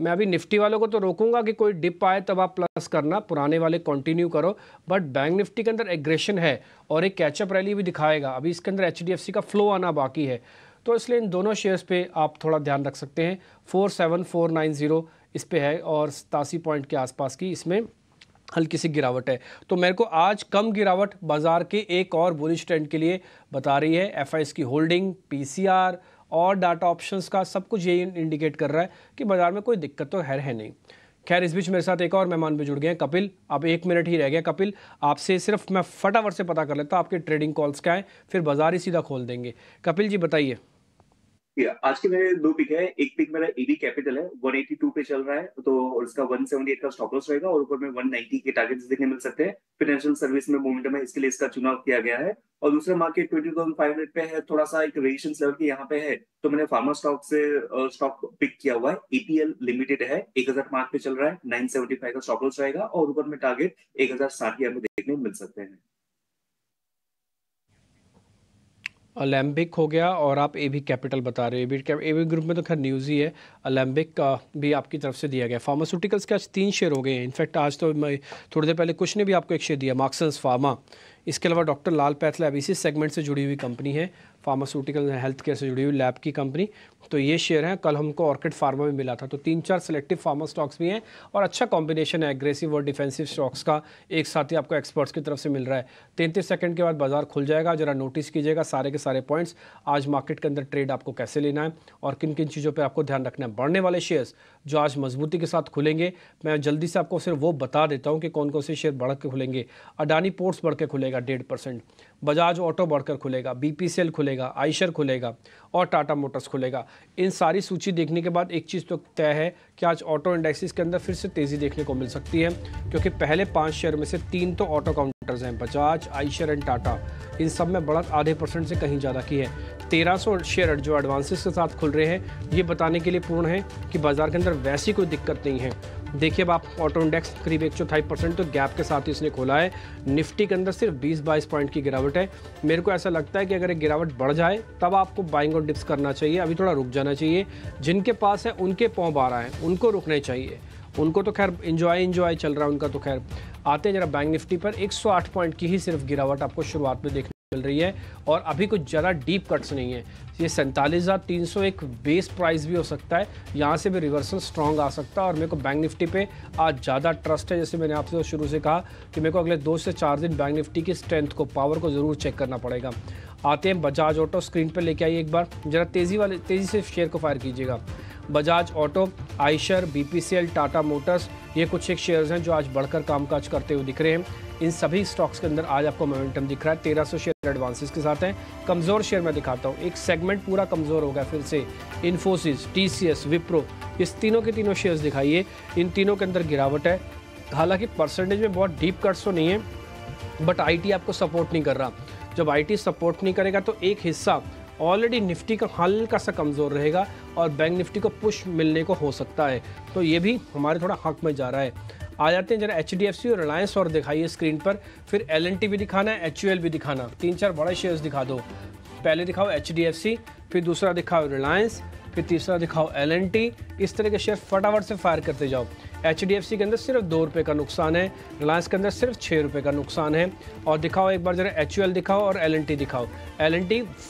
मैं अभी निफ्टी वालों को तो रोकूंगा कि कोई डिप आए तब आप प्लस करना पुराने वाले कंटिन्यू करो बट बैंक निफ्टी के अंदर एग्रेशन है और एक कैचअप रैली भी दिखाएगा अभी इसके अंदर एच का फ्लो आना बाकी है तो इसलिए इन दोनों शेयर्स पे आप थोड़ा ध्यान रख सकते हैं four seven four nine zero इस पर है और सतासी पॉइंट के आसपास की इसमें हल्की सी गिरावट है तो मेरे को आज कम गिरावट बाजार के एक और बुलिश ट्रेंड के लिए बता रही है एफ की होल्डिंग पी सी आर और डाटा ऑप्शंस का सब कुछ यही इंडिकेट कर रहा है कि बाज़ार में कोई दिक्कत तो है है नहीं खैर इस बीच मेरे साथ एक और मेहमान भी जुड़ गए हैं कपिल अब एक मिनट ही रह गया कपिल आपसे सिर्फ मैं फटाफट से पता कर लेता हूँ आपके ट्रेडिंग कॉल्स क्या हैं फिर बाज़ार ही सीधा खोल देंगे कपिल जी बताइए आज के मेरे दो पिक है एक पिक मेरा एडी कैपिटल है 182 पे चल रहा है तो और इसका 178 का स्टॉप लॉस रहेगा और ऊपर में 190 के टारगेट्स देखने मिल सकते हैं फाइनेंशियल सर्विस में मोमेंटम है इसके लिए इसका चुनाव किया गया है और दूसरा market twenty thousand five hundred पे है थोड़ा सा एक रेजिशन लेवल के यहाँ पे है तो मैंने फार्मा स्टॉक से स्टॉक पिक किया हुआ है एपीएल लिमिटेड है एक हजार मार्क पे चल रहा है नाइन सेवेंटी फाइव का स्टॉप लॉस रहेगा और ऊपर में टारगेट एक हजार साठ में देखने मिल सकते हैं अलैम्बिक हो गया और आप ए भी कैपिटल बता रहे हो ए बी ग्रुप में तो खैर न्यूज़ ही है अलैम्बिक का भी आपकी तरफ से दिया गया फार्मास्यूटिकल्स के आज तीन शेयर हो गए हैं इनफैक्ट आज तो मैं थोड़ी देर पहले कुछ ने भी आपको एक शेयर दिया मार्क्सन्स फार्मा इसके अलावा डॉक्टर लाल अब इसी सेगमेंट से जुड़ी हुई कंपनी है फार्मास्यूटिकल हेल्थ केयर से जुड़ी हुई लैब की कंपनी तो ये शेयर हैं कल हमको ऑर्किड फार्मा में मिला था तो तीन चार सेलेक्टिव फार्मा स्टॉक्स भी हैं और अच्छा कॉम्बिनेशन है एग्रेसिव और डिफेंसिव स्टॉक्स का एक साथ ही आपको एक्सपर्ट्स की तरफ से मिल रहा है तैंतीस सेकंड के बाद बाजार खुल जाएगा जरा नोटिस कीजिएगा सारे के सारे पॉइंट्स आज मार्केट के अंदर ट्रेड आपको कैसे लेना है और किन किन चीज़ों पर आपको ध्यान रखना है बढ़ने वाले शेयर्स जो आज मजबूती के साथ खुलेंगे मैं जल्दी से आपको सिर्फ वो बता देता हूँ कि कौन कौन से शेयर बढ़ के खुलेंगे अडानी पोर्ट्स बढ़ के खुलेगा डेढ़ परसेंट बजाज ऑटो बढ़कर खुलेगा बीपीसीएल खुलेगा आइशर खुलेगा और टाटा मोटर्स खुलेगा इन सारी सूची देखने के बाद एक चीज़ तो तय है कि आज ऑटो इंडेक्सिस के अंदर फिर से तेज़ी देखने को मिल सकती है क्योंकि पहले पाँच शेयर में से तीन तो ऑटो काउंटर्स हैं बजाज आइशर एंड टाटा इन सब में बढ़त आधे परसेंट से कहीं ज़्यादा की है सौ शेयर जो एडवांसेस के साथ खुल रहे हैं ये बताने के लिए पूर्ण है कि बाज़ार के अंदर वैसी कोई दिक्कत नहीं है देखिए अब आप ऑटो इंडेक्स करीब एक चौथाई परसेंट तो गैप के साथ ही इसने खोला है निफ्टी के अंदर सिर्फ 20 बाईस पॉइंट की गिरावट है मेरे को ऐसा लगता है कि अगर एक गिरावट बढ़ जाए तब आपको बाइंग और डिप्स करना चाहिए अभी थोड़ा रुक जाना चाहिए जिनके पास है उनके पाँव बारह हैं उनको रुकने चाहिए उनको तो खैर इंजॉय इंजॉय चल रहा है उनका तो खैर आते हैं जरा बैंक निफ्टी पर एक पॉइंट की ही सिर्फ गिरावट आपको शुरुआत में देखने मिल रही है और अभी कुछ ज़रा डीप कट्स नहीं है ये सैंतालीस हज़ार तीन सौ एक बेस प्राइस भी हो सकता है यहाँ से भी रिवर्सल स्ट्रॉन्ग आ सकता है और मेरे को बैंक निफ्टी पे आज ज़्यादा ट्रस्ट है जैसे मैंने आपसे शुरू से कहा कि मेरे को अगले दो से चार दिन बैंक निफ्टी की स्ट्रेंथ को पावर को ज़रूर चेक करना पड़ेगा आते हैं बजाज ऑटो स्क्रीन पर लेके आइए एक बार ज़रा तेज़ी वाले तेज़ी से शेयर को फायर कीजिएगा Bajaj auto Eicher BPCL Tata motors ये कुछ एक शेयर्स हैं जो आज बढ़कर कामकाज करते हुए दिख रहे हैं इन सभी स्टॉक्स के अंदर आज आपको मोमेंटम दिख रहा है तेरह सौ शेयर एडवांसेस के साथ हैं कमज़ोर शेयर मैं दिखाता हूँ एक सेगमेंट पूरा कमज़ोर होगा फिर से इन्फोसिस एस विप्रो इस तीनों के तीनों शेयर्स दिखाइए इन तीनों के अंदर गिरावट है हालांकि परसेंटेज में बहुत डीप कट्स तो नहीं है बट आईटी आपको सपोर्ट नहीं कर रहा जब आईटी सपोर्ट नहीं करेगा तो एक हिस्सा ऑलरेडी निफ्टी का हल्का सा कमज़ोर रहेगा और बैंक निफ्टी को पुश मिलने को हो सकता है तो ये भी हमारे थोड़ा हक में जा रहा है आ जाते हैं जरा एच और रिलायंस और दिखाइए स्क्रीन पर फिर एल भी दिखाना है एच भी दिखाना तीन चार बड़े शेयर्स दिखा दो पहले दिखाओ एच फिर दूसरा दिखाओ रिलायंस फिर तीसरा दिखाओ एल इस तरह के शेयर फटाफट से फायर करते जाओ एच डी एफ सी के अंदर सिर्फ दो रुपये का नुकसान है रिलायंस के अंदर सिर्फ छः रुपये का नुकसान है और दिखाओ एक बार जरा एच दिखाओ और एल दिखाओ एल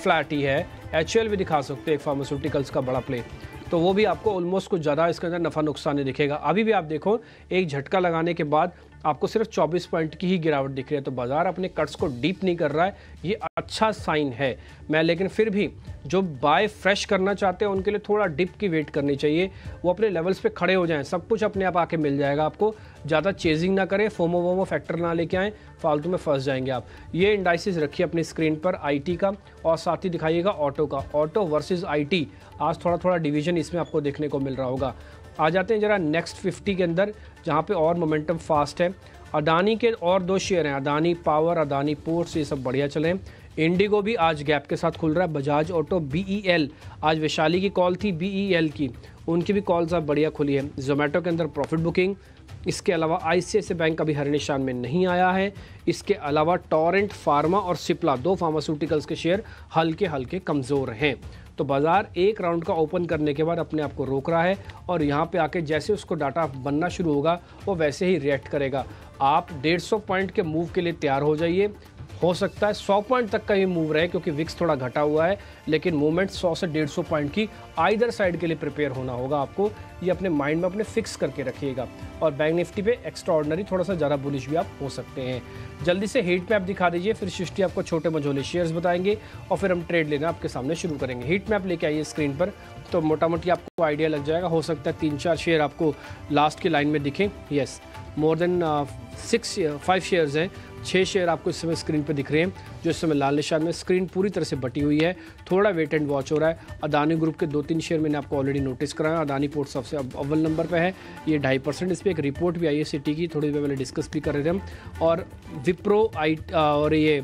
फ्लैट ही है एच भी दिखा सकते हो एक फार्मास्यूटिकल्स का बड़ा प्ले तो वो भी आपको ऑलमोस्ट कुछ ज़्यादा इसके अंदर नफ़ा नुकसान नहीं दिखेगा अभी भी आप देखो एक झटका लगाने के बाद आपको सिर्फ 24 पॉइंट की ही गिरावट दिख रही है तो बाज़ार अपने कट्स को डीप नहीं कर रहा है ये अच्छा साइन है मैं लेकिन फिर भी जो बाय फ्रेश करना चाहते हैं उनके लिए थोड़ा डिप की वेट करनी चाहिए वो अपने लेवल्स पे खड़े हो जाएं सब कुछ अपने आप आके मिल जाएगा आपको ज़्यादा चेजिंग ना करें फोमो वोमो फैक्टर ना लेके आएँ फालतू में फंस जाएंगे आप ये इंडाइसिस रखिए अपनी स्क्रीन पर आई का और साथ ही दिखाइएगा ऑटो का ऑटो वर्सेज़ आई आज थोड़ा थोड़ा डिवीजन इसमें आपको देखने को मिल रहा होगा आ जाते हैं ज़रा नेक्स्ट फिफ्टी के अंदर जहाँ पर और मोमेंटम फास्ट है अडानी के और दो शेयर हैं अडानी पावर अडानी पोर्ट्स ये सब बढ़िया चले हैं इंडिगो भी आज गैप के साथ खुल रहा है बजाज ऑटो बीईएल आज वैशाली की कॉल थी बीईएल e की उनकी भी कॉल्स अब बढ़िया खुली है जोमेटो के अंदर प्रॉफिट बुकिंग इसके अलावा आईसीआईसी बैंक अभी हर निशान में नहीं आया है इसके अलावा टॉरेंट फार्मा और सिप्ला दो फार्मास्यूटिकल्स के शेयर हल्के हल्के कमज़ोर हैं तो बाज़ार एक राउंड का ओपन करने के बाद अपने आप को रोक रहा है और यहाँ पे आके जैसे उसको डाटा बनना शुरू होगा वो वैसे ही रिएक्ट करेगा आप 150 पॉइंट के मूव के लिए तैयार हो जाइए हो सकता है 100 पॉइंट तक का ये मूव रहे क्योंकि विक्स थोड़ा घटा हुआ है लेकिन मूवमेंट 100 से 150 पॉइंट की आइदर साइड के लिए प्रिपेयर होना होगा आपको ये अपने माइंड में अपने फिक्स करके रखिएगा और बैंक निफ्टी पे एक्स्ट्रॉर्डनरी थोड़ा सा ज़्यादा बुलिश भी आप हो सकते हैं जल्दी से हीट मैप दिखा दीजिए फिर सृष्टि आपको छोटे मझोले शेयर्स बताएंगे और फिर हम ट्रेड लेना आपके सामने शुरू करेंगे हीट मैप लेके आइए स्क्रीन पर तो मोटा मोटी आपको आइडिया लग जाएगा हो सकता है तीन चार शेयर आपको लास्ट की लाइन में दिखें yes more than six five shares हैं छः शेयर आपको इस समय स्क्रीन पर दिख रहे हैं जो इस समय लाल निशान में स्क्रीन पूरी तरह से बटी हुई है थोड़ा वेट एंड वॉच हो रहा है अदानी ग्रुप के दो तीन शेयर मैंने आपको ऑलरेडी नोटिस कराया अदानी पोर्ट सबसे अव्वल नंबर पर है ये ढाई परसेंट इस पर एक रिपोर्ट भी आई है सिटी की थोड़ी देर पहले डिस्कस भी कर रहे थे हम और विप्रो आई और ये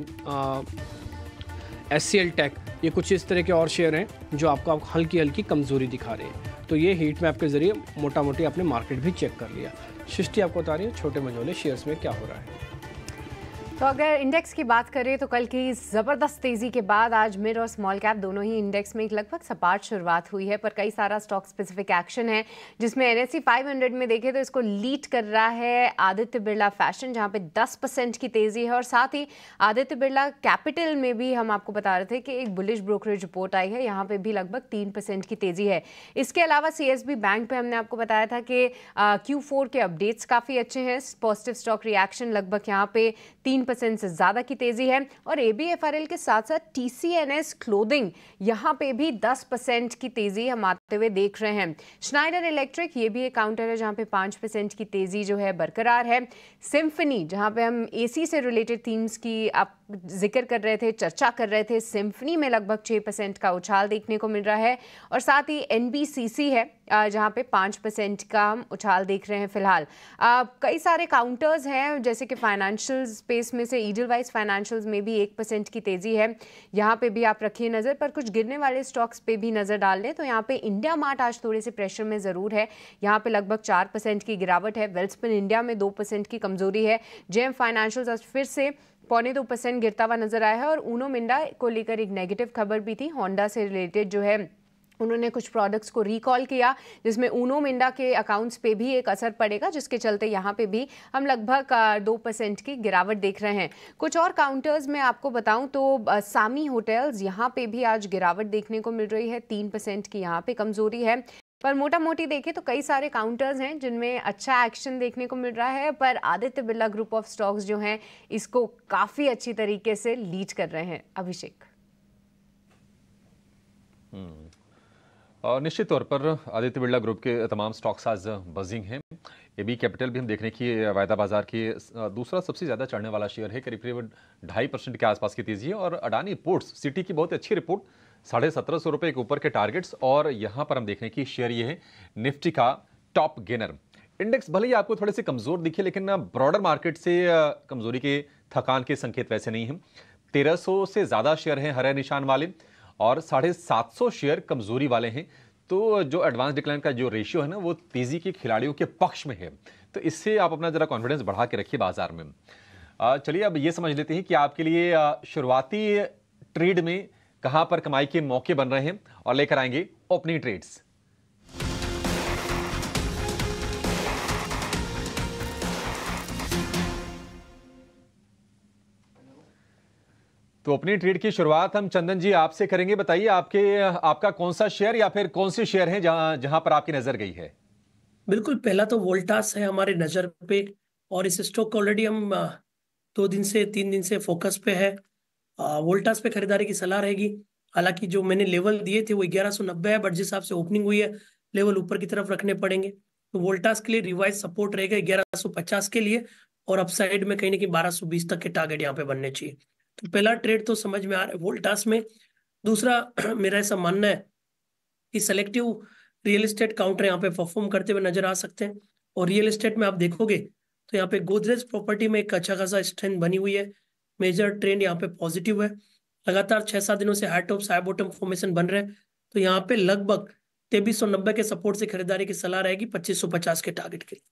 एस सी एल टेक ये कुछ इस तरह के और शेयर हैं जो आपको आप हल्की हल्की कमजोरी दिखा रहे हैं तो ये हीट मैप के जरिए मोटा मोटी आपने मार्केट भी चेक कर लिया सृष्टि आपको बता रही है छोटे मझोले शेयर्स में क्या हो रहा है तो अगर इंडेक्स की बात करें तो कल की ज़बरदस्त तेज़ी के बाद आज मिड और स्मॉल कैप दोनों ही इंडेक्स में एक लगभग सपाट शुरुआत हुई है पर कई सारा स्टॉक स्पेसिफिक एक्शन है जिसमें एन एस 500 में देखें तो इसको लीड कर रहा है आदित्य बिरला फैशन जहां पे 10 परसेंट की तेज़ी है और साथ ही आदित्य बिरला कैपिटल में भी हम आपको बता रहे थे कि एक बुलिश ब्रोकरेज रिपोर्ट आई है यहाँ पर भी लगभग तीन की तेज़ी है इसके अलावा सी बैंक पर हमने आपको बताया था कि क्यू के अपडेट्स काफ़ी अच्छे हैं पॉजिटिव स्टॉक रिएक्शन लगभग यहाँ पे तीन परसेंट से ज़्यादा की तेज़ी है और ए के साथ साथ टी क्लोदिंग यहाँ पे भी दस परसेंट की तेज़ी हम आते हुए देख रहे हैं स्नाइडर इलेक्ट्रिक ये भी एक काउंटर है जहाँ पे पांच परसेंट की तेज़ी जो है बरकरार है सिम्फनी जहाँ पे हम एसी से रिलेटेड थीम्स की आप जिक्र कर रहे थे चर्चा कर रहे थे सिम्फनी में लगभग छः परसेंट का उछाल देखने को मिल रहा है और साथ ही एन है जहाँ पे पाँच परसेंट का हम उछाल देख रहे हैं फिलहाल कई सारे काउंटर्स हैं जैसे कि फाइनेंशियल स्पेस में से ईडल वाइज फाइनेंशियल्स में भी एक परसेंट की तेज़ी है यहाँ पे भी आप रखिए नज़र पर कुछ गिरने वाले स्टॉक्स पे भी नज़र डाल लें तो यहाँ पे इंडिया मार्ट आज थोड़े से प्रेशर में ज़रूर है यहाँ पर लगभग चार परसेंट की गिरावट है वेल्सपिन इंडिया में दो परसेंट की कमज़ोरी है जेम फाइनेंशियल आज फिर से पौने दो परसेंट गिरता हुआ नजर आया है और ऊनो मिंडा को लेकर एक नेगेटिव खबर भी थी होंडा से रिलेटेड जो है उन्होंने कुछ प्रोडक्ट्स को रिकॉल किया जिसमें ऊनो मिंडा के अकाउंट्स पे भी एक असर पड़ेगा जिसके चलते यहाँ पे भी हम लगभग दो परसेंट की गिरावट देख रहे हैं कुछ और काउंटर्स में आपको बताऊं तो सामी होटल्स यहाँ पे भी आज गिरावट देखने को मिल रही है तीन परसेंट की यहाँ पे कमजोरी है पर मोटा मोटी देखें तो कई सारे काउंटर्स हैं जिनमें अच्छा एक्शन देखने को मिल रहा है पर Aditya Birla group of stocks जो हैं इसको काफ़ी अच्छी तरीके से लीड कर रहे हैं अभिषेक हम्म। निश्चित तौर पर आदित्य बिरला ग्रुप के तमाम स्टॉक्स आज बजिंग हैं ए बी कैपिटल भी हम देखने की वायदा बाजार की दूसरा सबसे ज़्यादा चढ़ने वाला शेयर है करीब करीब ढाई परसेंट के आसपास की तेजी है और अडानी पोर्ट्स सिटी की बहुत अच्छी रिपोर्ट साढ़े सत्रह सौ रुपये के ऊपर के टारगेट्स और यहाँ पर हम देख रहे हैं कि शेयर ये है निफ्टी का टॉप गेनर इंडेक्स भले ही आपको थोड़े से कमज़ोर दिखे लेकिन ब्रॉडर मार्केट से कमज़ोरी के थकान के संकेत वैसे नहीं हैं तेरह सौ से ज़्यादा शेयर हैं हरे निशान वाले और साढ़े सात सौ शेयर कमज़ोरी वाले हैं तो जो एडवांस डिक्लाइन का जो रेशियो है ना वो तेज़ी के खिलाड़ियों के पक्ष में है तो इससे आप अपना ज़रा कॉन्फिडेंस बढ़ा के रखिए बाज़ार में चलिए अब ये समझ लेते हैं कि आपके लिए शुरुआती ट्रेड में कहां पर कमाई के मौके बन रहे हैं और लेकर आएंगे ओपनिंग ट्रेड्स तो अपनी ट्रेड की शुरुआत हम चंदन जी आपसे करेंगे बताइए आपके आपका कौन सा शेयर या फिर कौन से शेयर हैं जहां जहां पर आपकी नजर गई है बिल्कुल पहला तो वोल्टास है हमारे नजर पे और इस स्टॉक ऑलरेडी हम दो दिन से तीन दिन से फोकस पे है वोल्टास पे खरीदारी की सलाह रहेगी हालांकि जो मैंने लेवल दिए थे वो ग्यारह सौ नब्बे है बट जिस हिसाब से ओपनिंग हुई है लेवल ऊपर की तरफ रखने पड़ेंगे तो वोल्टास के लिए रिवाइज सपोर्ट रहेगा ग्यारह सौ पचास के लिए और अपसाइड में कहीं ना कहीं बारह सौ बीस तक के टारगेट यहाँ पे बनने चाहिए तो पहला ट्रेड तो समझ में आ रहा है वोल्टास में दूसरा [CLEARS THROAT] मेरा ऐसा मानना है कि सेलेक्टिव रियल इस्टेट काउंटर यहाँ पे परफॉर्म करते हुए नजर आ सकते हैं और रियल इस्टेट में आप देखोगे तो यहाँ पे गोदरेज प्रॉपर्टी में एक अच्छा खासा स्ट्रेंथ बनी हुई है मेजर ट्रेंड यहाँ पे पॉजिटिव है लगातार छह सात दिनों से high top high bottom formation बन रहे तो यहाँ पे लगभग तेबीस सौ नब्बे के सपोर्ट से खरीदारी की सलाह रहेगी पच्चीस सौ पचास के टारगेट के लिए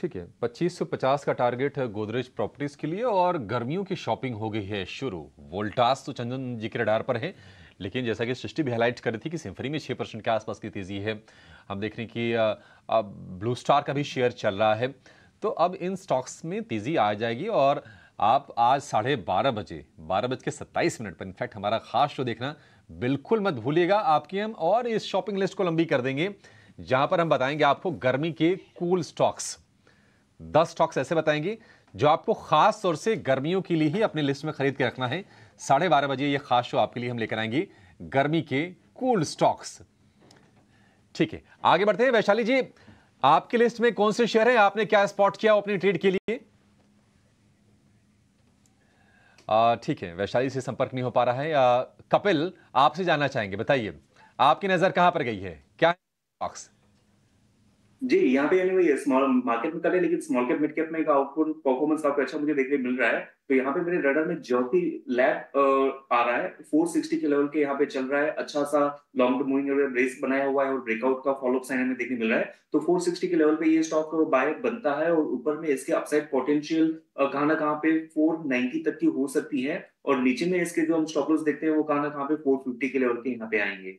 ठीक है पच्चीस सौ पचास का टारगेट है गोदरेज प्रॉपर्टीज के लिए और गर्मियों की शॉपिंग हो गई है शुरू वोल्टास तो चंदन जी के रडार पर है लेकिन जैसा कि सृष्टि भी हाईलाइट कर रही थी कि सिंफरी में छह परसेंट के आसपास की तेज़ी है हम देख रहे हैं कि ब्लू स्टार का भी शेयर चल रहा है तो अब इन स्टॉक्स में तेज़ी आ जाएगी और आप आज साढ़े बारह बजे बारह बज के सत्ताईस मिनट पर इनफैक्ट हमारा खास शो देखना बिल्कुल मत भूलिएगा आपकी हम और इस शॉपिंग लिस्ट को लंबी कर देंगे जहां पर हम बताएंगे आपको गर्मी के कूल स्टॉक्स दस स्टॉक्स ऐसे बताएंगे जो आपको खास तौर से गर्मियों के लिए ही अपने लिस्ट में खरीद के रखना है साढ़े बारह बजे ये खास शो आपके लिए हम लेकर आएंगे गर्मी के कूल स्टॉक्स ठीक है आगे बढ़ते हैं वैशाली जी आपकी लिस्ट में कौन से शेयर हैं आपने क्या स्पॉट किया अपनी ट्रेड के लिए ठीक है वैशाली से संपर्क नहीं हो पा रहा है आ, कपिल आपसे जानना चाहेंगे बताइए आपकी नजर कहां पर गई है क्या स्टॉक्स जी यहाँ पे स्मॉल मार्केट में कल है लेकिन स्मॉल कैप मिड कैप में एक आउटपुट परफॉर्मेंस आपको अच्छा मुझे देखने मिल रहा है तो यहाँ पे मेरे रडर में ज्योति लैब आ रहा है 460 के लेवल के यहाँ पे चल रहा है अच्छा सा लॉन्ग टर्म मूविंग रेस बनाया हुआ है और ब्रेकआउट का फॉलोअप साइन हमें देखने मिल रहा है तो 460 के लेवल पे ये स्टॉक बाय बनता है और ऊपर में इसके अपसाइड पोटेंशियल कहा ना कहाँ पे 490 तक की हो सकती है और नीचे में इसके जो हम स्टॉप लॉस देखते हैं वो कहाँ ना कहाँ पे 450 के लेवल के यहाँ पे आएंगे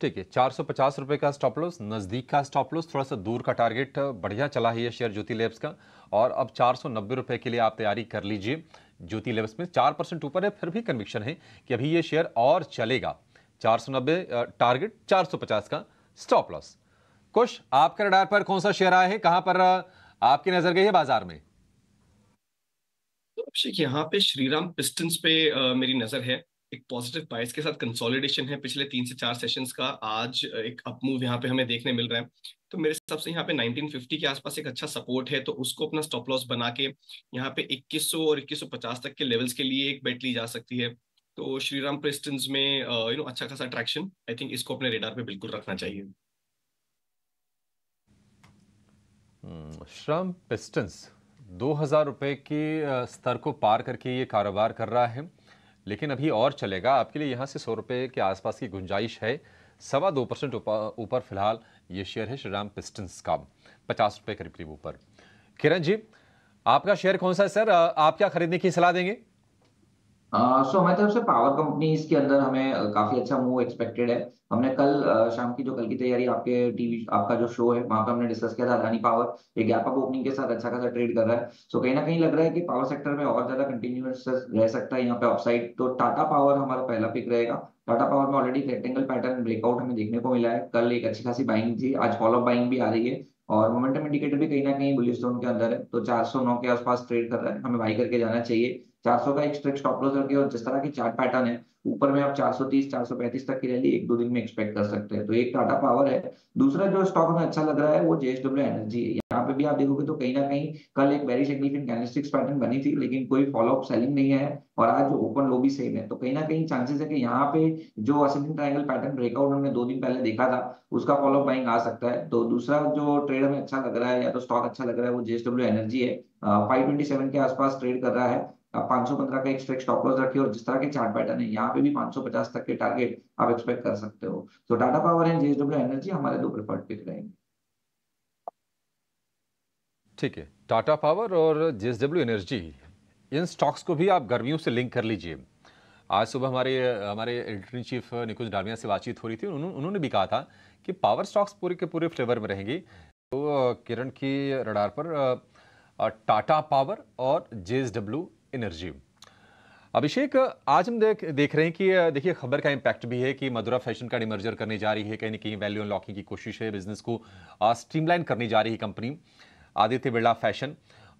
ठीक है चार सौ पचास रुपये का स्टॉप लॉस नज़दीक का स्टॉप लॉस थोड़ा सा दूर का टारगेट बढ़िया चला ही है शेयर ज्योति लेब्स का और अब चार सौ नब्बे रुपये के लिए आप तैयारी कर लीजिए ज्योति लेब्स में चार परसेंट ऊपर है फिर भी कन्विक्शन है कि अभी ये शेयर और चलेगा चार सौ नब्बे टारगेट चार सौ पचास का स्टॉप लॉस कुश आपके रडार पर कौन सा शेयर आया है कहाँ पर आपकी नज़र गई है बाजार में तो यहाँ पे श्रीराम पिस्टन्स पे आ, मेरी नज़र है एक पॉजिटिव बायस के साथ कंसोलिडेशन है पिछले तीन से चार सेशंस का आज एक अपमूव यहाँ पे हमें देखने मिल रहा है तो मेरे हिसाब से यहाँ पे 1950 के आसपास एक अच्छा सपोर्ट है तो उसको अपना स्टॉप लॉस बना के यहाँ पे 2100 और 2150 तक के लेवल्स के लिए एक बेट ली जा सकती है तो श्रीराम प्रेस्टन्स में यू नो अच्छा खासा अट्रैक्शन आई थिंक इसको अपने रेडार पे बिल्कुल रखना चाहिए श्रम हम्म, पिस्टन्स दो हज़ार रुपये के स्तर को पार करके ये कारोबार कर रहा है लेकिन अभी और चलेगा आपके लिए यहाँ से सौ रुपये के आसपास की गुंजाइश है सवा दो परसेंट ऊपर फिलहाल ये शेयर है श्रीराम पिस्टन्स का पचास रुपये करीब करीब ऊपर किरण जी आपका शेयर कौन सा है सर आप क्या खरीदने की सलाह देंगे सो हमारी तरफ से पावर कंपनीज के अंदर हमें काफी अच्छा मूव एक्सपेक्टेड है हमने कल शाम की जो कल की तैयारी आपके टीवी आपका जो शो है वहां पर हमने डिस्कस किया था अदानी पावर ये गैप अप ओपनिंग के साथ अच्छा खासा ट्रेड कर रहा है सो कहीं ना कहीं लग रहा है कि पावर सेक्टर में और ज्यादा कंटिन्यूस रह सकता है यहाँ पे अपसाइड तो टाटा पावर हमारा पहला पिक रहेगा टाटा पावर में ऑलरेडी रेक्टेंगल पैटर्न ब्रेकआउट हमें देखने को मिला है कल एक अच्छी खासी बाइंग थी आज फॉलो बाइंग भी आ रही है और मोमेंटम इंडिकेटर भी कहीं ना कहीं बुलिश जोन के अंदर है तो 409 के आसपास ट्रेड कर रहा है हमें बाई करके जाना चाहिए 400 का एक स्टॉप लॉस रखिए और जिस तरह की चार्ट पैटर्न है ऊपर में आप 430 435 तक की रैली एक दो दिन में एक्सपेक्ट कर सकते हैं तो एक टाटा पावर है दूसरा जो स्टॉक हमें अच्छा लग रहा है वो जेएसडब्ल्यू एनर्जी है यहाँ पे भी आप देखोगे तो कहीं ना कहीं कल एक वेरी सिग्निफिकेंट कैनिस्टिक्स पैटर्न बनी थी लेकिन कोई फॉलो अप सेलिंग नहीं है और आज ओपन लो भी सेम है तो कहीं ना कहीं चांसेस है कि यहाँ पे जो असेंडिंग ट्रायंगल पैटर्न ब्रेकआउट हमने दो दिन पहले देखा था उसका फॉलो अप बाइंग आ सकता है तो दूसरा जो ट्रेड हमें अच्छा लग रहा है या तो स्टॉक अच्छा लग रहा है वो जेएसडब्ल्यू एनर्जी है फाइव ट्वेंटी सेवन के आसपास ट्रेड कर रहा है 515 का एक्सपेक्ट स्टॉप लॉस रखिए और जिस तरह के चार्ट पैटर्न है यहाँ पे भी 550 तक के टारगेट आप एक्सपेक्ट कर सकते हो तो Tata power and JSW energy हमारे दो प्रेफर्ड पिक रहेंगे ठीक है टाटा पावर और जेएसडब्ल्यू एनर्जी इन स्टॉक्स को भी आप गर्मियों से लिंक कर लीजिए आज सुबह हमारे हमारे एडिटर इन चीफ निकुंज डामिया से बातचीत हो रही थी उन्होंने उन्होंने भी कहा था कि पावर स्टॉक्स पूरे के पूरे फ्लेवर में रहेंगी तो किरण की रडार पर टाटा पावर और जे एनर्जी अभिषेक आज हम देख देख रहे हैं कि देखिए खबर का इम्पैक्ट भी है कि मधुरा फैशन का डिमर्जर करने जा रही है कहीं ना कहीं वैल्यू अनलॉकिंग की कोशिश है बिजनेस को स्ट्रीमलाइन करने जा रही है कंपनी आदित्य बिरला फैशन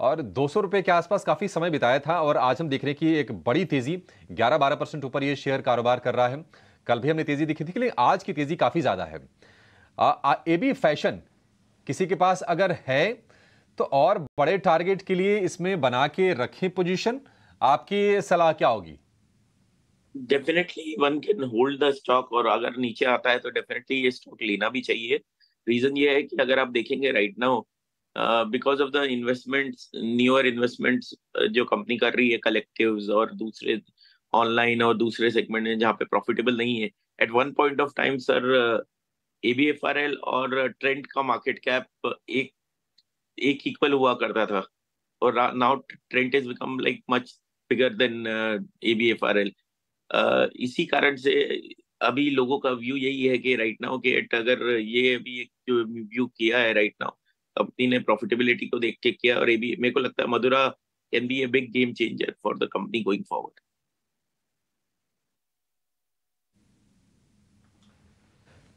और दो सौ के आसपास काफ़ी समय बिताया था और आज हम देख रहे हैं कि एक बड़ी तेज़ी ग्यारह बारह परसेंट ऊपर ये शेयर कारोबार कर रहा है कल भी हमने तेज़ी दिखी थी लेकिन आज की तेज़ी काफ़ी ज़्यादा है ए बी फैशन किसी के पास अगर है तो और बड़े टारगेट के लिए इसमें बना के रखें पोजीशन आपकी सलाह क्या होगी definitely one can hold the stock और अगर नीचे आता है तो डेफिनेटली ये स्टॉक लेना भी चाहिए रीजन ये है कि अगर आप देखेंगे right now because of the investments newer investments जो कंपनी कर रही है कलेक्टिव्स और दूसरे ऑनलाइन और दूसरे सेगमेंट में जहाँ पे प्रॉफिटेबल नहीं है at one point of time sir A B F R L और ट्रेंड का मार्केट कैप एक एक इक्वल हुआ करता था और now Trent is become like much bigger than A B F R L इसी कारण से अभी लोगों का व्यू यही है कि राइट नाउ के अगर ये अभी एक जो व्यू किया है राइट नाउ कंपनी ने प्रॉफिटेबिलिटी को देख के किया और एबी मेरे को लगता है Madura can be a big game changer for the company going forward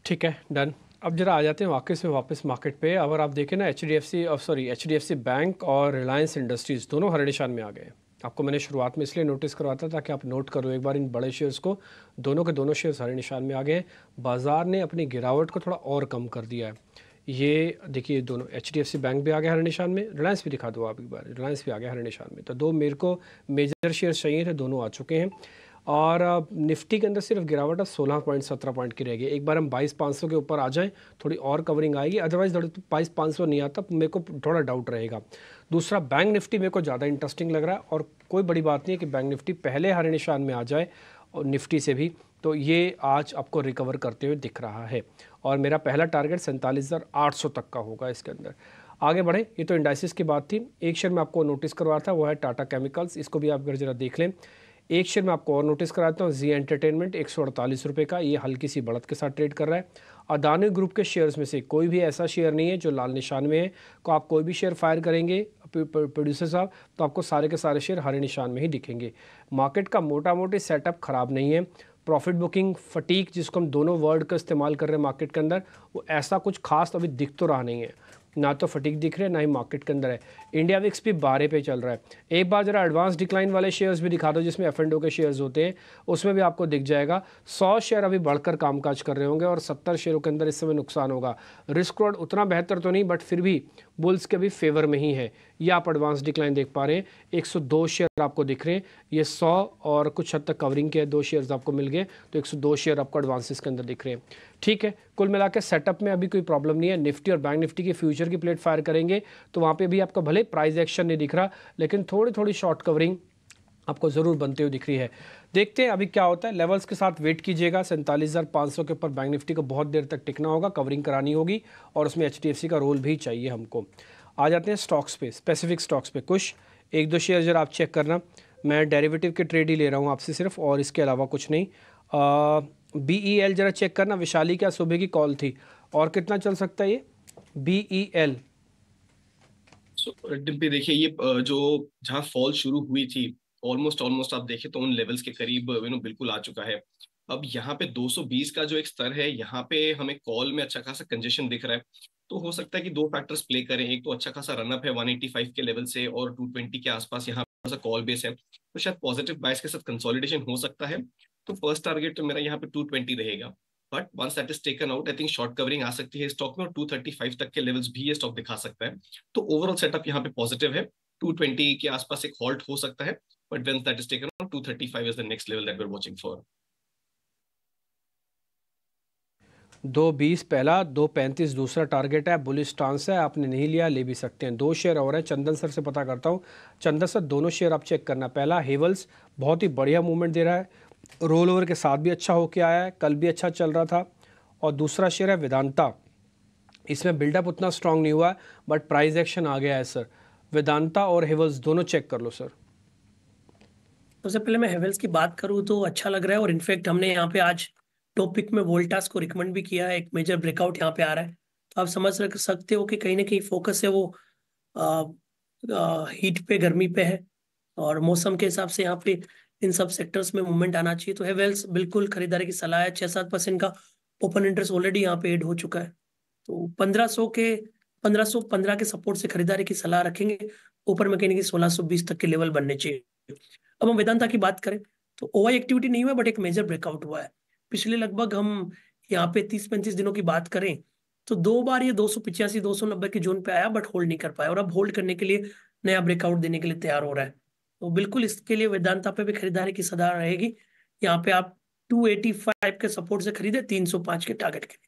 ठीक है डन अब जरा आ जाते हैं वाकई से वापस मार्केट पे अगर आप देखें ना H D F C sorry H D F C bank और रिलायंस इंडस्ट्रीज़ दोनों हरे निशान में आ गए आपको मैंने शुरुआत में इसलिए नोटिस करवाया था ताकि आप नोट करो एक बार इन बड़े शेयर्स को दोनों के दोनों शेयर्स हरे निशान में आ गए बाज़ार ने अपनी गिरावट को थोड़ा और कम कर दिया है ये देखिए दोनों H D F C bank भी आ गया हरे निशान में रिलायंस भी दिखा दो आप एक बार रिलायंस भी आ गया हरे निशान में तो दो मेरे को मेजर शेयर्स चाहिए थे दोनों आ चुके हैं और निफ्टी के अंदर सिर्फ गिरावट अब सोलह पॉइंट सत्रह पॉइंट की रहेगी एक बार हम बाईस पाँच सौ के ऊपर आ जाएँ थोड़ी और कवरिंग आएगी अदरवाइज बाईस पाँच सौ नहीं आता मेरे को थोड़ा डाउट रहेगा दूसरा बैंक निफ्टी मेरे को ज़्यादा इंटरेस्टिंग लग रहा है और कोई बड़ी बात नहीं है कि बैंक निफ्टी पहले हर निशान में आ जाए और निफ्टी से भी तो ये आज आपको रिकवर करते हुए दिख रहा है और मेरा पहला टारगेट सैंतालीस तक का होगा इसके अंदर आगे बढ़े ये तो इंडाइसिस की बात थी एक शेयर में आपको नोटिस करवा था वो है टाटा केमिकल्स इसको भी आप अगर जरा देख लें एक शेयर मैं आपको और नोटिस कराता हूँ जी एंटरटेनमेंट एक सौ अड़तालीस रुपये का ये हल्की सी बढ़त के साथ ट्रेड कर रहा है अदानी ग्रुप के शेयर्स में से कोई भी ऐसा शेयर नहीं है जो लाल निशान में है को आप कोई भी शेयर फायर करेंगे प्रोड्यूसर साहब तो आपको सारे के सारे शेयर हरे निशान में ही दिखेंगे मार्केट का मोटा मोटी सेटअप ख़राब नहीं है प्रॉफिट बुकिंग फटीक जिसको हम दोनों वर्ड का इस्तेमाल कर रहे हैं मार्केट के अंदर वो ऐसा कुछ खास अभी दिख तो रहा नहीं है ना तो फटीक दिख रहे हैं ना ही मार्केट के अंदर है इंडिया विक्स भी बारह पे चल रहा है एक बार ज़रा एडवांस डिक्लाइन वाले शेयर्स भी दिखा दो जिसमें एफ एंड के शेयर्स होते हैं उसमें भी आपको दिख जाएगा सौ शेयर अभी बढ़कर कामकाज कर रहे होंगे और सत्तर शेयरों के अंदर इस समय नुकसान होगा रिस्क रोड उतना बेहतर तो नहीं बट फिर भी बुल्स के भी फेवर में ही है यह आप एडवांस डिक्लाइन देख पा रहे हैं 102 शेयर आपको दिख रहे हैं ये 100 और कुछ हद तक कवरिंग के दो शेयर्स आपको मिल गए तो 102 शेयर आपको एडवांसेस के अंदर दिख रहे हैं ठीक है कुल मिला के सेटअप में अभी कोई प्रॉब्लम नहीं है निफ्टी और बैंक निफ्टी के फ्यूचर की प्लेट फायर करेंगे तो वहाँ पर भी आपका भले प्राइज एक्शन नहीं दिख रहा लेकिन थोड़ी थोड़ी शॉर्ट कवरिंग आपको ज़रूर बनते हुए दिख रही है देखते हैं अभी क्या होता है लेवल्स के साथ वेट कीजिएगा सैंतालीस हज़ार पाँच सौ के ऊपर बैंक निफ्टी को बहुत देर तक टिकना होगा कवरिंग करानी होगी और उसमें एच का रोल भी चाहिए हमको आ जाते हैं स्टॉक्स पे स्पेसिफिक स्टॉक्स पे कुछ एक दो शेयर जरा आप चेक करना मैं डेरिवेटिव के ट्रेड ही ले रहा हूँ आपसे सिर्फ और इसके अलावा कुछ नहीं बी ई एल जरा चेक करना विशाली क्या सुबह की कॉल थी और कितना चल सकता है ये बी ई एल देखिए ये जो जहाँ फॉल शुरू हुई थी ऑलमोस्ट ऑलमोस्ट आप देखें तो उन लेवल्स के करीब यू नो बिल्कुल आ चुका है अब यहाँ पे 220 का जो एक स्तर है यहाँ पे हमें कॉल में अच्छा खासा कंजेशन दिख रहा है तो हो सकता है कि दो फैक्टर्स प्ले करें एक तो अच्छा खासा रनअप है 185 के लेवल से और 220 के आसपास यहाँ सा कॉल बेस है तो शायद पॉजिटिव बाइस के साथ कंसोलिडेशन हो सकता है तो फर्स्ट टारगेट तो मेरा यहाँ पे टू रहेगा but once that is taken out I think short covering आ सकती है स्टॉक में और 235 तक के लेवल्स भी ये स्टॉक दिखा सकता है तो ओवरऑल सेटअप यहाँ पे पॉजिटिव है 220 के आसपास एक हॉल्ट हो सकता है but when that is taken out 235 is the next level that we are for दो बीस पहला दो पैंतीस दूसरा टारगेट है बुलिस स्टांस है आपने नहीं लिया ले भी सकते हैं दो शेयर और हैं चंदन सर से पता करता हूँ चंदन सर दोनों शेयर आप चेक करना पहला हेवल्स बहुत ही बढ़िया मूवमेंट दे रहा है रोल ओवर के साथ भी अच्छा होके आया है कल भी अच्छा चल रहा था और दूसरा शेयर है वेदांता इसमें बिल्डअप उतना स्ट्रांग नहीं हुआ बट प्राइज एक्शन आ गया है सर वेदांता और हेवल्स दोनों चेक कर लो सर सबसे पहले मैं हेवल्स की बात करूँ तो अच्छा लग रहा है और इनफैक्ट हमने यहाँ पे आज टॉपिक में वोल्टास को रिकमेंड भी किया है एक मेजर ब्रेकआउट यहाँ पे आ रहा है तो आप समझ सकते हो कि कहीं ना कहीं फोकस है वो आ, आ, हीट पे गर्मी पे है और मौसम के हिसाब से यहाँ पे इन सब सेक्टर्स में मूवमेंट आना चाहिए तो हेवेल्स बिल्कुल खरीदारी की सलाह है छह सात परसेंट का ओपन इंटरेस्ट ऑलरेडी यहाँ पे एड हो चुका है तो पंद्रह सौ के पंद्रह सौ पंद्रह के सपोर्ट से खरीदारी की सलाह रखेंगे ऊपर में कहीं ना कहीं सोलह सौ बीस तक के लेवल बनने चाहिए अब हम वेदांता की बात करें तो ओवाई एक्टिविटी नहीं हुआ बट एक मेजर ब्रेकआउट हुआ है पिछले लगभग हम यहाँ पे तीस पैंतीस दिनों की बात करें तो दो बार ये दो सौ पिचासी दो सौ नब्बे के जोन पे आया बट होल्ड नहीं कर पाया और अब होल्ड करने के लिए नया ब्रेकआउट देने के लिए तैयार हो रहा है तो बिल्कुल इसके लिए वेदांता पे भी खरीदारी की सदा रहेगी यहाँ पे आप 285 के सपोर्ट से खरीदे 305 के टारगेट के लिए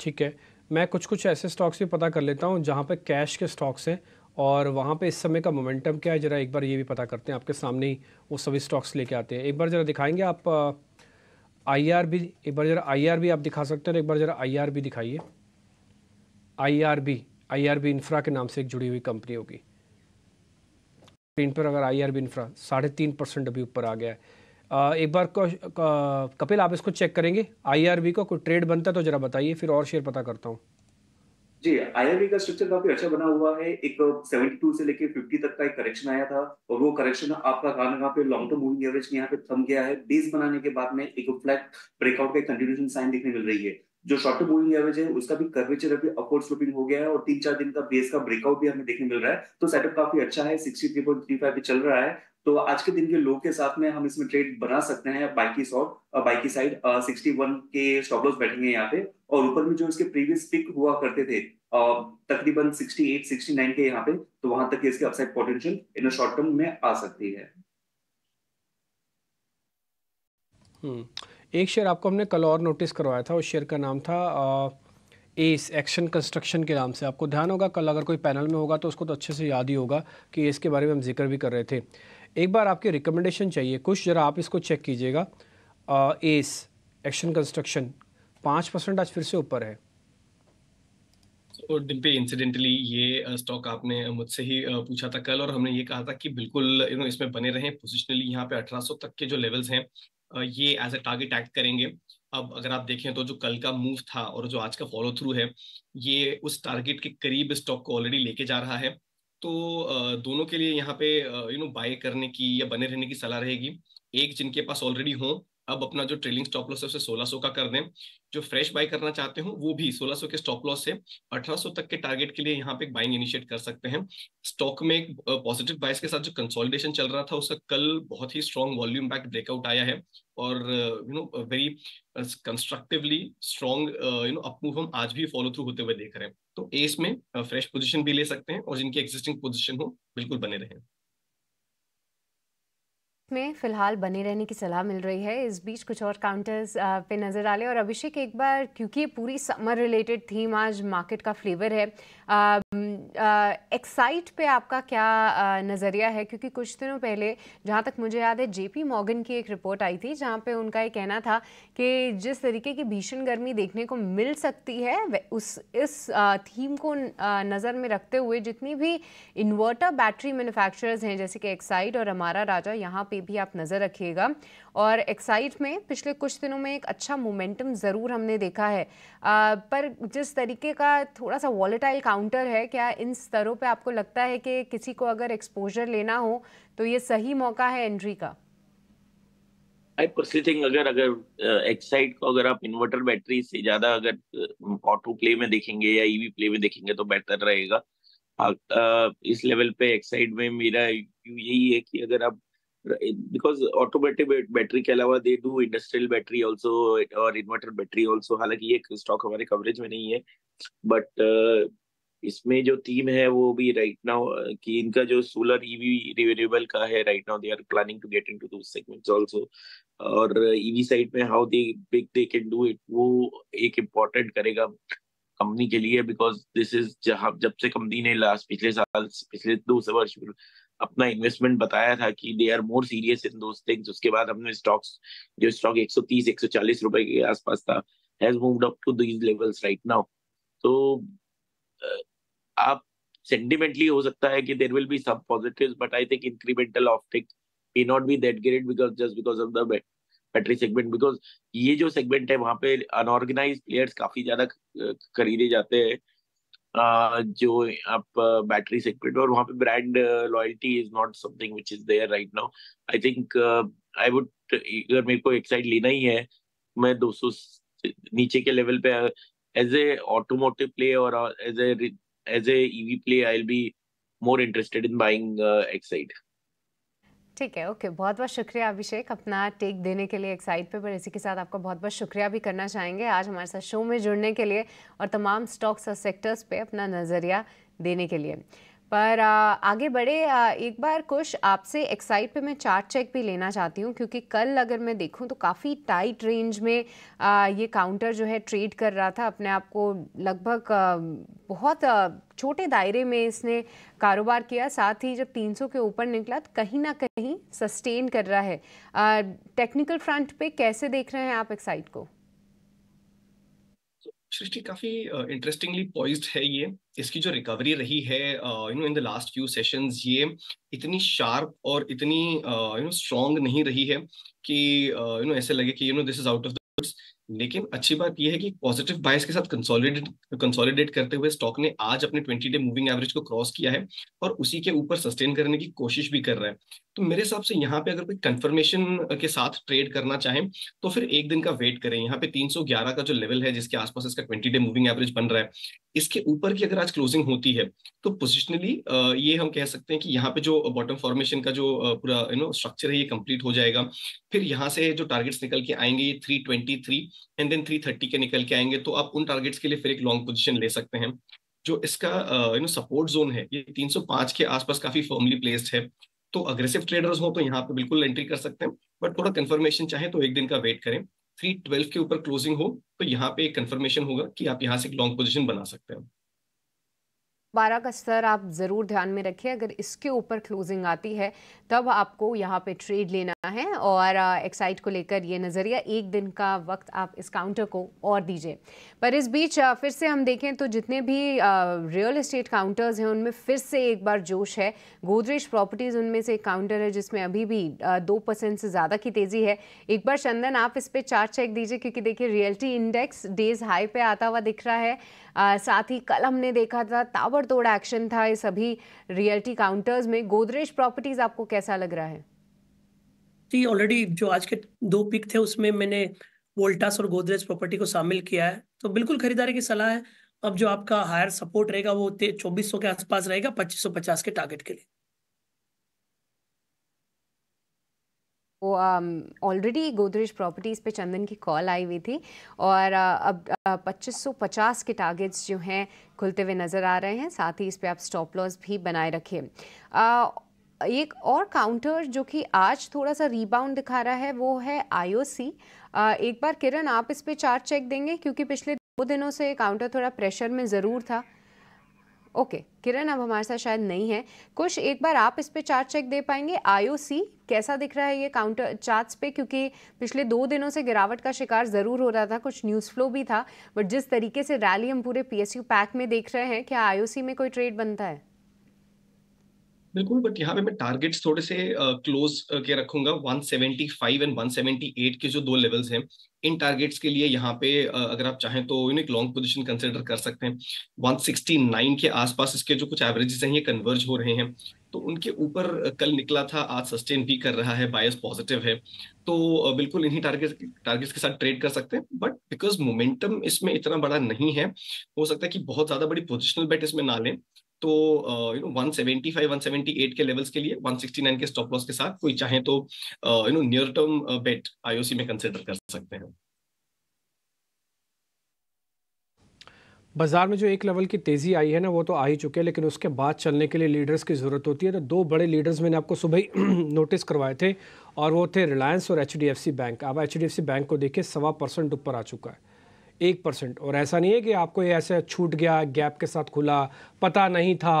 ठीक है मैं कुछ कुछ ऐसे स्टॉक्स भी पता कर लेता हूँ जहाँ पे कैश के स्टॉक्स हैं और वहाँ पे इस समय का मोमेंटम क्या है ज़रा एक बार ये भी पता करते हैं आपके सामने ही वो सभी स्टॉक्स लेके आते हैं एक बार ज़रा दिखाएंगे आप आर बी एक बार ज़रा आर बी आप दिखा सकते हैं एक बार ज़रा आर बी दिखाइए आईआरबी आईआरबी इंफ्रा के नाम से एक जुड़ी हुई कंपनी होगी स्क्रीन पर अगर आई आर बी इंफ्रा साढ़े तीन परसेंट अभी ऊपर आ गया है एक बार कपिल आप इसको चेक करेंगे बी का कोई ट्रेड बनता है तो ज़रा बताइए फिर और शेयर पता करता हूँ जी आईआरबी e का स्ट्रक्चर काफी अच्छा बना हुआ है एक 72 से लेके 50 तक का एक करेक्शन आया था और वो करेक्शन आपका कहा कहाँ पे लॉन्ग टर्म मूविंग एवरेज के यहाँ पे थम गया है बेस बनाने के बाद में एक फ्लैट ब्रेकआउट का कंटिन्यूशन साइन देखने मिल रही है जो शॉर्ट टर्म मूविंग एवरेज है उसका भी कर्वेचर अभी अपवर्ड स्लोपिंग हो गया है और तीन चार दिन का बेस का ब्रेकआउट भी हमें देखने मिल रहा है तो सेटअप काफी अच्छा है sixty three point three five चल रहा है तो आज के दिन के लो के साथ में हम इसमें ट्रेड बना सकते हैं बाइकी की सॉट बाई साइड सिक्सटी वन के स्टॉप लॉस बैठेंगे यहाँ पे और ऊपर में जो इसके प्रीवियस पिक हुआ करते थे uh, तकरीबन सिक्सटी एट सिक्सटी नाइन के यहाँ पे तो वहां तक इसके upside potential in short term में आ सकती है हम्म। एक शेयर आपको हमने कल और नोटिस करवाया था उस शेयर का नाम था आ, एस एक्शन कंस्ट्रक्शन के नाम से आपको ध्यान होगा कल अगर कोई पैनल में होगा तो उसको तो अच्छे से याद ही होगा कि इसके बारे में हम जिक्र भी कर रहे थे एक बार आपके रिकमेंडेशन चाहिए कुछ ज़रा आप इसको चेक कीजिएगा एस एक्शन कंस्ट्रक्शन पाँच परसेंट आज फिर से ऊपर है और तो पे इंसिडेंटली ये स्टॉक आपने मुझसे ही पूछा था कल और हमने ये कहा था कि बिल्कुल यू नो इसमें बने रहें पोजिशनली यहाँ पे 1800 तक के जो लेवल्स हैं ये एज ए टारगेट एक्ट करेंगे अब अगर आप देखें तो जो कल का मूव था और जो आज का फॉलो थ्रू है ये उस टारगेट के करीब स्टॉक को ऑलरेडी लेके जा रहा है तो दोनों के लिए यहाँ पे यू नो बाय करने की या बने रहने की सलाह रहेगी एक जिनके पास ऑलरेडी हो अब अपना जो ट्रेलिंग स्टॉप लॉस है उसे 1600 का कर दें जो फ्रेश बाय करना चाहते हो वो भी 1600 के स्टॉप लॉस से 1800 तक के टारगेट के लिए यहाँ पे बाइंग इनिशिएट कर सकते हैं स्टॉक में एक पॉजिटिव बाइस के साथ जो कंसोलिडेशन चल रहा था उसका कल बहुत ही स्ट्रॉन्ग वॉल्यूम बैक ब्रेकआउट आया है और you know very constructively strong you know upmove हम आज भी फॉलो थ्रू होते हुए देख रहे हैं तो एस में फ्रेश uh, पोजीशन भी ले सकते हैं और जिनकी एग्जिस्टिंग पोजीशन हो बिल्कुल बने रहें में फिलहाल बने रहने की सलाह मिल रही है इस बीच कुछ और काउंटर्स पे नज़र डालें और अभिषेक एक बार क्योंकि पूरी समर रिलेटेड थीम आज मार्केट का फ्लेवर है एक्साइट पे आपका क्या नज़रिया है क्योंकि कुछ दिनों पहले जहाँ तक मुझे याद है जेपी मॉगन की एक रिपोर्ट आई थी जहाँ पे उनका ये कहना था कि जिस तरीके की भीषण गर्मी देखने को मिल सकती है उस इस थीम को नज़र में रखते हुए जितनी भी इन्वर्टर बैटरी मैन्युफैक्चरर्स हैं जैसे कि एक्साइट और हमारा राजा यहाँ पे पे भी आप नज़र रखिएगा और एक्साइट में पिछले कुछ दिनों में एक अच्छा मोमेंटम ज़रूर हमने देखा है आ, पर जिस तरीके का थोड़ा सा वॉलेटाइल काउंटर है क्या इन स्तरों पे आपको लगता है कि किसी को अगर एक्सपोजर लेना हो तो ये सही मौका है एंट्री का थिंग अगर अगर एक्साइट को अगर आप इन्वर्टर बैटरी से ज्यादा अगर ऑटो प्ले में देखेंगे या ईवी e प्ले में देखेंगे तो बेहतर रहेगा इस लेवल पे एक्साइट में मेरा यही है कि अगर आप बिकॉज ऑटोमेटिव बैटरी के अलावा they do industrial battery also और इन्वर्टर बैटरी ऑल्सो हालांकि ये स्टॉक हमारे कवरेज में नहीं है बट uh, इसमें जो टीम है वो भी राइट नाउ कि इनका जो सोलर ईवी रिवेबल का है right now they are planning to get into two segments also और ईवी e साइड में how they big they can do it वो एक इम्पोर्टेंट करेगा कंपनी के लिए बिकॉज दिस इज जब से कंपनी ने लास्ट पिछले साल पिछले दो वर्ष अपना इन्वेस्टमेंट बताया था कि they are more serious in दो थिंग्स उसके बाद हमने स्टॉक्स जो स्टॉक 130 140 रुपए के आसपास था has moved up to these levels right now तो आप सेंटिमेंटली हो सकता है कि there will be some positives but I think incremental of offtake may not be that great because just because of the battery segment because ये जो segment है वहाँ पे अनऑर्गेनाइज प्लेयर्स काफी ज्यादा खरीदे जाते हैं जो आप बैटरी सेगमेंट और वहां पे brand loyalty is not something which is there right now I think I would अगर मेरे को एक्साइड लेना ही है मैं 200 नीचे के लेवल पे एज ए ऑटोमोटिव प्ले और as a as a EV play I will be more interested in buying Exide ठीक है ओके बहुत बहुत शुक्रिया अभिषेक अपना टेक देने के लिए एक साइड पर इसी के साथ आपका बहुत बहुत शुक्रिया भी करना चाहेंगे आज हमारे साथ शो में जुड़ने के लिए और तमाम स्टॉक्स और सेक्टर्स पे अपना नज़रिया देने के लिए पर आगे बढ़े एक बार कुछ आपसे एक्साइट पे मैं चार्ट चेक भी लेना चाहती हूँ क्योंकि कल अगर मैं देखूँ तो काफ़ी टाइट रेंज में ये काउंटर जो है ट्रेड कर रहा था अपने आप को लगभग बहुत छोटे दायरे में इसने कारोबार किया साथ ही जब 300 के ऊपर निकला तो कहीं ना कहीं सस्टेन कर रहा है टेक्निकल फ्रंट पे कैसे देख रहे हैं आप एक्साइट को सृष्टि काफी इंटरेस्टिंगली पॉइज है ये इसकी जो रिकवरी रही है you know in the last few sessions ये इतनी शार्प और इतनी यू नो स्ट्रांग नहीं रही है कि you uh, know you know, ऐसे लगे कि you know this is out of the लेकिन अच्छी बात यह है कि पॉजिटिव बायस के साथ कंसोलिडेट कंसोलिडेट करते हुए स्टॉक ने आज अपने 20 डे मूविंग एवरेज को क्रॉस किया है और उसी के ऊपर सस्टेन करने की कोशिश भी कर रहा है तो मेरे हिसाब से यहाँ पे अगर कोई कंफर्मेशन के साथ ट्रेड करना चाहें तो फिर एक दिन का वेट करें यहाँ पे तीन का जो लेवल है जिसके आसपास इसका ट्वेंटी डे मूविंग एवरेज बन रहा है इसके ऊपर की अगर आज क्लोजिंग होती है तो पोजिशनली ये हम कह सकते हैं कि यहाँ पे जो बॉटम फॉर्मेशन का जो पूरा यू नो स्ट्रक्चर है ये कंप्लीट हो जाएगा फिर यहाँ से जो टारगेट्स निकल के आएंगे ये three and then three thirty के निकल के आएंगे तो आप उन टारगेट्स के लिए फिर एक लॉन्ग पोजिशन ले सकते हैं जो इसका यू नो सपोर्ट जोन है ये तीन सौ पांच के आसपास काफी फर्मली प्लेस्ड है तो अग्रेसिव ट्रेडर्स हो तो यहाँ पे बिल्कुल एंट्री कर सकते हैं बट थोड़ा कंफर्मेशन चाहे तो एक दिन का वेट करें थ्री ट्वेल्व के ऊपर क्लोजिंग हो तो यहाँ पे एक कंफर्मेशन होगा कि आप यहाँ से एक लॉन्ग पोजिशन बना सकते हैं बारह का स्तर आप ज़रूर ध्यान में रखें अगर इसके ऊपर क्लोजिंग आती है तब आपको यहाँ पे ट्रेड लेना है और एक्साइट को लेकर ये नज़रिया एक दिन का वक्त आप इस काउंटर को और दीजिए पर इस बीच फिर से हम देखें तो जितने भी रियल इस्टेट काउंटर्स हैं उनमें फिर से एक बार जोश है गोदरेज प्रॉपर्टीज़ उनमें से एक काउंटर है जिसमें अभी भी दो परसेंट से ज़्यादा की तेज़ी है एक बार चंदन आप इस पर चार चेक दीजिए क्योंकि देखिए रियल्टी इंडेक्स डेज़ हाई पर आता हुआ दिख रहा है आ, साथ ही कल हमने देखा था ताबड़तोड़ एक्शन था इस सभी रियल्टी काउंटर्स में गोदरेज प्रॉपर्टीज आपको कैसा लग रहा है जी ऑलरेडी जो आज के दो पिक थे उसमें मैंने वोल्टास और गोदरेज प्रॉपर्टी को शामिल किया है तो बिल्कुल खरीदारी की सलाह है अब जो आपका हायर सपोर्ट रहेगा वो चौबीस के आसपास रहेगा पच्चीस के टारगेट के लिए वो ऑलरेडी गोदरेज प्रॉपर्टीज़ पे चंदन की कॉल आई हुई थी और uh, अब 2550 uh, के टारगेट्स जो हैं खुलते हुए नज़र आ रहे हैं साथ ही इस पे आप स्टॉप लॉस भी बनाए रखें uh, एक और काउंटर जो कि आज थोड़ा सा रीबाउंड दिखा रहा है वो है आईओसी एक बार किरण आप इस पे चार्ट चेक देंगे क्योंकि पिछले दो दिनों से काउंटर थोड़ा प्रेशर में ज़रूर था ओके किरण अब हमारे साथ शायद नहीं है कुछ एक बार आप इस पे चार्ट चेक दे पाएंगे आईओसी कैसा दिख रहा है ये काउंटर चार्ट्स पे क्योंकि पिछले दो दिनों से गिरावट का शिकार ज़रूर हो रहा था कुछ न्यूज़ फ्लो भी था बट जिस तरीके से रैली हम पूरे पीएसयू पैक में देख रहे हैं क्या आईओसी में कोई ट्रेड बनता है बिल्कुल बट यहाँ पे मैं टारगेट्स थोड़े से क्लोज uh, uh, के रखूंगा 175 एंड 178 के जो दो लेवल्स हैं इन टारगेट्स के लिए यहाँ पे uh, अगर आप चाहें तो यू नो एक लॉन्ग पोजीशन कंसिडर कर सकते हैं 169 के आसपास इसके जो कुछ एवरेजेस हैं ये कन्वर्ज हो रहे हैं तो उनके ऊपर कल निकला था आज सस्टेन भी कर रहा है बायस पॉजिटिव है तो बिल्कुल इन्हीं टारगेट टारगेट्स के साथ ट्रेड कर सकते हैं बट बिकॉज मोमेंटम इसमें इतना बड़ा नहीं है हो सकता है कि बहुत ज्यादा बड़ी पोजिशनल बेट इसमें ना लें तो यू नो 175 178 के लेवल्स के लिए 169 के स्टॉप लॉस के साथ कोई चाहे तो you know near term bet IOC में कंसीडर कर सकते हैं बाजार में जो एक लेवल की तेज़ी आई है ना वो तो आ ही चुके हैं लेकिन उसके बाद चलने के लिए लीडर्स की ज़रूरत होती है तो दो बड़े लीडर्स मैंने आपको सुबह ही नोटिस [CLEARS THROAT] करवाए थे और वो थे रिलायंस और एच बैंक अब एच बैंक को देखिए सवा परसेंट ऊपर आ चुका है एक परसेंट और ऐसा नहीं है कि आपको ये ऐसे छूट गया गैप के साथ खुला पता नहीं था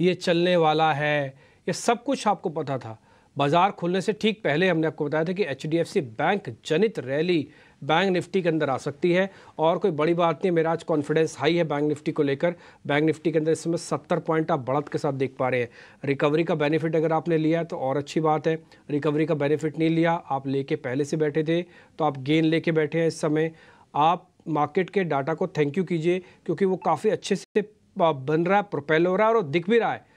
ये चलने वाला है ये सब कुछ आपको पता था बाज़ार खुलने से ठीक पहले हमने आपको बताया था कि एच बैंक जनित रैली बैंक निफ्टी के अंदर आ सकती है और कोई बड़ी बात नहीं मेरा आज कॉन्फिडेंस हाई है बैंक निफ्टी को लेकर बैंक निफ्टी के अंदर इस समय सत्तर पॉइंट आप बढ़त के साथ देख पा रहे हैं रिकवरी का बेनिफिट अगर आपने लिया तो और अच्छी बात है रिकवरी का बेनिफिट नहीं लिया आप लेके पहले से बैठे थे तो आप गेंद लेके बैठे हैं इस समय आप मार्केट के डाटा को थैंक यू कीजिए क्योंकि वो काफ़ी अच्छे से बन रहा है प्रोपेल हो रहा है और दिख भी रहा है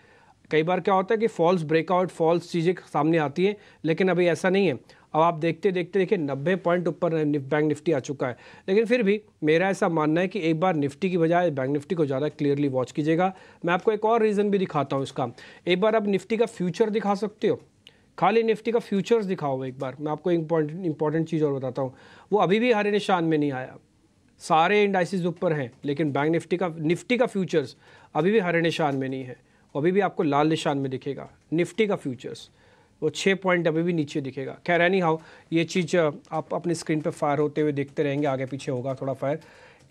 कई बार क्या होता है कि फॉल्स ब्रेकआउट फॉल्स चीज़ें सामने आती हैं लेकिन अभी ऐसा नहीं है अब आप देखते देखते देखिए नब्बे पॉइंट ऊपर बैंक निफ्टी आ चुका है लेकिन फिर भी मेरा ऐसा मानना है कि एक बार निफ्टी की बजाय बैंक निफ्टी को ज़्यादा क्लियरली वॉच कीजिएगा मैं आपको एक और रीज़न भी दिखाता हूँ इसका एक बार आप निफ्टी का फ्यूचर दिखा सकते हो खाली निफ्टी का फ्यूचर्स दिखाओ एक बार मैं आपको इंपॉर्टेंट इंपॉर्टेंट चीज़ और बताता हूँ वो अभी भी हरे निशान में नहीं आया सारे इंडाइसिस ऊपर हैं लेकिन बैंक निफ्टी का निफ्टी का फ्यूचर्स अभी भी हरे निशान में नहीं है अभी भी आपको लाल निशान में दिखेगा निफ्टी का फ्यूचर्स वो छः पॉइंट अभी भी नीचे दिखेगा खैर एनी हाउ ये चीज़ आप अपनी स्क्रीन पर फायर होते हुए देखते रहेंगे आगे पीछे होगा थोड़ा फायर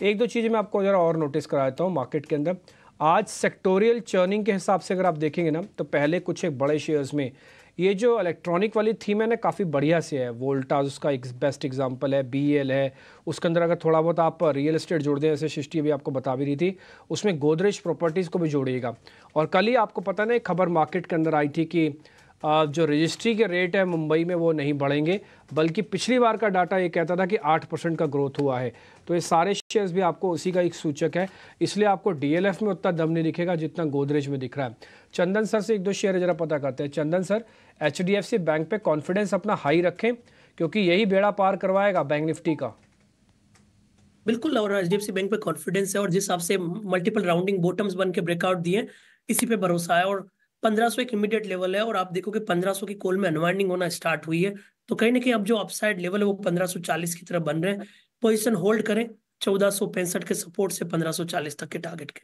एक दो चीज़ें मैं आपको ज़रा और नोटिस करा देता हूँ मार्केट के अंदर आज सेक्टोरियल चर्निंग के हिसाब से अगर आप देखेंगे ना तो पहले कुछ एक बड़े शेयर्स में ये जो इलेक्ट्रॉनिक वाली थीम है ना काफ़ी बढ़िया से है वोल्टाज उसका एक बेस्ट एग्जांपल है बीएल e है उसके अंदर अगर थोड़ा बहुत आप रियल इस्टेट जोड़ दें ऐसे सृष्टि अभी आपको बता भी रही थी उसमें गोदरेज प्रॉपर्टीज़ को भी जोड़िएगा और कल ही आपको पता ना एक खबर मार्केट के अंदर आई थी कि जो रजिस्ट्री के रेट है मुंबई में वो नहीं बढ़ेंगे बल्कि पिछली बार का डाटा ये कहता था कि आठ परसेंट का ग्रोथ हुआ है तो ये सारे शेयर्स भी आपको उसी का एक सूचक है इसलिए आपको डीएलएफ में उतना दम नहीं दिखेगा जितना गोदरेज में दिख रहा है चंदन सर से एक दो शेयर ज़रा पता करते हैं चंदन सर एच बैंक पर कॉन्फिडेंस अपना हाई रखें क्योंकि यही बेड़ा पार करवाएगा बैंक निफ्टी का बिल्कुल और एच बैंक पर कॉन्फिडेंस है और जिस हिसाब से मल्टीपल राउंडिंग बोटम्स बन के ब्रेकआउट दिए इसी पे भरोसा है और पंद्रह एक इमीडिएट लेवल है और आप देखो कि पंद्रह की कोल में अनवाइंडिंग होना स्टार्ट हुई है तो कहीं ना कहीं अब जो अपसाइड लेवल है वो पंद्रह की तरफ बन रहे हैं पोजिशन होल्ड करें चौदह के सपोर्ट से पंद्रह तक के टारगेट के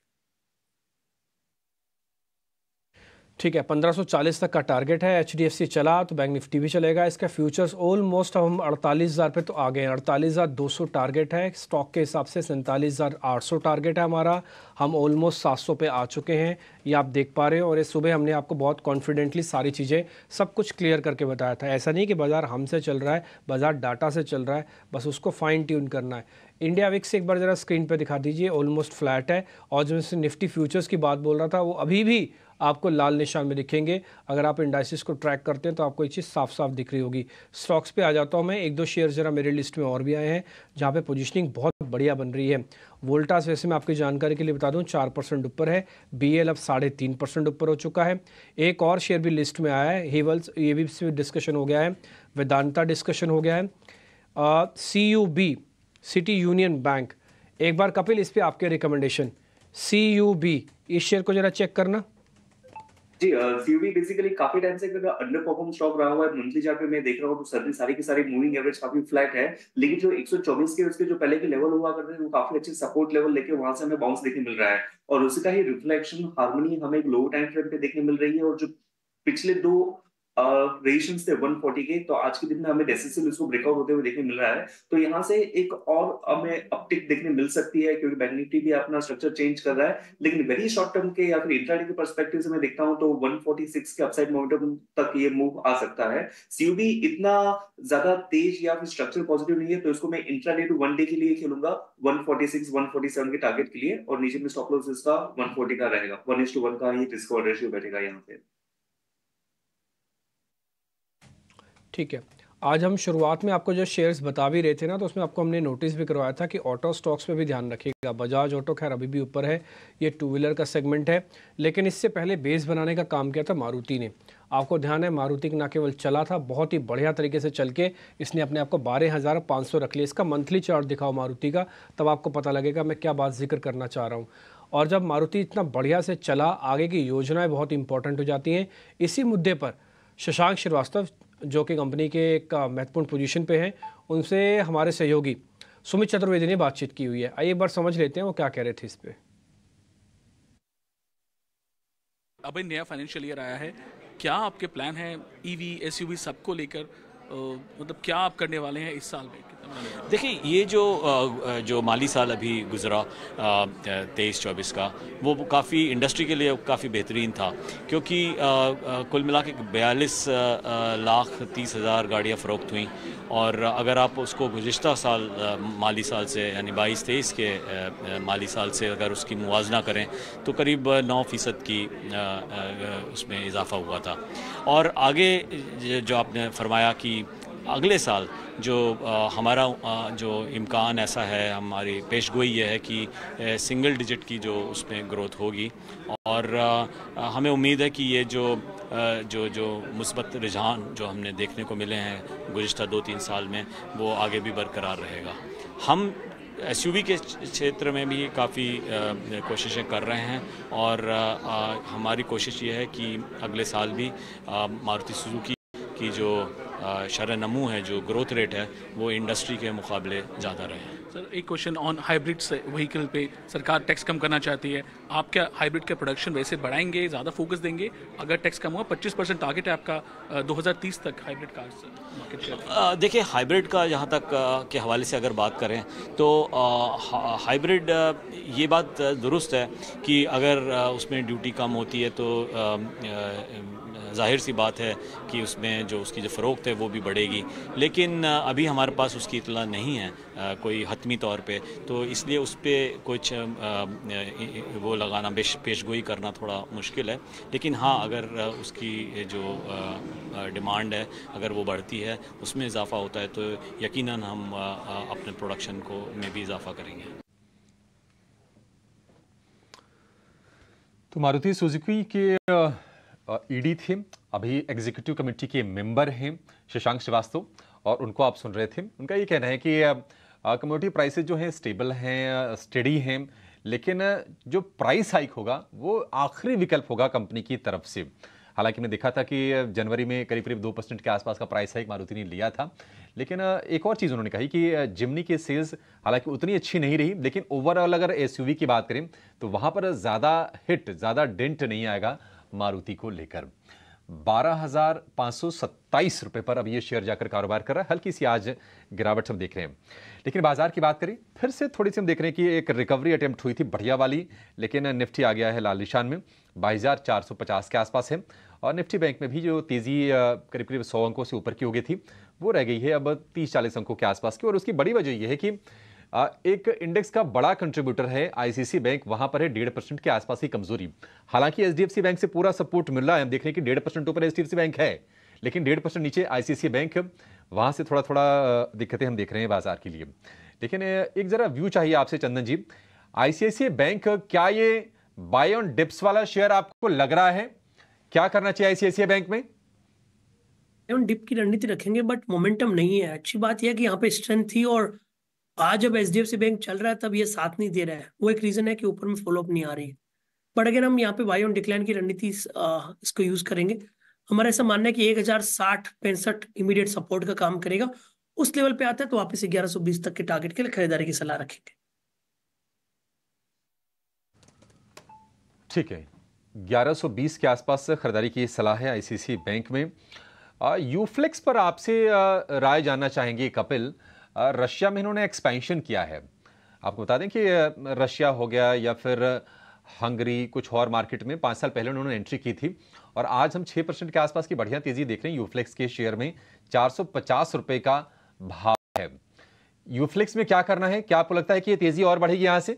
ठीक है 1540 तक का टारगेट है एच चला तो बैंक निफ्टी भी चलेगा इसका फ्यूचर्स ऑलमोस्ट अब हम अड़तालीस हज़ार पे तो आ गए हैं अड़तालीस हज़ार दो सौ टारगेट है स्टॉक के हिसाब से सैंतालीस हज़ार आठ सौ टारगेट है हमारा हम ऑलमोस्ट सात सौ पे आ चुके हैं ये आप देख पा रहे हो और इस सुबह हमने आपको बहुत कॉन्फिडेंटली सारी चीज़ें सब कुछ क्लियर करके बताया था ऐसा नहीं कि बाज़ार हमसे चल रहा है बाज़ार डाटा से चल रहा है बस उसको फाइन ट्यून करना है इंडिया विक्स एक बार ज़रा स्क्रीन पर दिखा दीजिए ऑलमोस्ट फ्लैट है और जो निफ्टी फ्यूचर्स की बात बोल रहा था वो अभी भी आपको लाल निशान में दिखेंगे अगर आप इंडाइसिस को ट्रैक करते हैं तो आपको एक चीज़ साफ साफ दिख रही होगी स्टॉक्स पे आ जाता हूँ मैं एक दो शेयर ज़रा मेरे लिस्ट में और भी आए हैं जहाँ पे पोजीशनिंग बहुत बढ़िया बन रही है वोल्टास वैसे मैं आपकी जानकारी के लिए बता दूँ चार परसेंट ऊपर है बी अब साढ़े तीन परसेंट ऊपर हो चुका है एक और शेयर भी लिस्ट में आया है हेवल्स ये भी डिस्कशन हो गया है वेदांता डिस्कशन हो गया है C U B city union bank एक बार कपिल इस पर आपके रिकमेंडेशन सी यू बी इस शेयर को ज़रा चेक करना जी सीयूबी बेसिकली काफी टाइम से अंडर परफॉर्म स्टॉक रहा हुआ है मंथली चार्ट पे मैं देख रहा हूँ तो सर्दी सारी की सारी मूविंग एवरेज काफी फ्लैट है लेकिन जो 124 के उसके जो पहले के लेवल हुआ करते थे वो काफी अच्छे सपोर्ट लेवल लेके वहां से हमें बाउंस देखने मिल रहा है और उसका ही रिफ्लेक्शन हार्मनी हमें एक लो टाइम फ्रेम पे देखने मिल रही है और जो पिछले दो रेजिस्टेंस थे 140 के तो आज के दिन में हमें इसको ब्रेकआउट होते हुए देखने मिल रहा है तो से एक और हमें अपटिक देखने मिल सकती है क्योंकि बैंक निफ्टी भी अपना स्ट्रक्चर चेंज कर रहा है लेकिन वेरी शॉर्ट टर्म के या फिर के से मैं देखता तो 146 के अपसाइड मोमेंटम तक ये मूव आ सकता है सीयूबी इतना ज्यादा तेज या फिर स्ट्रक्चर पॉजिटिव नहीं है तो इसको मैं इंट्राडे टू वन डे के लिए खेलूंगा 146 147 के टारगेट के लिए और नीचे में स्टॉप लॉस इसका 140 का रहेगा 1 टू का ही रिस्क रेशियो बैठेगा पे ठीक है आज हम शुरुआत में आपको जो शेयर्स बता भी रहे थे ना तो उसमें आपको हमने नोटिस भी करवाया था कि ऑटो स्टॉक्स पे भी ध्यान रखिएगा बजाज ऑटो खैर अभी भी ऊपर है ये टू व्हीलर का सेगमेंट है लेकिन इससे पहले बेस बनाने का काम किया था मारुति ने आपको ध्यान है मारुति ना केवल चला था बहुत ही बढ़िया तरीके से चल के इसने अपने आपको बारह हज़ार पाँच सौ रख लिया इसका मंथली चार्ट दिखाओ मारुति का तब आपको पता लगेगा मैं क्या बात जिक्र करना चाह रहा हूँ और जब मारुति इतना बढ़िया से चला आगे की योजनाएं बहुत इंपॉर्टेंट हो जाती हैं इसी मुद्दे पर शशांक श्रीवास्तव जो कि कंपनी के एक महत्वपूर्ण पोजीशन पे हैं उनसे हमारे सहयोगी सुमित चतुर्वेदी ने बातचीत की हुई है आइए एक बार समझ लेते हैं वो क्या कह रहे थे इस पर अभी नया फाइनेंशियल ईयर आया है क्या आपके प्लान हैं ईवी e एसयूवी सबको लेकर मतलब क्या आप करने वाले हैं इस साल में देखिए ये जो जो माली साल अभी गुज़रा तेईस चौबीस का वो काफ़ी इंडस्ट्री के लिए काफ़ी बेहतरीन था क्योंकि कुल मिला के बयालीस लाख तीस हज़ार गाड़ियाँ फ़रोख्त हुई और अगर आप उसको गुज्त साल माली साल से यानी बाईस तेईस के माली साल से अगर उसकी मुवजना करें तो करीब नौ फ़ीसद की उसमें इजाफ़ा हुआ था और आगे जो आपने फरमाया कि अगले साल जो आ, हमारा आ, जो इम्कान ऐसा है हमारी पेश गोई यह है कि ए, सिंगल डिजिट की जो उसमें ग्रोथ होगी और आ, हमें उम्मीद है कि ये जो जो जो मुस्बत रुझान जो हमने देखने को मिले हैं गुज्तर दो तीन साल में वो आगे भी बरकरार रहेगा हम एस के क्षेत्र में भी काफ़ी कोशिशें कर रहे हैं और हमारी कोशिश ये है कि अगले साल भी मारुति सुजुकी की जो शरण नमू है जो ग्रोथ रेट है वो इंडस्ट्री के मुकाबले ज़्यादा रहे सर एक क्वेश्चन ऑन हाइब्रिड व्हीकल पे सरकार टैक्स कम करना चाहती है आप क्या हाइब्रिड का प्रोडक्शन वैसे बढ़ाएंगे ज़्यादा फोकस देंगे अगर टैक्स कम हुआ 25 परसेंट टारगेट है आपका 2030 तक हाइब्रिड कार मार्केट शेयर देखिए हाइब्रिड का यहाँ तक के हवाले से अगर बात करें तो हाइब्रिड ये बात दुरुस्त है कि अगर उसमें ड्यूटी कम होती है तो आ, जाहिर सी बात है कि उसमें जो उसकी जो फ़रोख्त है वो भी बढ़ेगी लेकिन अभी हमारे पास उसकी इतला नहीं है कोई हतमी तौर पे तो इसलिए उस पर कुछ वो लगाना पेश पेशगोई करना थोड़ा मुश्किल है लेकिन हाँ अगर उसकी जो डिमांड है अगर वो बढ़ती है उसमें इजाफ़ा होता है तो यकीन हम अपने प्रोडक्शन को में भी इजाफ़ा करेंगे तो मारुति सुजुकी के ईडी e थे अभी एग्जीक्यूटिव कमेटी के मेंबर हैं शशांक श्रीवास्तव और उनको आप सुन रहे थे उनका ये कहना है कि कमोडिटी प्राइसेज जो हैं स्टेबल हैं स्टडी हैं लेकिन जो प्राइस हाइक होगा वो आखिरी विकल्प होगा कंपनी की तरफ से हालांकि मैंने देखा था कि जनवरी में करीब करीब दो परसेंट के आसपास का प्राइस हाइक मारुति ने लिया था लेकिन एक और चीज़ उन्होंने कही कि जिमनी के सेल्स हालांकि उतनी अच्छी नहीं रही लेकिन ओवरऑल अगर एस की बात करें तो वहाँ पर ज़्यादा हिट ज़्यादा डेंट नहीं आएगा मारुति को लेकर बारह हजार पाँच सौ सत्ताईस रुपए पर अब ये शेयर जाकर कारोबार कर रहा है हल्की सी आज गिरावट हम देख रहे हैं लेकिन बाजार की बात करें फिर से थोड़ी सी हम देख रहे हैं कि एक रिकवरी अटेम्प्ट हुई थी बढ़िया वाली लेकिन निफ्टी आ गया है लाल निशान में बाईस हज़ार चार सौ पचास के आसपास है और निफ्टी बैंक में भी जो तेज़ी करीब करीब सौ अंकों से ऊपर की हो गई थी वो रह गई है अब तीस चालीस अंकों के आसपास की और उसकी बड़ी वजह यह है कि एक इंडेक्स का बड़ा कंट्रीब्यूटर है आईसीसी बैंक वहां पर है डेढ़ परसेंट के आसपास की कमजोरी हालांकि एचडीएफसी बैंक से पूरा सपोर्ट मिल रहा है हम देख रहे हैं कि डेढ़ परसेंट ऊपर एचडीएफसी बैंक है लेकिन डेढ़ परसेंट नीचे आईसीसी बैंक वहां से थोड़ा थोड़ा दिक्कतें हम देख रहे हैं बाजार के लिए लेकिन एक जरा व्यू चाहिए आपसे चंदन जी आईसीआईसी बैंक क्या ये बाय ऑन डिप्स वाला शेयर आपको लग रहा है क्या करना चाहिए आईसीआईसी बैंक में डिप की रणनीति रखेंगे बट मोमेंटम नहीं है अच्छी बात यह कि यहाँ पे स्ट्रेंथ थी और आज जब H D F C bank चल रहा है तब ये साथ नहीं दे रहा है वो एक रीजन है कि ऊपर में फॉलोअप नहीं आ रही बट अगेन हम यहाँ पे बाई ऑन डिक्लाइन की रणनीति इसको यूज करेंगे हमारा ऐसा मानना है कि एक हजार साठ पैंसठ इमीडिएट सपोर्ट का काम करेगा उस लेवल पे आता है तो वापस ग्यारह सौ बीस तक के टारगेट के लिए खरीदारी की सलाह रखेंगे ठीक है 1120 के आसपास खरीदारी की सलाह है आईसीसी बैंक में यूफ्लेक्स पर आपसे राय जानना चाहेंगे कपिल रशिया में इन्होंने एक्सपेंशन किया है आपको बता दें कि रशिया हो गया या फिर हंगरी कुछ और मार्केट में पाँच साल पहले उन्होंने एंट्री की थी और आज हम छः परसेंट के आसपास की बढ़िया तेज़ी देख रहे हैं यूफ्लेक्स के शेयर में चार रुपए का भाव है यूफ्लेक्स में क्या करना है क्या आपको लगता है कि ये तेज़ी और बढ़ेगी यहाँ से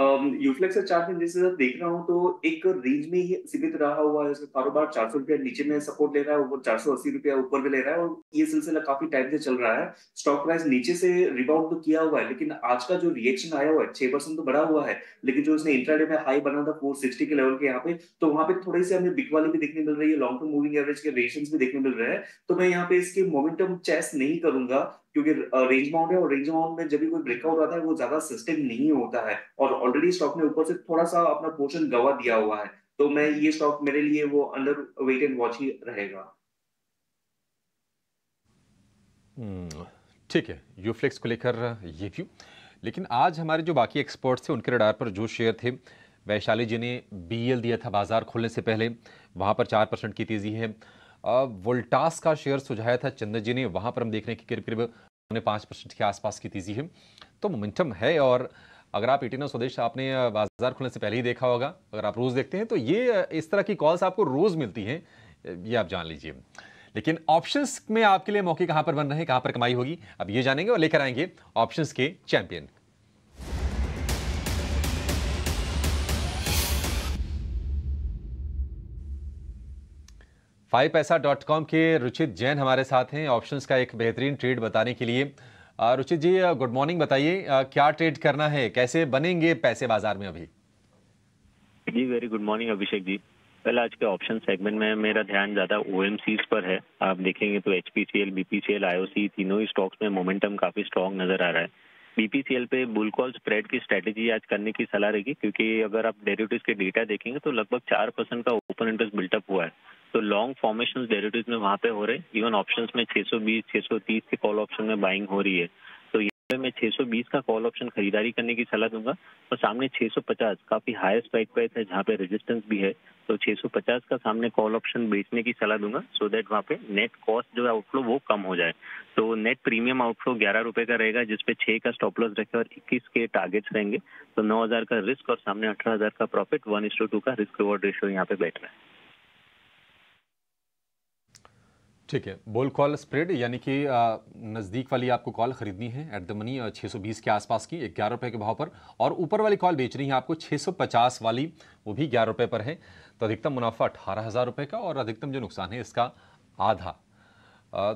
यूफ्लेक्स um, चार्ट में जैसे देख रहा हूँ तो एक रेंज में ही सीमित रहा हुआ है कारोबार चार सौ रुपया नीचे में सपोर्ट ले रहा है ऊपर चार सौ अस्सी रुपया ऊपर भी ले रहा है और ये सिलसिला काफी टाइम से चल रहा है स्टॉक प्राइस नीचे से रिबाउंड तो किया हुआ है लेकिन आज का जो रिएक्शन आया हुआ है छह परसेंट तो बड़ा हुआ है लेकिन जो उसने इंट्राडे में हाई बना था फोर सिक्सटी के लेवल के यहाँ पे तो वहाँ पे थोड़ी सी हमें वाली भी देखने मिल रही है लॉन्ग टर्म मूविंग एवरेज के रेशन भी देखने मिल रहे हैं तो मैं यहाँ पे इसके मोमेंटम चेस नहीं करूंगा क्योंकि रेंज बाउंड है और रेंज बाउंड में जब भी कोई ब्रेकआउट आता है वो ज्यादा सिस्टम नहीं होता है और ऑलरेडी स्टॉक ने ऊपर से थोड़ा सा अपना पोर्शन गवा दिया हुआ है तो मैं ये स्टॉक मेरे लिए वो अंडर वेट एंड वॉच ही रहेगा हम्म, ठीक है यूफ्लेक्स को लेकर ये व्यू लेकिन आज हमारे जो बाकी एक्सपर्ट्स थे उनके रडार पर जो शेयर थे वैशाली जी ने बीएल दिया था बाजार खोलने से पहले वहाँ पर चार परसेंट की तेज़ी है वोल्टास का शेयर सुझाया था चंद्र जी ने वहां पर हम देख रहे हैं कि करीब करीब उन्होंने पाँच परसेंट के आसपास की तेजी है तो मोमेंटम है और अगर आप एटीन स्वदेश आपने बाजार खुलने से पहले ही देखा होगा अगर आप रोज़ देखते हैं तो ये इस तरह की कॉल्स आपको रोज़ मिलती हैं ये आप जान लीजिए लेकिन ऑप्शंस में आपके लिए मौके कहाँ पर बन रहे हैं कहाँ पर कमाई होगी अब ये जानेंगे और लेकर आएंगे ऑप्शंस के champion five paisa dot com के रुचित जैन हमारे साथ हैं ऑप्शंस का एक बेहतरीन ट्रेड बताने के लिए रुचित जी गुड मॉर्निंग बताइए क्या ट्रेड करना है कैसे बनेंगे पैसे बाजार में अभी जी very good morning Abhishek ji पहले आज के ऑप्शन सेगमेंट में मेरा ध्यान ज़्यादा ओ पर है आप देखेंगे तो H P C L B P C L I तीनों ही स्टॉक्स में मोमेंटम काफ़ी स्ट्रॉन्ग नज़र आ रहा है बीपीसीएल पे बुल कॉल स्प्रेड की स्ट्रेटेजी आज करने की सलाह रहेगी क्योंकि अगर आप डेरिवेटिव्स के डेटा देखेंगे तो लगभग चार परसेंट का ओपन इंटरेस्ट बिल्टअप हुआ है तो लॉन्ग फॉर्मेशन डेरेटिव में वहाँ पे हो रहे इवन ऑप्शन में छह छह सौ बीस सौ तीस के कॉल ऑप्शन में बाइंग हो रही है तो ये मैं 620 का कॉल ऑप्शन खरीदारी करने की सलाह दूंगा और सामने 650 काफी हायर स्ट्राइक प्राइस है जहाँ पे रेजिस्टेंस भी है तो 650 का सामने कॉल ऑप्शन बेचने की सलाह दूंगा सो देट वहाँ पे नेट कॉस्ट जो है आउटफ्लो वो कम हो जाए तो नेट प्रीमियम आउटफ्लो ग्यारह रुपए का रहेगा जिसपे छह का स्टॉप लॉस रखे और इक्कीस के टारगेट्स रहेंगे तो नौ हजार का रिस्क और सामने अठारह हजार का प्रॉफिट वन का रिस्क रिवॉर्ड रेशियो यहाँ पे बैठ रहा है ठीक है बोल कॉल स्प्रेड यानी कि नज़दीक वाली आपको कॉल खरीदनी है एट द मनी 620 के आसपास की ग्यारह रुपये के भाव पर और ऊपर वाली कॉल बेचनी है आपको 650 वाली वो भी ग्यारह रुपये पर है तो अधिकतम मुनाफा अठारह हज़ार रुपये का और अधिकतम जो नुकसान है इसका आधा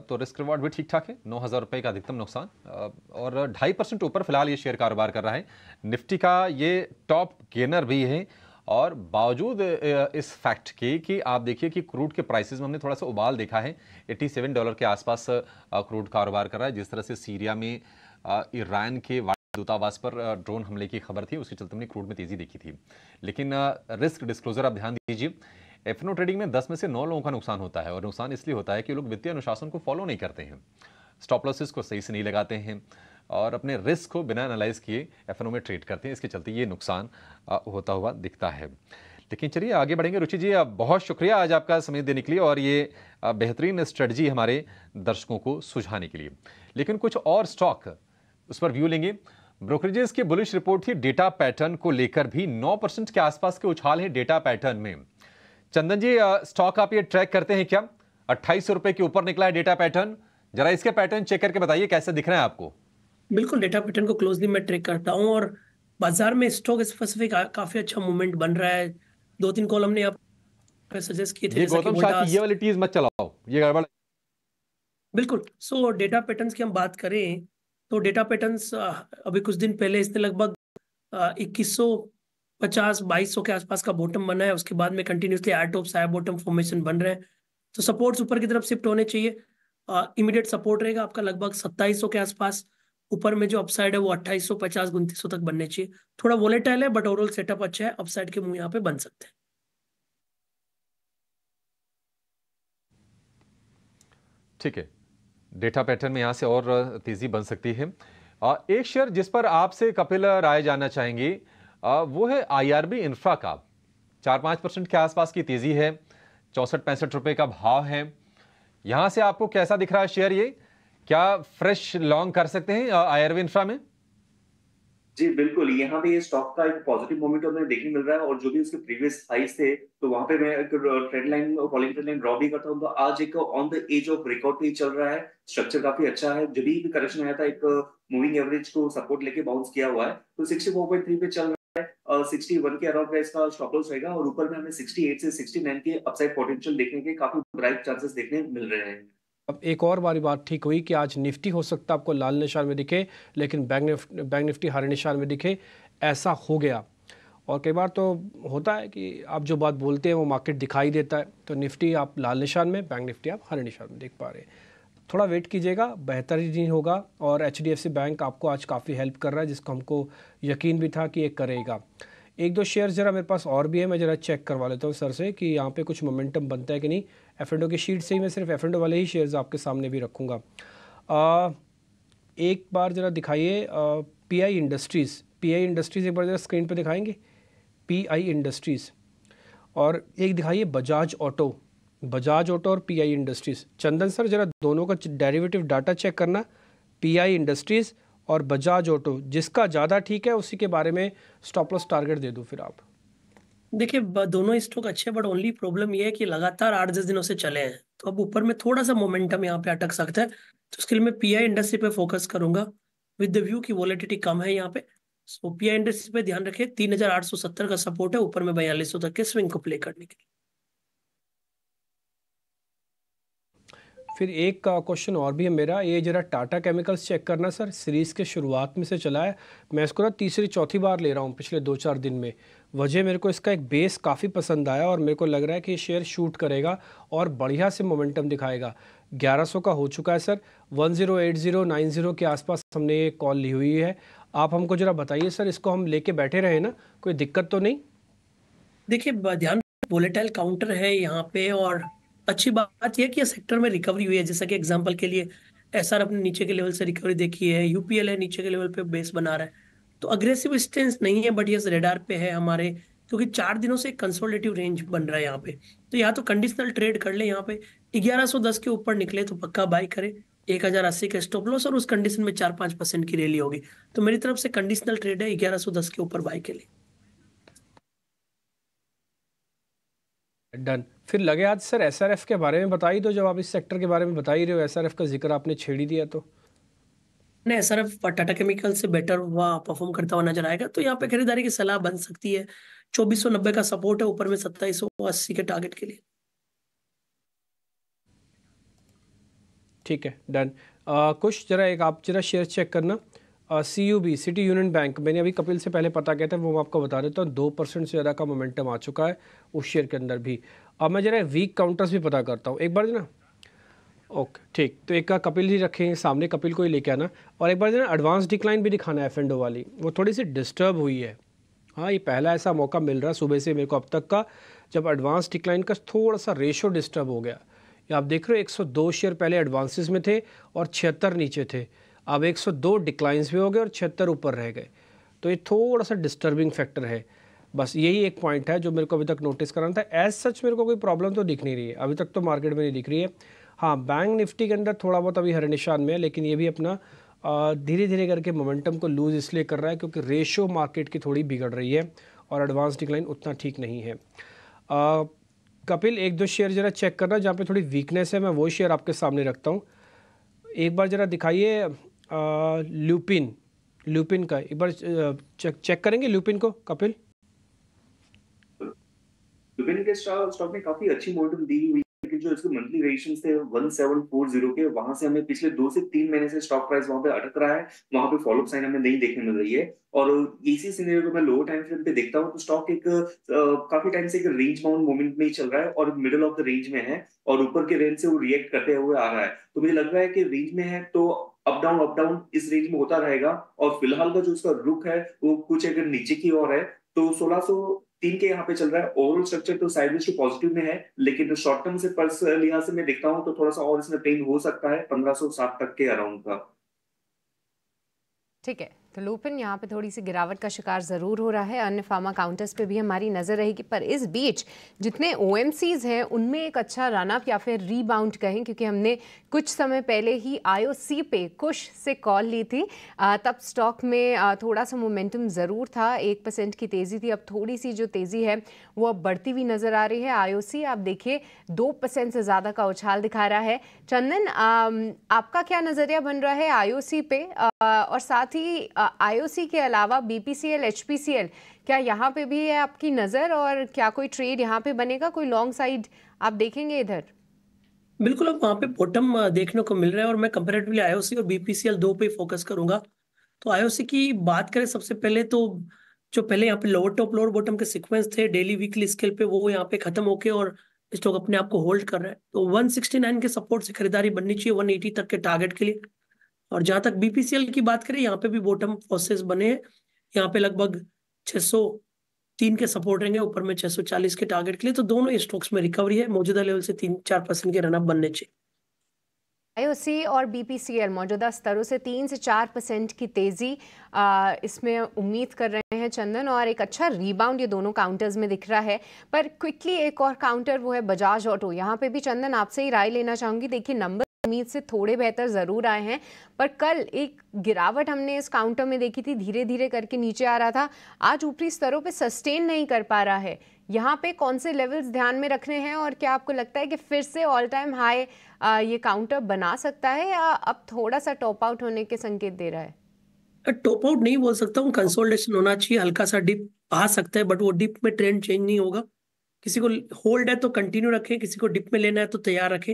तो रिस्क रिवार्ड भी ठीक ठाक है नौ हज़ार रुपये का अधिकतम नुकसान और ढाई परसेंट ऊपर फिलहाल ये शेयर कारोबार कर रहा है निफ्टी का ये टॉप गेनर भी है और बावजूद इस फैक्ट के कि आप देखिए कि क्रूड के प्राइसेस में हमने थोड़ा सा उबाल देखा है 87 डॉलर के आसपास क्रूड कारोबार कर रहा है जिस तरह से सीरिया में ईरान के दूतावास पर ड्रोन हमले की खबर थी उसके चलते हमने क्रूड में तेजी देखी थी लेकिन रिस्क डिस्क्लोजर आप ध्यान दीजिए एफ ट्रेडिंग में दस में से नौ लोगों का नुकसान होता है और नुकसान इसलिए होता है कि लोग वित्तीय अनुशासन को फॉलो नहीं करते हैं स्टॉप लॉसेस को सही से नहीं लगाते हैं और अपने रिस्क को बिना एनालाइज किए एफ में ट्रेड करते हैं इसके चलते ये नुकसान होता हुआ दिखता है लेकिन चलिए आगे बढ़ेंगे रुचि जी बहुत शुक्रिया आज आपका समय देने के लिए और ये बेहतरीन स्ट्रेटजी हमारे दर्शकों को सुझाने के लिए लेकिन कुछ और स्टॉक उस पर व्यू लेंगे ब्रोकरेजेस की बुलिश रिपोर्ट थी डेटा पैटर्न को लेकर भी 9 परसेंट के आसपास के उछाल हैं डेटा पैटर्न में चंदन जी स्टॉक आप ये ट्रैक करते हैं क्या अट्ठाईस रुपए के ऊपर निकला है डेटा पैटर्न जरा इसके पैटर्न चेक करके बताइए कैसे दिख रहे हैं आपको बिल्कुल डेटा पैटर्न को क्लोजली मैं ट्रैक करता हूँ और बाजार में स्टॉक स्पेसिफिक काफी अच्छा मूवमेंट बन रहा है दो तीन कॉलम ने आप सजेस्ट किए थे गौतम शाह ये वाली मत चलाओ ये गड़बड़ बिल्कुल सो डेटा पैटर्न्स की हम बात करें तो डेटा पैटर्न्स अभी कुछ दिन पहले इसने लगभग इक्कीस सौ पचास बाईस सौ के आसपास का बॉटम बना है उसके बाद में कंटिन्यूसली आर टॉप हाई बॉटम फॉर्मेशन बन रहे हैं तो सपोर्ट्स ऊपर की तरफ शिफ्ट होने चाहिए इमीडिएट सपोर्ट रहेगा आपका लगभग सत्ताईस सौ के आसपास ऊपर में जो अपसाइड है वो अट्ठाईस सौ पचास उन्तीस सौ तक बनने चाहिए थोड़ा वोलेटाइल है बट ओवरऑल सेटअप अच्छा है अपसाइड के मुंह यहाँ पे बन सकते हैं ठीक है डेटा पैटर्न में यहाँ से और uh, तेजी बन सकती है uh, एक शेयर जिस पर आपसे कपिल uh, राय जानना चाहेंगे वो है आईआरबी इंफ्रा का चार पाँच परसेंट के आसपास की तेजी है चौंसठ पैंसठ रुपए का भाव है यहाँ से आपको कैसा दिख रहा है शेयर ये क्या फ्रेश लॉन्ग कर सकते हैं आयरवे इंफ्रा में जी बिल्कुल यहाँ पे ये स्टॉक का एक पॉजिटिव मोमेंट हमें देखने मिल रहा है और जो भी उसके प्रीवियस हाइस थे तो वहां पे मैं एक trend line falling trend line draw भी करता हूँ तो आज एक on the edge of record भी चल रहा है स्ट्रक्चर काफी अच्छा है जब भी करेक्शन आया था एक मूविंग एवरेज को सपोर्ट लेके बाउंस किया हुआ है तो सिक्सटी फोर पॉइंट थ्री पे चल रहा है सिक्सटी वन के अराउंड का इसका स्टॉप लॉस रहेगा और ऊपर में हमें सिक्सटी एट से सिक्सटी नाइन के अपसाइड पोटेंशियल देखने के काफी ब्राइट चांसेस देखने मिल रहे हैं अब एक और बारी बात ठीक हुई कि आज निफ्टी हो सकता आपको लाल निशान में दिखे लेकिन बैंक निफ्टी बैंक निफ्टी हरे निशान में दिखे ऐसा हो गया और कई बार तो होता है कि आप जो बात बोलते हैं वो मार्केट दिखाई देता है तो निफ्टी आप लाल निशान में बैंक निफ्टी आप हरे निशान में देख पा रहे हैं थोड़ा वेट कीजिएगा बेहतर ही दिन होगा और एच बैंक आपको आज काफ़ी हेल्प कर रहा है जिसको हमको यकीन भी था कि ये करेगा एक दो शेयर ज़रा मेरे पास और भी है मैं ज़रा चेक करवा लेता हूँ सर से कि यहाँ पे कुछ मोमेंटम बनता है कि नहीं एफ एंड ओ की शीट से ही मैं सिर्फ एफ एंड वाले ही शेयर्स आपके सामने भी रखूँगा एक बार ज़रा दिखाइए P I industries P I industries एक बार ज़रा स्क्रीन पर दिखाएंगे पी आई इंडस्ट्रीज़ और एक दिखाइए बजाज ऑटो बजाज ऑटो और P I industries Chandan sir ज़रा दोनों का डेरिवेटिव डाटा चेक करना पी आई इंडस्ट्रीज़ और बजाज ऑटो जिसका ज़्यादा ठीक है उसी के बारे में स्टॉप लॉस टारगेट दे दो फिर आप देखिए दोनों स्टॉक अच्छे बट ओनली प्रॉब्लम ये है कि लगातार आठ दस दिनों से चले हैं तो अब ऊपर में थोड़ा सा मोमेंटम यहाँ पे अटक सकता है तो उसके लिए मैं पी इंडस्ट्री पे फोकस करूंगा विद द व्यू की वॉलेटिटी कम है यहाँ पे सो पी इंडस्ट्री पे ध्यान रखें तीन हजार आठ सौ सत्तर का सपोर्ट है ऊपर में बयालीस सौ तक के स्विंग को प्ले करने के लिए फिर एक का क्वेश्चन और भी है मेरा ये जरा टाटा केमिकल्स चेक करना सर सीरीज़ के शुरुआत में से चला है मैं इसको ना तीसरी चौथी बार ले रहा हूँ पिछले दो चार दिन में वजह मेरे को इसका एक बेस काफ़ी पसंद आया और मेरे को लग रहा है कि शेयर शूट करेगा और बढ़िया से मोमेंटम दिखाएगा 1100 का हो चुका है सर 1080 जीरो के आसपास हमने ये कॉल ली हुई है आप हमको ज़रा बताइए सर इसको हम लेके बैठे रहे ना कोई दिक्कत तो नहीं देखिए ध्यान वोलेटाइल काउंटर है यहाँ पे और अच्छी बात यह कि सेक्टर में रिकवरी हुई है जैसा कि एग्जाम्पल के लिए एस आर अपने नीचे के लेवल से रिकवरी देखी है यूपीएल है नीचे के लेवल पे बेस बना रहा है तो अग्रेसिव स्टेंस नहीं है बट ये रेडार पे है हमारे क्योंकि चार दिनों से कंसोलेटिव रेंज बन रहा है यहाँ पे तो यहाँ तो कंडीशनल ट्रेड कर ले यहाँ पे दस के ऊपर निकले तो पक्का बाय करे एक हजार अस्सी का स्टॉप लॉस और उस कंडीशन में चार पांच परसेंट की रैली होगी तो मेरी तरफ से कंडीशनल ट्रेड है ग्यारह सौ दस के ऊपर बाय के लिए डन फिर लगे आज सर एस के बारे में बताई दो तो जब आप इस सेक्टर के बारे में बता ही रहे हो एस का जिक्र आपने छेड़ी दिया तो नहीं एस टाटा केमिकल से बेटर हुआ परफॉर्म करता हुआ नजर आएगा तो यहाँ पे खरीदारी की सलाह बन सकती है चौबीस सौ नब्बे का सपोर्ट है ऊपर में सत्ताईस सौ अस्सी के टारगेट के लिए ठीक है डन कुछ जरा एक आप जरा शेयर चेक करना C U B city union bank मैंने अभी कपिल से पहले पता कहते था वो मैं आपको बता देता हूँ दो परसेंट से ज़्यादा का मोमेंटम आ चुका है उस शेयर के अंदर भी अब मैं जरा वीक काउंटर्स भी पता करता हूँ एक बार जना ओके ठीक तो एक का कपिल जी रखें सामने कपिल को ही लेके आना और एक बार जना एडवांस डिक्लाइन भी दिखाना है एफ एंड ओ वाली वो थोड़ी सी डिस्टर्ब हुई है हाँ ये पहला ऐसा मौका मिल रहा है सुबह से मेरे को अब तक का जब एडवांस डिक्लाइन का थोड़ा सा रेशो डिस्टर्ब हो गया आप देख रहे हो 102 शेयर पहले एडवांसेस में थे और छिहत्तर नीचे थे अब 102 डिक्लाइंस भी हो गए और छिहत्तर ऊपर रह गए तो ये थोड़ा सा डिस्टर्बिंग फैक्टर है बस यही एक पॉइंट है जो मेरे को अभी तक नोटिस कराना था एज सच मेरे को कोई प्रॉब्लम तो दिख नहीं रही है अभी तक तो मार्केट में नहीं दिख रही है हाँ बैंक निफ्टी के अंदर थोड़ा बहुत अभी हर निशान में है लेकिन ये भी अपना धीरे धीरे करके मोमेंटम को लूज़ इसलिए कर रहा है क्योंकि रेशो मार्केट की थोड़ी बिगड़ रही है और एडवांस डिक्लाइन उतना ठीक नहीं है आ, कपिल एक दो शेयर ज़रा चेक करना जहाँ पे थोड़ी वीकनेस है मैं वो शेयर आपके सामने रखता हूँ एक बार ज़रा दिखाइए लुपिन लुपिन का एक बार चेक चेक करेंगे लुपिन को कपिल लुपिन के स्टॉक में काफी अच्छी मोमेंटम दी हुई है जो इसके मंथली रेजिस्टेंस थे 1740 के वहां से हमें पिछले दो से तीन महीने से स्टॉक प्राइस वहां पे अटक रहा है वहां पे फॉलो अप साइन हमें नहीं देखने मिल रही है और इसी सिनेरियो को मैं लोअर टाइम फ्रेम पे देखता हूं तो स्टॉक एक काफी टाइम से एक रेंज बाउंड मूवमेंट में ही चल रहा है और मिडिल ऑफ द रेंज में है और ऊपर के रेंज से वो रिएक्ट करते हुए आ रहा है तो मुझे लग रहा है कि रेंज में है तो अप डाउन अप डाउन इस रेंज में होता रहेगा और फिलहाल का जो उसका रुख है वो कुछ अगर नीचे की ओर है तो सोलह तीन के यहाँ पे चल रहा है ओवरऑल स्ट्रक्चर तो साइड में पॉजिटिव में है लेकिन शॉर्ट टर्म से पर्स लिहाज से मैं देखता हूँ तो थोड़ा सा और इसमें पेन हो सकता है पंद्रह सात तक के अराउंड का ठीक है तो लोपिन यहाँ पे थोड़ी सी गिरावट का शिकार ज़रूर हो रहा है अन्य फार्मा काउंटर्स पे भी हमारी नज़र रहेगी पर इस बीच जितने ओ हैं उनमें एक अच्छा रनअप या फिर रीबाउंड कहें क्योंकि हमने कुछ समय पहले ही आईओसी पे कुश से कॉल ली थी आ, तब स्टॉक में आ, थोड़ा सा मोमेंटम ज़रूर था एक परसेंट की तेज़ी थी अब थोड़ी सी जो तेज़ी है वो अब बढ़ती हुई नज़र आ रही है आई आप देखिए दो परसेंट से ज़्यादा का उछाल दिखा रहा है चंदन आपका क्या नज़रिया बन रहा है आई पे और साथ ही आईओसी के अलावा बीपीसीएल एचपीसीएल क्या यहाँ पे भी है आपकी नज़र और क्या कोई ट्रेड यहाँ पे बनेगा कोई लॉन्ग साइड आप देखेंगे इधर बिल्कुल अब वहाँ पे बॉटम देखने को मिल रहा है और मैं कंपेरेटिवली आईओसी और बीपीसीएल दो पे फोकस करूंगा तो आईओसी की बात करें सबसे पहले तो जो पहले यहाँ पे लोअर टॉप लोअर बॉटम के सीक्वेंस थे डेली वीकली स्केल पे वो यहाँ पे खत्म होके और स्टॉक अपने आप को होल्ड कर रहा है तो 169 के सपोर्ट से खरीदारी बननी चाहिए 180 तक के टारगेट के लिए और जहां तक बीपीसीएल की बात करें यहाँ पे भी बॉटम फोर्सेस बने हैं यहाँ पे लगभग छह सौ तीन के सपोर्ट रहेंगे ऊपर में छह सौ चालीस के टारगेट के लिए तो दोनों स्टॉक्स में रिकवरी है मौजूदा लेवल से तीन चार परसेंट के रनअप बनने चाहिए आईओसी और बीपीसीएल मौजूदा स्तरों से तीन से चार परसेंट की तेजी आ, इसमें उम्मीद कर रहे हैं चंदन और एक अच्छा रीबाउंड ये दोनों काउंटर्स में दिख रहा है पर क्विकली एक और काउंटर वो है बजाज ऑटो यहाँ पे भी चंदन आपसे ही राय लेना चाहूंगी देखिए नंबर उम्मीद से थोड़े बेहतर ज़रूर आए हैं पर कल एक गिरावट हमने इस काउंटर में देखी थी धीरे धीरे करके नीचे आ रहा था आज ऊपरी स्तरों पे सस्टेन नहीं कर पा रहा है यहाँ पे कौन से लेवल्स ध्यान में रखने हैं और क्या आपको लगता है कि फिर से ऑल टाइम हाई ये काउंटर बना सकता है या अब थोड़ा सा टॉप आउट होने के संकेत दे रहा है टॉप आउट नहीं बोल सकता हूँ कंसोल्टेशन होना चाहिए हल्का सा डिप आ सकता है बट वो डिप में ट्रेंड चेंज नहीं होगा किसी को होल्ड है तो कंटिन्यू रखें किसी को डिप में लेना है तो तैयार रखें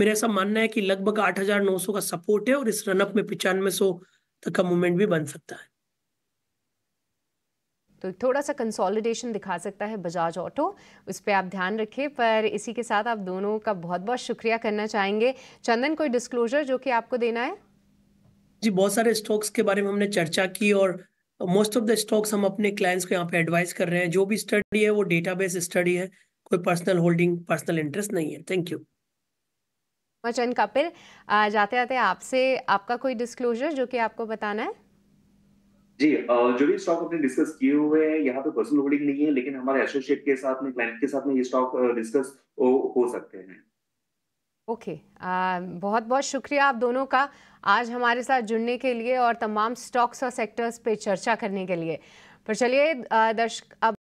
मेरा ऐसा मानना है कि लगभग 8,900 का सपोर्ट है और इस रनअप में पिचानवे सौ तक का मूवमेंट भी बन सकता है तो थोड़ा सा कंसोलिडेशन दिखा सकता है बजाज ऑटो उस पर आप ध्यान रखें पर इसी के साथ आप दोनों का बहुत बहुत शुक्रिया करना चाहेंगे चंदन कोई डिस्क्लोजर जो कि आपको देना है जी बहुत सारे स्टॉक्स के बारे में हमने चर्चा की और मोस्ट ऑफ द स्टॉक्स हम अपने क्लाइंट्स को यहाँ पे एडवाइस कर रहे हैं जो भी स्टडी है वो डेटाबेस स्टडी है कोई पर्सनल होल्डिंग पर्सनल इंटरेस्ट नहीं है थैंक यू मच कपिल जाते जाते आपसे आपका कोई डिस्क्लोजर जो कि आपको बताना है जी जो भी स्टॉक अपने डिस्कस किए हुए हैं यहाँ पे पर्सनल होल्डिंग नहीं है लेकिन हमारे एसोसिएट के साथ में क्लाइंट के साथ में ये स्टॉक डिस्कस हो सकते हैं ओके okay. बहुत बहुत शुक्रिया आप दोनों का आज हमारे साथ जुड़ने के लिए और तमाम स्टॉक्स और सेक्टर्स पे चर्चा करने के लिए पर चलिए दर्शक अब